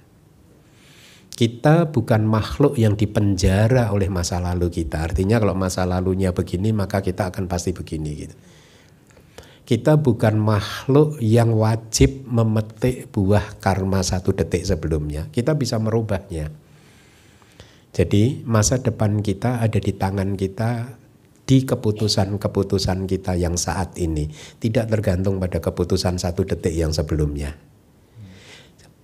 Kita bukan makhluk yang dipenjara oleh masa lalu kita. Artinya kalau masa lalunya begini maka kita akan pasti begini gitu. Kita bukan makhluk yang wajib memetik buah karma satu detik sebelumnya. Kita bisa merubahnya. Jadi masa depan kita ada di tangan kita, di keputusan-keputusan kita yang saat ini, tidak tergantung pada keputusan satu detik yang sebelumnya.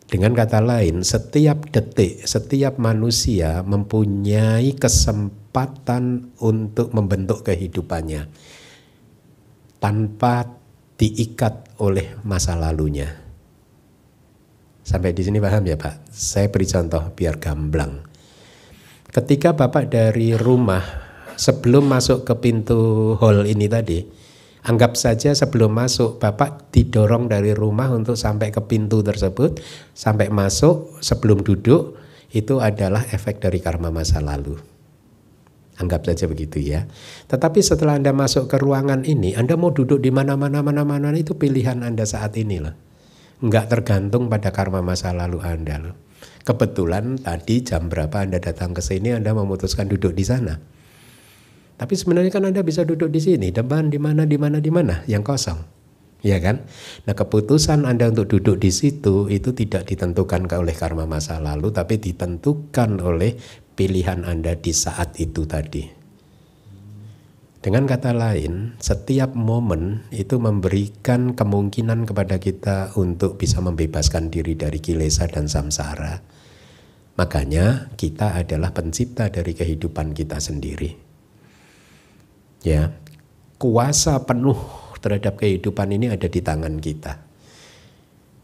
Dengan kata lain, setiap detik, setiap manusia mempunyai kesempatan untuk membentuk kehidupannya tanpa diikat oleh masa lalunya. Sampai di sini paham ya Pak? Saya beri contoh biar gamblang. Ketika Bapak dari rumah sebelum masuk ke pintu hall ini tadi, anggap saja sebelum masuk Bapak didorong dari rumah untuk sampai ke pintu tersebut, sampai masuk sebelum duduk itu adalah efek dari karma masa lalu. Anggap saja begitu ya. Tetapi setelah Anda masuk ke ruangan ini, Anda mau duduk di mana-mana mana-mana itu pilihan Anda saat ini loh. Enggak tergantung pada karma masa lalu Anda loh. Kebetulan tadi jam berapa Anda datang ke sini Anda memutuskan duduk di sana tapi sebenarnya kan Anda bisa duduk di sini, depan di mana, di mana, di mana yang kosong. Ya kan? Nah, keputusan Anda untuk duduk di situ itu tidak ditentukan oleh karma masa lalu tapi ditentukan oleh pilihan Anda di saat itu tadi. Dengan kata lain, setiap momen itu memberikan kemungkinan kepada kita untuk bisa membebaskan diri dari kilesa dan samsara. Makanya kita adalah pencipta dari kehidupan kita sendiri. Ya. Kuasa penuh terhadap kehidupan ini ada di tangan kita.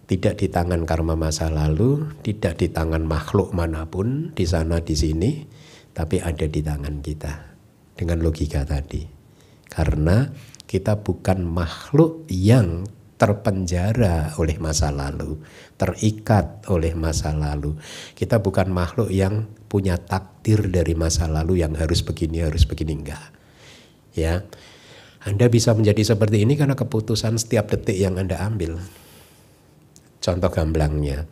Tidak di tangan karma masa lalu, tidak di tangan makhluk manapun, di sana di sini, tapi ada di tangan kita. Dengan logika tadi. Karena kita bukan makhluk yang terpenjara oleh masa lalu, terikat oleh masa lalu. Kita bukan makhluk yang punya takdir dari masa lalu yang harus begini, harus begini enggak ya. Anda bisa menjadi seperti ini karena keputusan setiap detik yang Anda ambil. Contoh gamblangnya.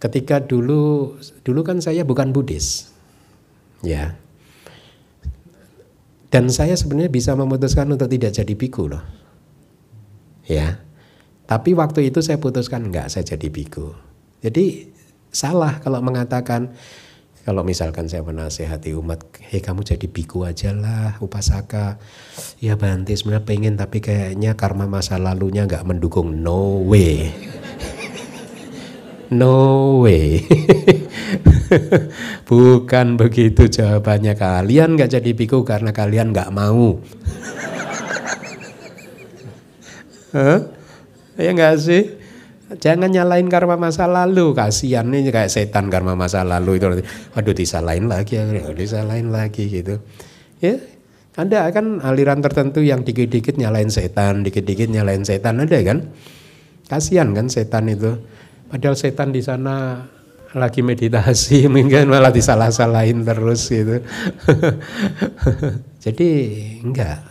Ketika dulu dulu kan saya bukan Buddhis. Ya. Dan saya sebenarnya bisa memutuskan untuk tidak jadi biku loh. Ya. Tapi waktu itu saya putuskan enggak saya jadi biku. Jadi salah kalau mengatakan kalau misalkan saya menasehati umat, hei kamu jadi biku aja lah, upasaka. Ya Bante sebenarnya pengen tapi kayaknya karma masa lalunya nggak mendukung. No way. No way. <laughs> Bukan begitu jawabannya. Kalian nggak jadi biku karena kalian nggak mau. huh? <laughs> Ya nggak sih? Jangan nyalain karma masa lalu. Kasihan nih kayak setan karma masa lalu itu. Aduh disalahin lagi, aduh disalahin lagi gitu. Ya, ada kan aliran tertentu yang dikit-dikit nyalain setan, dikit-dikit nyalain setan ada kan? Kasihan kan setan itu. Padahal setan di sana lagi meditasi <laughs> mungkin malah disalah-salahin terus gitu. <laughs> Jadi enggak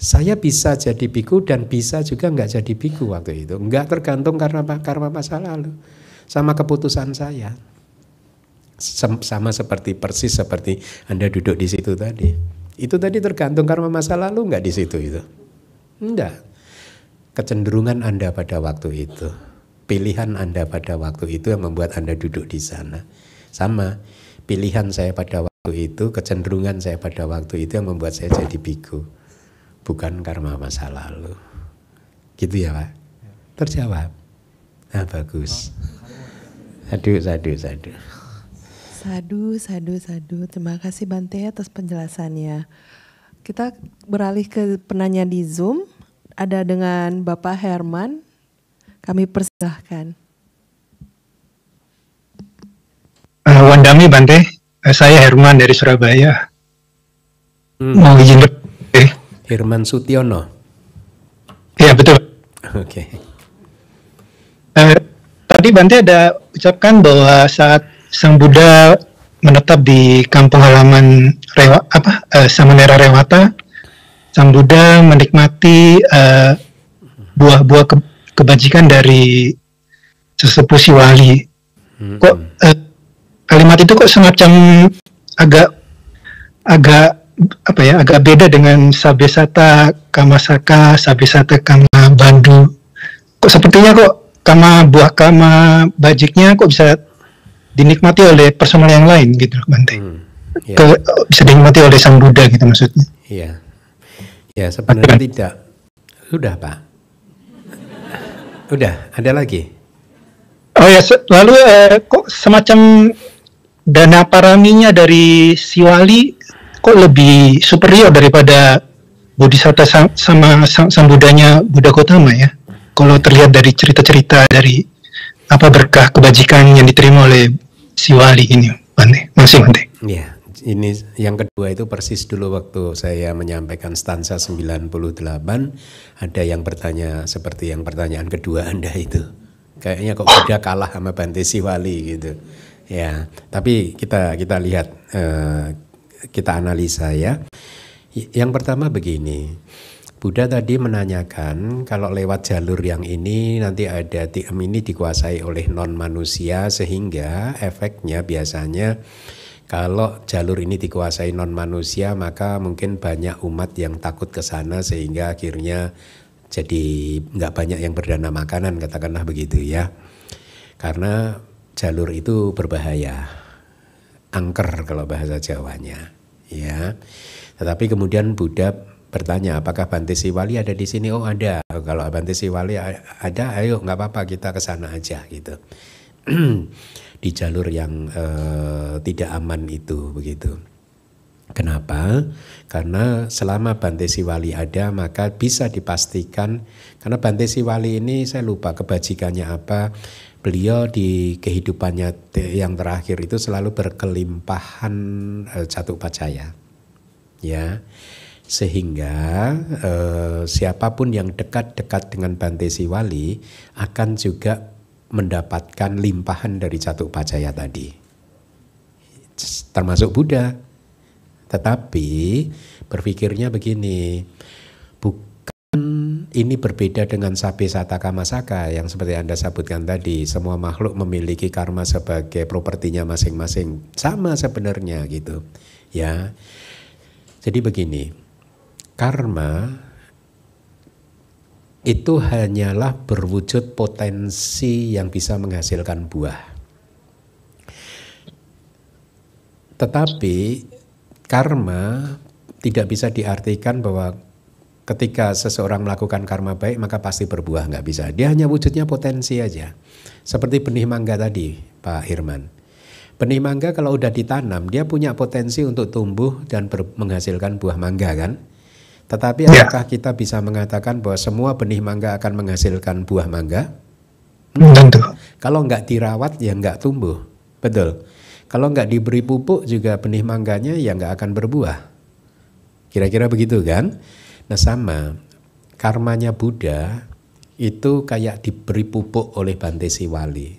saya bisa jadi biku dan bisa juga nggak jadi biku waktu itu. Nggak tergantung karena karma masa lalu. Sama keputusan saya. sama seperti persis seperti Anda duduk di situ tadi. Itu tadi tergantung karma masa lalu nggak di situ itu. Enggak. Kecenderungan Anda pada waktu itu. Pilihan Anda pada waktu itu yang membuat Anda duduk di sana. Sama pilihan saya pada waktu itu, kecenderungan saya pada waktu itu yang membuat saya jadi biku bukan karma masa lalu. Gitu ya Pak? Terjawab. Nah bagus. Sadu, sadu, sadu. Sadu, sadu, sadu. Terima kasih Bante atas penjelasannya. Kita beralih ke penanya di Zoom. Ada dengan Bapak Herman. Kami persilahkan. Uh, Wandami Bante, eh, saya Herman dari Surabaya. Hmm. Mau izin Herman Sutiono. Iya betul. Oke. Okay. Uh, eh, tadi Bante ada ucapkan bahwa saat Sang Buddha menetap di kampung halaman Rewa, apa uh, Samanera Rewata, Sang Buddha menikmati buah eh, buah-buah ke kebajikan dari sesepuh si wali. Hmm. Kok uh, kalimat itu kok semacam agak agak apa ya agak beda dengan Sabesata Kamasaka, Sabesata Kama Bandu. Kok sepertinya kok kama buah kama bajiknya kok bisa dinikmati oleh personal yang lain gitu Bante. Hmm, yeah. Ke, bisa dinikmati oleh Sang Buddha gitu maksudnya. Iya. Yeah. Ya, yeah, sebenarnya tidak. Sudah, Pak. sudah ada lagi. Oh ya, lalu eh, kok semacam dana paraminya dari Siwali kok lebih superior daripada Bodhisatta sang, sama sang, sang Budanya Buddha Gautama ya. Kalau terlihat dari cerita-cerita dari apa berkah kebajikan yang diterima oleh si wali ini, Bante, masih Bante. Iya, ini yang kedua itu persis dulu waktu saya menyampaikan stansa 98 ada yang bertanya seperti yang pertanyaan kedua Anda itu. Kayaknya kok Buddha kalah sama Bante Siwali gitu. Ya, tapi kita kita lihat eh, kita analisa ya. Yang pertama begini, Buddha tadi menanyakan kalau lewat jalur yang ini nanti ada tiem ini dikuasai oleh non manusia sehingga efeknya biasanya kalau jalur ini dikuasai non manusia maka mungkin banyak umat yang takut ke sana sehingga akhirnya jadi nggak banyak yang berdana makanan katakanlah begitu ya karena jalur itu berbahaya angker kalau bahasa Jawanya ya. Tetapi kemudian Buddha bertanya apakah Bante Siwali ada di sini? Oh ada. Kalau Bante Siwali ada, ayo nggak apa-apa kita ke sana aja gitu. <clears throat> di jalur yang eh, tidak aman itu begitu. Kenapa? Karena selama Bante Siwali ada maka bisa dipastikan karena Bante Siwali ini saya lupa kebajikannya apa beliau di kehidupannya yang terakhir itu selalu berkelimpahan eh, jatuh pacaya ya sehingga eh, siapapun yang dekat-dekat dengan Bante Siwali akan juga mendapatkan limpahan dari jatuh pacaya tadi termasuk Buddha tetapi berpikirnya begini ini berbeda dengan sapi sataka kamasaka yang seperti Anda sebutkan tadi, semua makhluk memiliki karma sebagai propertinya masing-masing. Sama sebenarnya gitu. Ya. Jadi begini, karma itu hanyalah berwujud potensi yang bisa menghasilkan buah. Tetapi karma tidak bisa diartikan bahwa ketika seseorang melakukan karma baik maka pasti berbuah nggak bisa. Dia hanya wujudnya potensi aja. Seperti benih mangga tadi Pak Irman. Benih mangga kalau udah ditanam dia punya potensi untuk tumbuh dan menghasilkan buah mangga kan. Tetapi ya. apakah kita bisa mengatakan bahwa semua benih mangga akan menghasilkan buah mangga? Tentu. Kalau nggak dirawat ya nggak tumbuh. Betul. Kalau nggak diberi pupuk juga benih mangganya ya nggak akan berbuah. Kira-kira begitu kan? Nah sama, karmanya Buddha itu kayak diberi pupuk oleh Bante Siwali.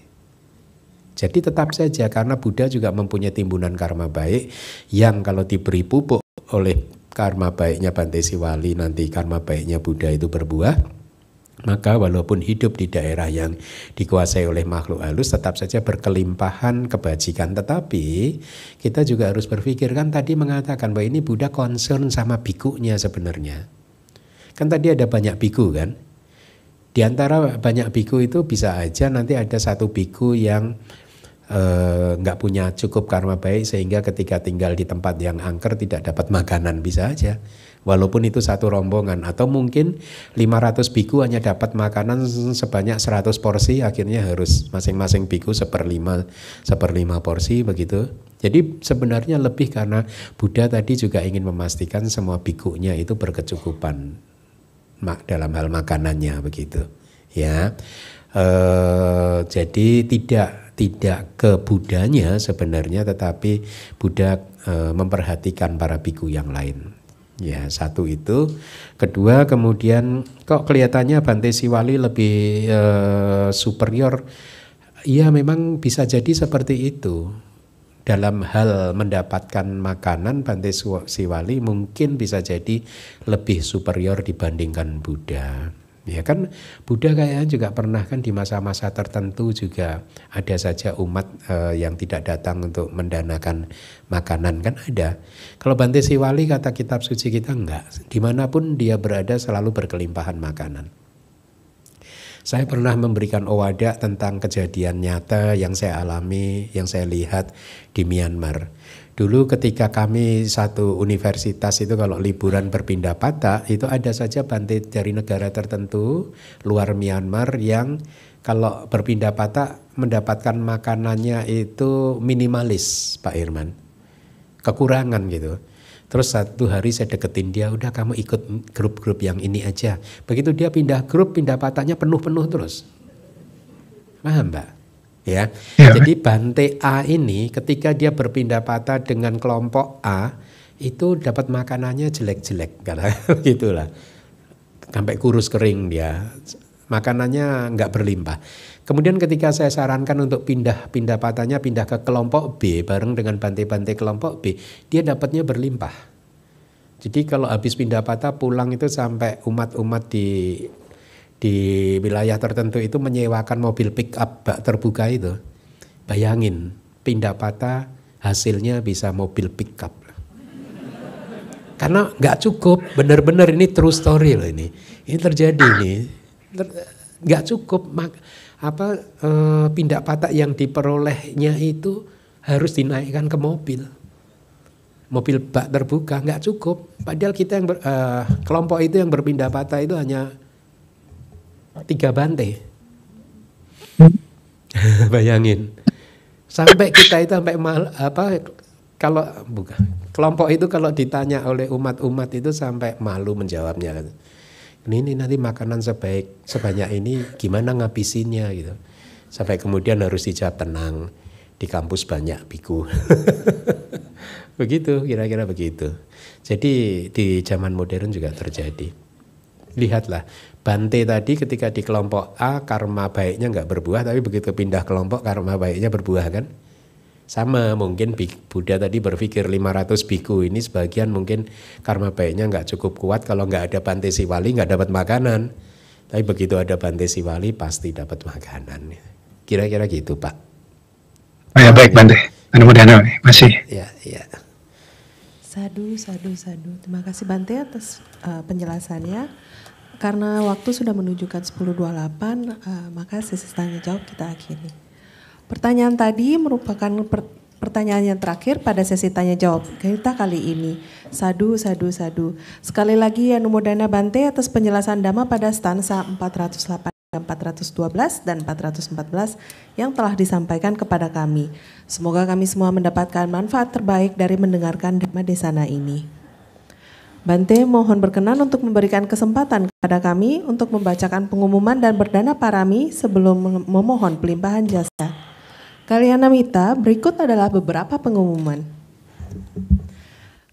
Jadi tetap saja karena Buddha juga mempunyai timbunan karma baik yang kalau diberi pupuk oleh karma baiknya Bante Siwali nanti karma baiknya Buddha itu berbuah maka walaupun hidup di daerah yang dikuasai oleh makhluk halus tetap saja berkelimpahan kebajikan tetapi kita juga harus berpikir kan tadi mengatakan bahwa ini Buddha concern sama bikunya sebenarnya Kan tadi ada banyak biku kan. Di antara banyak biku itu bisa aja nanti ada satu biku yang eh, nggak eh, punya cukup karma baik sehingga ketika tinggal di tempat yang angker tidak dapat makanan bisa aja. Walaupun itu satu rombongan atau mungkin 500 biku hanya dapat makanan sebanyak 100 porsi akhirnya harus masing-masing biku seperlima seperlima porsi begitu. Jadi sebenarnya lebih karena Buddha tadi juga ingin memastikan semua bikunya itu berkecukupan dalam hal makanannya begitu ya e, jadi tidak tidak ke Budanya sebenarnya tetapi budak e, eh, memperhatikan para biku yang lain ya satu itu kedua kemudian kok kelihatannya Bante Siwali lebih e, superior ya memang bisa jadi seperti itu dalam hal mendapatkan makanan Bante Siwali mungkin bisa jadi lebih superior dibandingkan Buddha. Ya kan Buddha kayaknya juga pernah kan di masa-masa tertentu juga ada saja umat eh, yang tidak datang untuk mendanakan makanan kan ada. Kalau Bante Siwali kata kitab suci kita enggak, dimanapun dia berada selalu berkelimpahan makanan. Saya pernah memberikan owada tentang kejadian nyata yang saya alami, yang saya lihat di Myanmar. Dulu ketika kami satu universitas itu kalau liburan berpindah patah, itu ada saja bantai dari negara tertentu luar Myanmar yang kalau berpindah patah mendapatkan makanannya itu minimalis Pak Irman. Kekurangan gitu Terus satu hari saya deketin dia, udah kamu ikut grup-grup yang ini aja. Begitu dia pindah grup, pindah patahnya penuh-penuh terus. Paham mbak? Ya. ya. Jadi Bante A ini ketika dia berpindah patah dengan kelompok A, itu dapat makanannya jelek-jelek. Karena <laughs> gitulah. Sampai kurus kering dia. Makanannya nggak berlimpah. Kemudian ketika saya sarankan untuk pindah-pindah patahnya pindah ke kelompok B bareng dengan bantai-bantai kelompok B, dia dapatnya berlimpah. Jadi kalau habis pindah patah pulang itu sampai umat-umat di di wilayah tertentu itu menyewakan mobil pick up bak terbuka itu. Bayangin, pindah patah hasilnya bisa mobil pick up. Karena nggak cukup, benar-benar ini true story loh ini. Ini terjadi ini nggak cukup. Mak apa e, pindak patak yang diperolehnya itu harus dinaikkan ke mobil mobil bak terbuka nggak cukup padahal kita yang ber, e, kelompok itu yang berpindah patah itu hanya tiga bantai <laughs> bayangin sampai kita itu sampai mal apa kalau bukan kelompok itu kalau ditanya oleh umat-umat itu sampai malu menjawabnya ini nanti makanan sebaik sebanyak ini gimana ngabisinnya gitu sampai kemudian harus dijawab tenang di kampus banyak biku <laughs> begitu kira-kira begitu jadi di zaman modern juga terjadi lihatlah Bante tadi ketika di kelompok A karma baiknya nggak berbuah tapi begitu pindah kelompok karma baiknya berbuah kan sama mungkin Buddha tadi berpikir 500 biku ini sebagian mungkin karma baiknya nggak cukup kuat kalau nggak ada Bante Siwali nggak dapat makanan tapi begitu ada Bante Siwali pasti dapat makanan kira-kira gitu Pak oh ya baik Bante mudah-mudahan ya, masih ya ya sadu sadu sadu terima kasih Bante atas uh, penjelasannya karena waktu sudah menunjukkan 10.28 uh, eh, maka sesi tanya jawab kita akhiri Pertanyaan tadi merupakan pertanyaan yang terakhir pada sesi tanya jawab kita kali ini. Sadu, sadu, sadu. Sekali lagi Numodana Bante atas penjelasan Dhamma pada stansa 408. 412 dan 414 yang telah disampaikan kepada kami. Semoga kami semua mendapatkan manfaat terbaik dari mendengarkan Dhamma Desana ini. Bante mohon berkenan untuk memberikan kesempatan kepada kami untuk membacakan pengumuman dan berdana parami sebelum memohon pelimpahan jasa. Kalian Mita, berikut adalah beberapa pengumuman.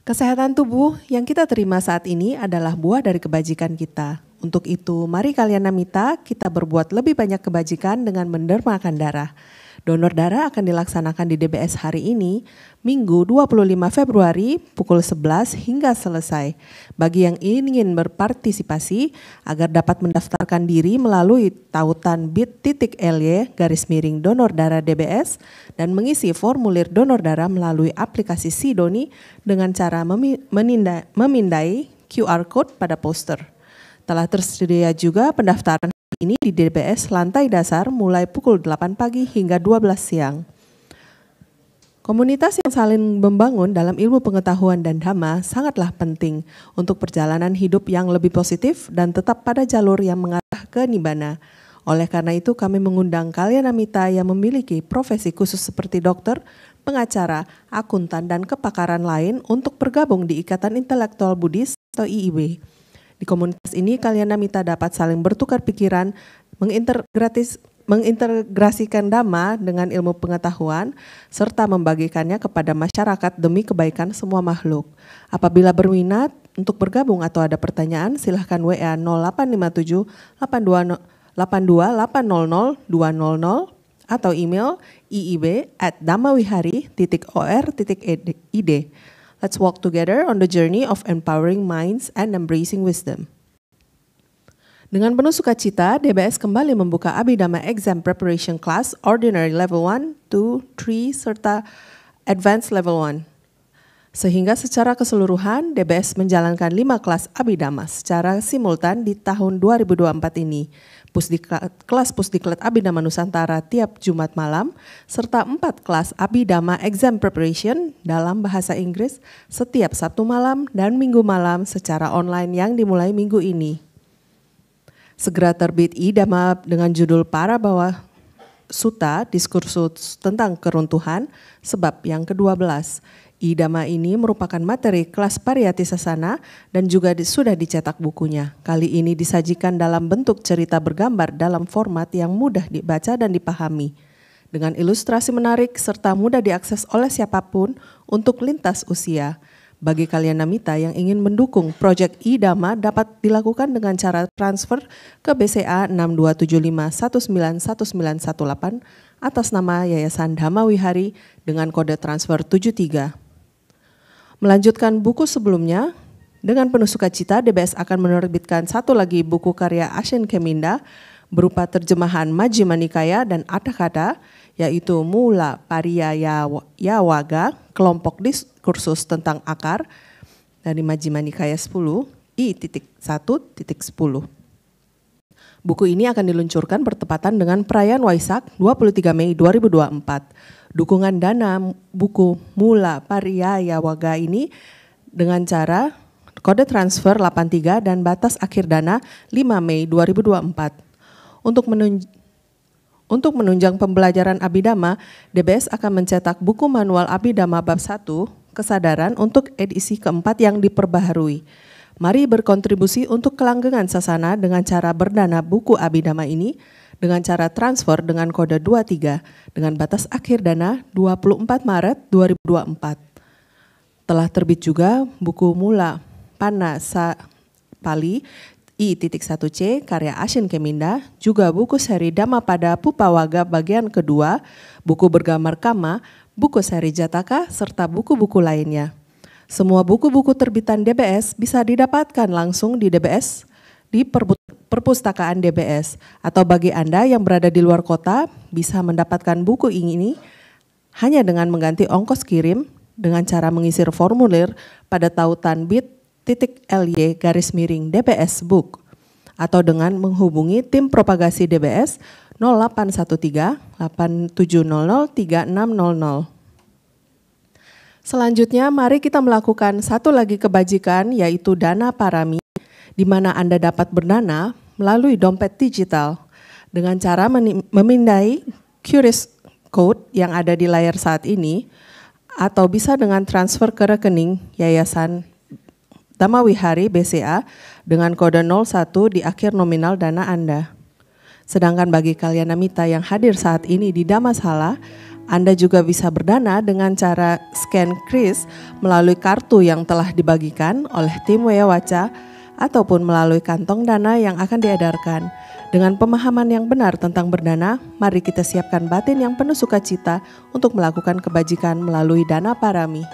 Kesehatan tubuh yang kita terima saat ini adalah buah dari kebajikan kita. Untuk itu, mari kalian Mita, kita berbuat lebih banyak kebajikan dengan mendermakan darah. Donor darah akan dilaksanakan di DBS hari ini, Minggu 25 Februari pukul 11 hingga selesai. Bagi yang ingin berpartisipasi agar dapat mendaftarkan diri melalui tautan bit.ly garis miring donor darah DBS dan mengisi formulir donor darah melalui aplikasi Sidoni dengan cara memindai QR code pada poster. Telah tersedia juga pendaftaran ini di DBS lantai dasar mulai pukul 8 pagi hingga 12 siang. Komunitas yang saling membangun dalam ilmu pengetahuan dan dhamma sangatlah penting untuk perjalanan hidup yang lebih positif dan tetap pada jalur yang mengarah ke nibana. Oleh karena itu kami mengundang kalian amita yang memiliki profesi khusus seperti dokter, pengacara, akuntan, dan kepakaran lain untuk bergabung di Ikatan Intelektual Buddhis atau IIB. Di komunitas ini kalian minta dapat saling bertukar pikiran, mengintegratis mengintegrasikan dhamma dengan ilmu pengetahuan serta membagikannya kepada masyarakat demi kebaikan semua makhluk. Apabila berminat untuk bergabung atau ada pertanyaan silahkan WA 0857 82 82 800 200 atau email iib at Let's walk together on the journey of empowering minds and embracing wisdom. Dengan penuh sukacita, DBS kembali membuka Abidama Exam Preparation Class Ordinary Level 1, 2, 3, serta Advanced Level 1. Sehingga secara keseluruhan, DBS menjalankan 5 kelas Abidama secara simultan di tahun 2024 ini. Pusdiklat, kelas Pusdiklat Abidama Nusantara tiap Jumat malam, serta empat kelas Abidama Exam Preparation dalam bahasa Inggris setiap Sabtu malam dan Minggu malam secara online yang dimulai minggu ini. Segera terbit idama dengan judul Para Bawah Suta Diskursus tentang Keruntuhan, sebab yang ke-12 Idama ini merupakan materi kelas pariyati sasana dan juga di, sudah dicetak bukunya. Kali ini disajikan dalam bentuk cerita bergambar dalam format yang mudah dibaca dan dipahami. Dengan ilustrasi menarik serta mudah diakses oleh siapapun untuk lintas usia. Bagi kalian namita yang ingin mendukung proyek IDAMA dapat dilakukan dengan cara transfer ke BCA 6275191918 atas nama Yayasan Dhamma Wihari dengan kode transfer 73. Melanjutkan buku sebelumnya, dengan penuh sukacita DBS akan menerbitkan satu lagi buku karya Ashen Keminda berupa terjemahan Majjhima Nikaya dan Atakata yaitu Mula Pariya Yawaga, kelompok diskursus tentang akar dari Majjhima Nikaya 10, I.1.10. Buku ini akan diluncurkan bertepatan dengan perayaan Waisak 23 Mei 2024 dukungan dana buku Mula Pariaya Waga ini dengan cara kode transfer 83 dan batas akhir dana 5 Mei 2024. Untuk menunj untuk menunjang pembelajaran Abidama, DBS akan mencetak buku manual Abidama bab 1, Kesadaran untuk edisi keempat yang diperbaharui. Mari berkontribusi untuk kelanggengan sasana dengan cara berdana buku Abidama ini dengan cara transfer dengan kode 23 dengan batas akhir dana 24 Maret 2024. Telah terbit juga buku Mula Pana Sa Pali I.1C karya Asin Keminda, juga buku seri Dama pada Pupawaga bagian kedua, buku bergambar Kama, buku seri Jataka, serta buku-buku lainnya. Semua buku-buku terbitan DBS bisa didapatkan langsung di DBS di perpustakaan DBS. Atau bagi Anda yang berada di luar kota, bisa mendapatkan buku ini hanya dengan mengganti ongkos kirim dengan cara mengisir formulir pada tautan bit titik ly garis miring DBS Book atau dengan menghubungi tim propagasi DBS 0813 8700 3600. Selanjutnya, mari kita melakukan satu lagi kebajikan, yaitu dana parami di mana Anda dapat berdana melalui dompet digital dengan cara memindai QRIS code yang ada di layar saat ini atau bisa dengan transfer ke rekening Yayasan Tama Wihari BCA dengan kode 01 di akhir nominal dana Anda. Sedangkan bagi kalian Amita yang hadir saat ini di Damasala, anda juga bisa berdana dengan cara scan kris melalui kartu yang telah dibagikan oleh tim Wewaca ataupun melalui kantong dana yang akan diedarkan. Dengan pemahaman yang benar tentang berdana, mari kita siapkan batin yang penuh sukacita untuk melakukan kebajikan melalui dana parami.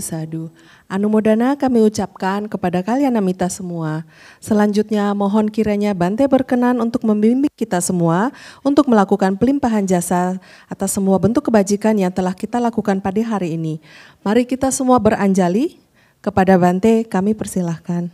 sadu, sadu. Anumodana kami ucapkan kepada kalian amita semua. Selanjutnya mohon kiranya Bante berkenan untuk membimbing kita semua untuk melakukan pelimpahan jasa atas semua bentuk kebajikan yang telah kita lakukan pada hari ini. Mari kita semua beranjali kepada Bante kami persilahkan.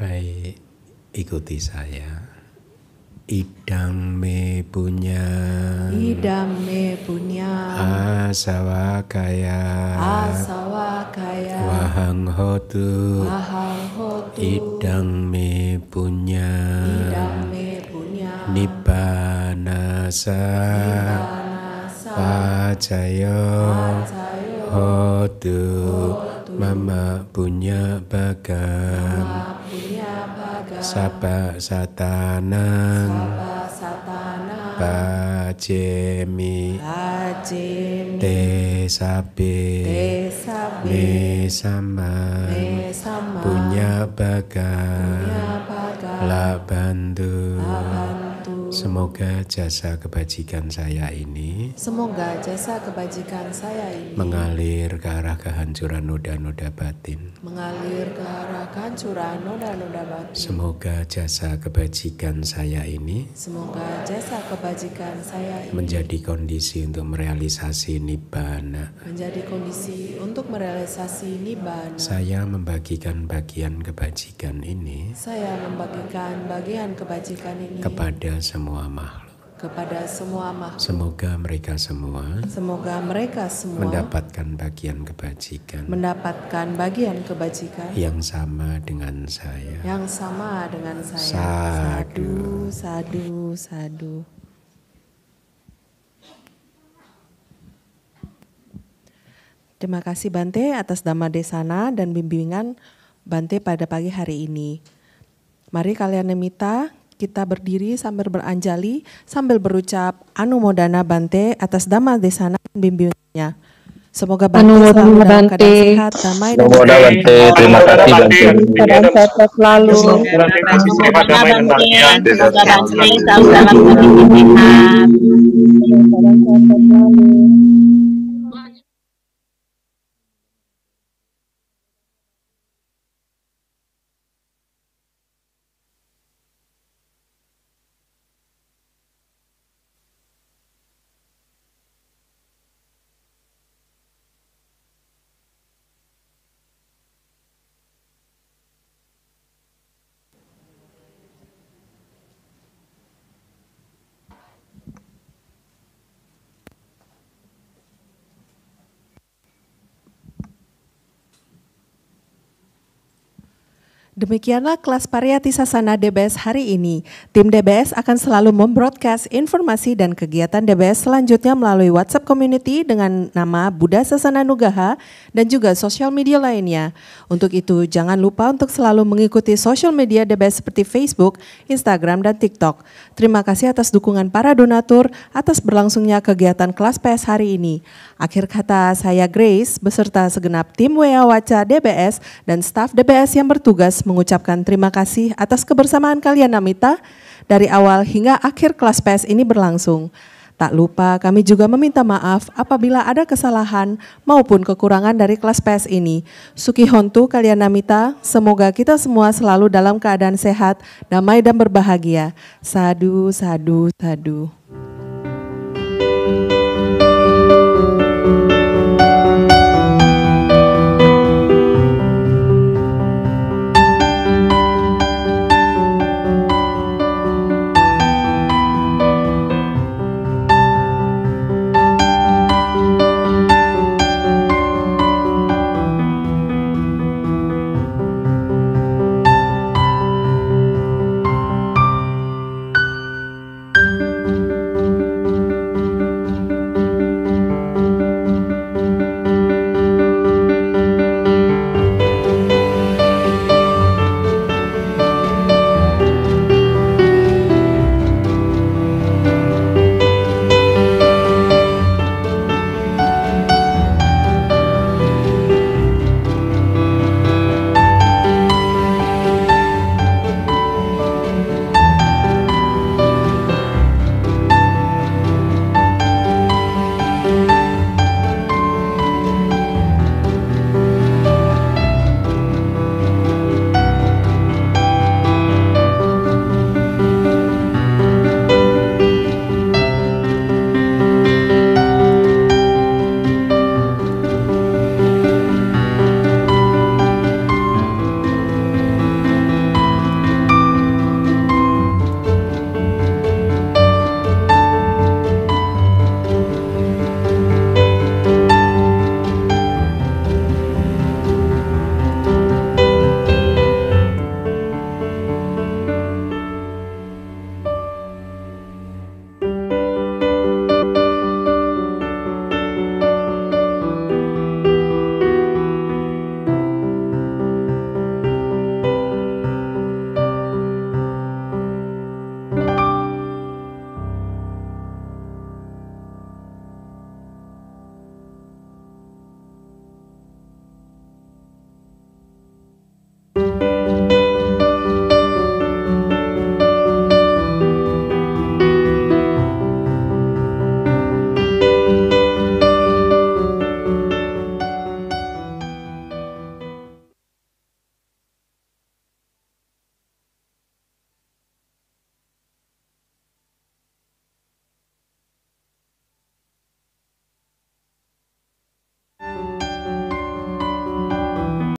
Baik, ikuti saya. Idang me punya Idang me punya Asawa kaya Asawa kaya Wahang hotu Wahang hotu Idang me punya Idang me punya Nibbanasa Nibbanasa Pacayo Hotu, hotu. Mama punya bagan Sapa satanang Pacemi Me sama Punya bagan Labandu. Labandu. Semoga jasa kebajikan saya ini Semoga jasa kebajikan saya ini mengalir ke arah kehancuran noda-noda batin. Mengalir ke arah kehancuran noda-noda batin. Semoga jasa kebajikan saya ini Semoga jasa kebajikan saya ini menjadi kondisi untuk merealisasi nibbana. Menjadi kondisi untuk merealisasi nibbana. Saya membagikan bagian kebajikan ini. Saya membagikan bagian kebajikan ini kepada semua semua makhluk. Kepada semua makhluk. Semoga mereka semua. Semoga mereka semua mendapatkan bagian kebajikan. Mendapatkan bagian kebajikan yang sama dengan saya. Yang sama dengan saya. Sadu, sadu, sadu. Terima kasih Bante atas Dhamma Desana dan bimbingan Bante pada pagi hari ini. Mari kalian nemita kita berdiri sambil beranjali, sambil berucap Anumodana Bante atas dhamma desana dan bimbingannya. Semoga Bante selalu dalam keadaan sehat, damai dan Bante. Terima kasih Bante. Keadaan sehat selalu. Terima kasih Bante. Selalu dalam keadaan sehat. Demikianlah kelas Pariyati Sasana DBS hari ini. Tim DBS akan selalu membroadcast informasi dan kegiatan DBS selanjutnya melalui WhatsApp community dengan nama Buddha Sasana Nugaha dan juga sosial media lainnya. Untuk itu, jangan lupa untuk selalu mengikuti sosial media DBS seperti Facebook, Instagram, dan TikTok. Terima kasih atas dukungan para donatur atas berlangsungnya kegiatan kelas PS hari ini. Akhir kata saya Grace beserta segenap tim WA Waca DBS dan staf DBS yang bertugas mengucapkan terima kasih atas kebersamaan kalian Namita dari awal hingga akhir kelas PS ini berlangsung. Tak lupa kami juga meminta maaf apabila ada kesalahan maupun kekurangan dari kelas PS ini. Suki Hontu kalian Namita, semoga kita semua selalu dalam keadaan sehat, damai dan berbahagia. Sadu, sadu, sadu.